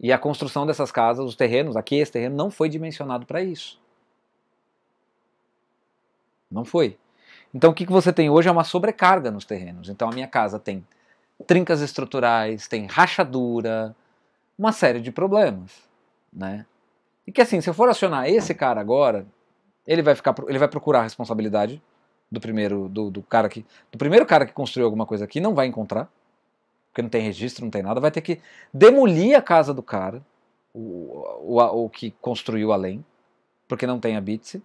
e a construção dessas casas, os terrenos, aqui esse terreno não foi dimensionado para isso. Não foi. Então o que, que você tem hoje é uma sobrecarga nos terrenos. Então a minha casa tem trincas estruturais, tem rachadura, uma série de problemas, né? E que assim, se eu for acionar esse cara agora, ele vai ficar, ele vai procurar a responsabilidade do primeiro do, do cara que do primeiro cara que construiu alguma coisa aqui não vai encontrar, porque não tem registro, não tem nada, vai ter que demolir a casa do cara, o, o, o que construiu além, porque não tem habite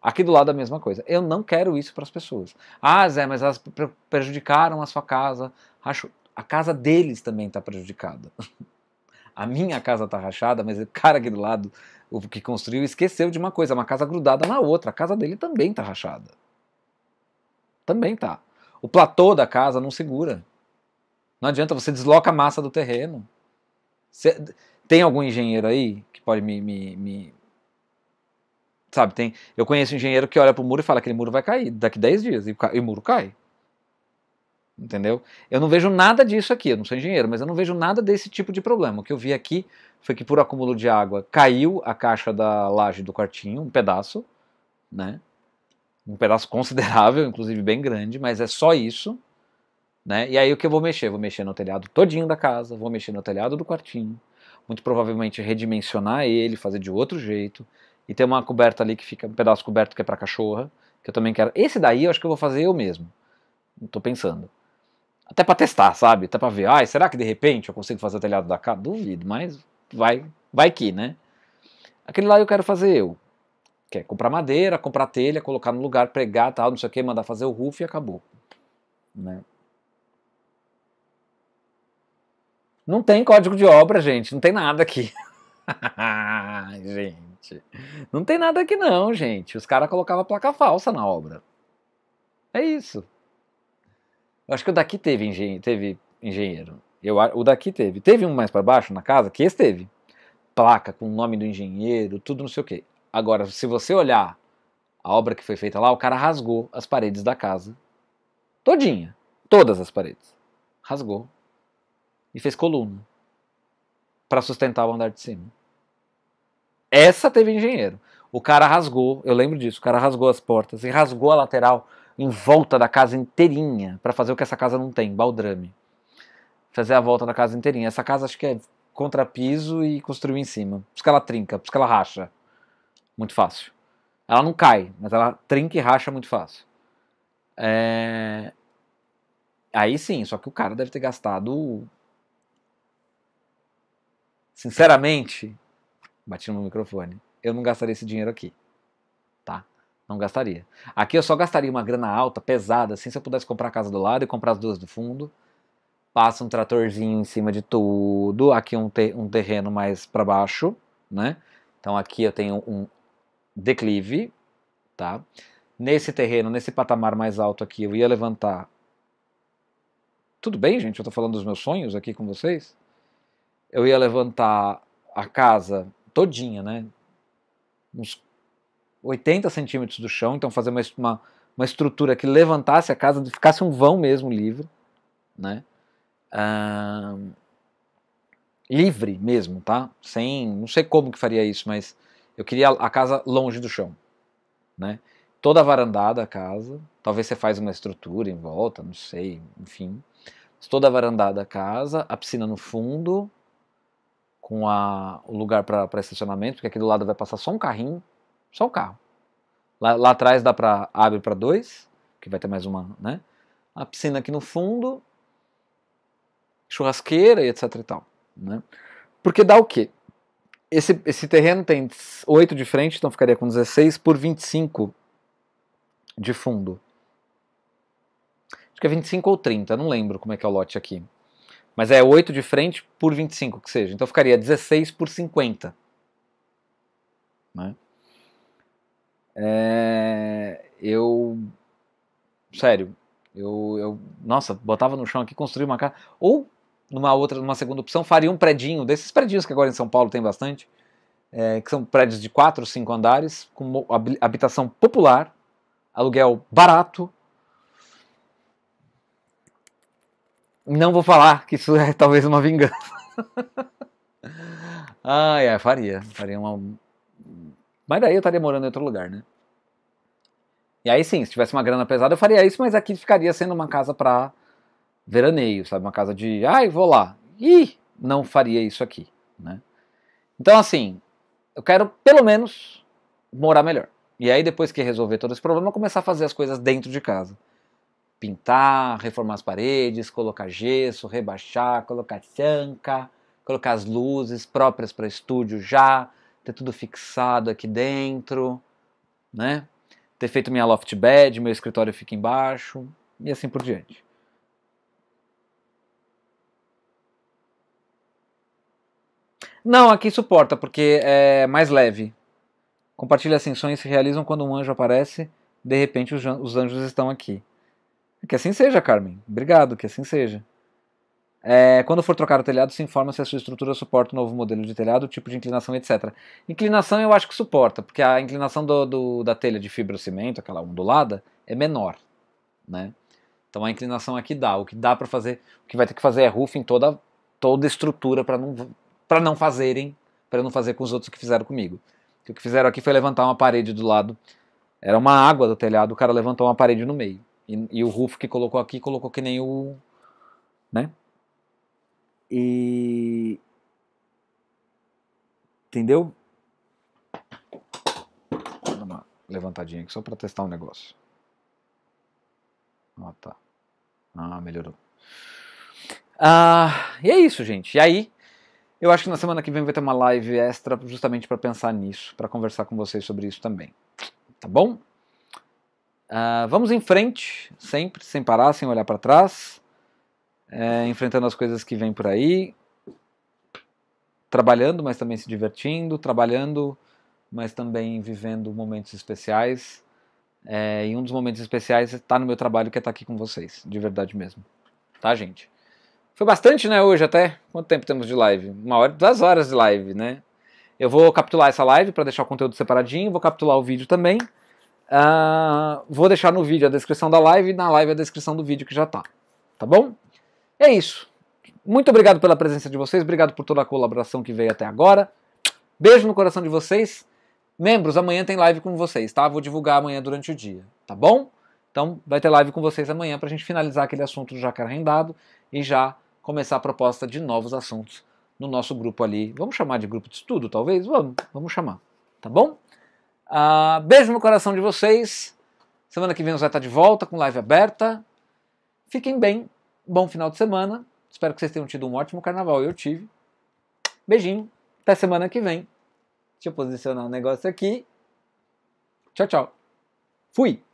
Aqui do lado a mesma coisa. Eu não quero isso para as pessoas. Ah, Zé, mas elas prejudicaram a sua casa. A casa deles também está prejudicada. A minha casa está rachada, mas o cara aqui do lado, o que construiu, esqueceu de uma coisa. Uma casa grudada na outra. A casa dele também está rachada. Também tá. O platô da casa não segura. Não adianta, você desloca a massa do terreno. Tem algum engenheiro aí que pode me, me, me Sabe, tem. Eu conheço um engenheiro que olha pro muro e fala: que aquele muro vai cair daqui 10 dias, e, e o muro cai. Entendeu? Eu não vejo nada disso aqui, eu não sou engenheiro, mas eu não vejo nada desse tipo de problema. O que eu vi aqui foi que por acúmulo de água caiu a caixa da laje do quartinho, um pedaço, né? Um pedaço considerável, inclusive bem grande, mas é só isso, né? E aí o que eu vou mexer? Vou mexer no telhado todinho da casa, vou mexer no telhado do quartinho, muito provavelmente redimensionar ele, fazer de outro jeito, e tem uma coberta ali que fica, um pedaço coberto que é para cachorra, que eu também quero. Esse daí eu acho que eu vou fazer eu mesmo. Tô pensando. Até para testar, sabe? Até para ver, ai, será que de repente eu consigo fazer o telhado da casa? Duvido, mas vai, vai que, né? Aquele lá eu quero fazer eu. Quer é comprar madeira, comprar telha, colocar no lugar, pregar, tal, não sei o que, mandar fazer o roof e acabou. Né? Não tem código de obra, gente. Não tem nada aqui. gente gente. Não tem nada aqui não, gente. Os caras colocavam placa falsa na obra. É isso. Eu acho que o daqui teve, engen teve engenheiro. Eu, o daqui teve. Teve um mais para baixo na casa que esteve. Placa com o nome do engenheiro, tudo não sei o quê. Agora, se você olhar a obra que foi feita lá, o cara rasgou as paredes da casa. Todinha. Todas as paredes. Rasgou. E fez coluna. para sustentar o andar de cima. Essa teve engenheiro. O cara rasgou, eu lembro disso, o cara rasgou as portas e rasgou a lateral em volta da casa inteirinha para fazer o que essa casa não tem, baldrame. Fazer a volta da casa inteirinha. Essa casa acho que é contrapiso e construiu em cima. Por isso que ela trinca, por isso que ela racha. Muito fácil. Ela não cai, mas ela trinca e racha muito fácil. É... Aí sim, só que o cara deve ter gastado. Sinceramente, bati no microfone, eu não gastaria esse dinheiro aqui, tá? Não gastaria. Aqui eu só gastaria uma grana alta, pesada, assim, se eu pudesse comprar a casa do lado e comprar as duas do fundo. Passa um tratorzinho em cima de tudo. Aqui um, um terreno mais para baixo, né? Então aqui eu tenho um declive, tá? Nesse terreno, nesse patamar mais alto aqui, eu ia levantar. Tudo bem, gente? Eu tô falando dos meus sonhos aqui com vocês. Eu ia levantar a casa todinha, né? Uns 80 centímetros do chão, então fazer uma, uma, uma estrutura que levantasse a casa, ficasse um vão mesmo livre, né? livre mesmo, tá? Sem, não sei como que faria isso, mas eu queria a casa longe do chão, né? Toda varandada a casa, talvez você faz uma estrutura em volta, não sei, enfim. Toda varandada a casa, a piscina no fundo, com a, o lugar para estacionamento, porque aqui do lado vai passar só um carrinho, só um carro. Lá, lá atrás dá para abre para dois, que vai ter mais uma, né? A piscina aqui no fundo, churrasqueira e etc e tal, né? Porque dá o quê? Esse, esse terreno tem oito de frente, então ficaria com 16 por 25 de fundo. Acho que é 25 ou 30, não lembro como é que é o lote aqui. Mas é 8 de frente por 25, que seja. Então ficaria 16 por 50. Né? É, eu. Sério. Eu, eu, Nossa, botava no chão aqui, construir uma casa. Ou, numa outra, numa segunda opção, faria um predinho, desses predinhos que agora em São Paulo tem bastante, é, que são prédios de 4 ou 5 andares, com habitação popular, aluguel barato Não vou falar que isso é talvez uma vingança. ah, é, faria. Faria uma. Mas daí eu estaria morando em outro lugar, né? E aí sim, se tivesse uma grana pesada, eu faria isso, mas aqui ficaria sendo uma casa para veraneio, sabe? Uma casa de. Ai, vou lá. Ih, não faria isso aqui, né? Então, assim, eu quero pelo menos morar melhor. E aí, depois que resolver todo esse problema, começar a fazer as coisas dentro de casa pintar, reformar as paredes, colocar gesso, rebaixar, colocar tanca, colocar as luzes próprias para estúdio já, ter tudo fixado aqui dentro, né? Ter feito minha loft bed, meu escritório fica embaixo e assim por diante. Não, aqui suporta porque é mais leve. Compartilha ascensões assim, se realizam quando um anjo aparece, de repente os anjos estão aqui. Que assim seja, Carmen. Obrigado, que assim seja. É, quando for trocar o telhado, se informa se a sua estrutura suporta o novo modelo de telhado, tipo de inclinação, etc. Inclinação eu acho que suporta, porque a inclinação do, do, da telha de cimento, aquela ondulada, é menor. Né? Então a inclinação aqui é dá. O que dá para fazer, o que vai ter que fazer é roofing toda, toda estrutura para não, pra não fazerem, para não fazer com os outros que fizeram comigo. O que fizeram aqui foi levantar uma parede do lado. Era uma água do telhado, o cara levantou uma parede no meio. E, e o Ruff que colocou aqui, colocou que nem o. Né? E. Entendeu? Vou dar uma levantadinha aqui só para testar um negócio. Ah, tá. Ah, melhorou. Ah, e é isso, gente. E aí, eu acho que na semana que vem vai ter uma live extra justamente para pensar nisso, para conversar com vocês sobre isso também. Tá bom? Uh, vamos em frente, sempre, sem parar, sem olhar para trás, é, enfrentando as coisas que vêm por aí, trabalhando, mas também se divertindo, trabalhando, mas também vivendo momentos especiais. É, e um dos momentos especiais está no meu trabalho, que é estar tá aqui com vocês, de verdade mesmo. Tá, gente? Foi bastante, né, hoje até? Quanto tempo temos de live? Uma hora, duas horas de live, né? Eu vou capturar essa live para deixar o conteúdo separadinho, vou capturar o vídeo também. Uh, vou deixar no vídeo a descrição da live e na live a descrição do vídeo que já tá. Tá bom? É isso. Muito obrigado pela presença de vocês, obrigado por toda a colaboração que veio até agora. Beijo no coração de vocês. Membros, amanhã tem live com vocês, tá? Vou divulgar amanhã durante o dia, tá bom? Então vai ter live com vocês amanhã pra gente finalizar aquele assunto do jacaré rendado e já começar a proposta de novos assuntos no nosso grupo ali. Vamos chamar de grupo de estudo, talvez? Vamos, vamos chamar, tá bom? Uh, beijo no coração de vocês. Semana que vem o Zé está de volta com live aberta. Fiquem bem. Bom final de semana. Espero que vocês tenham tido um ótimo carnaval. Eu tive. Beijinho. Até semana que vem. Deixa eu posicionar o um negócio aqui. Tchau, tchau. Fui!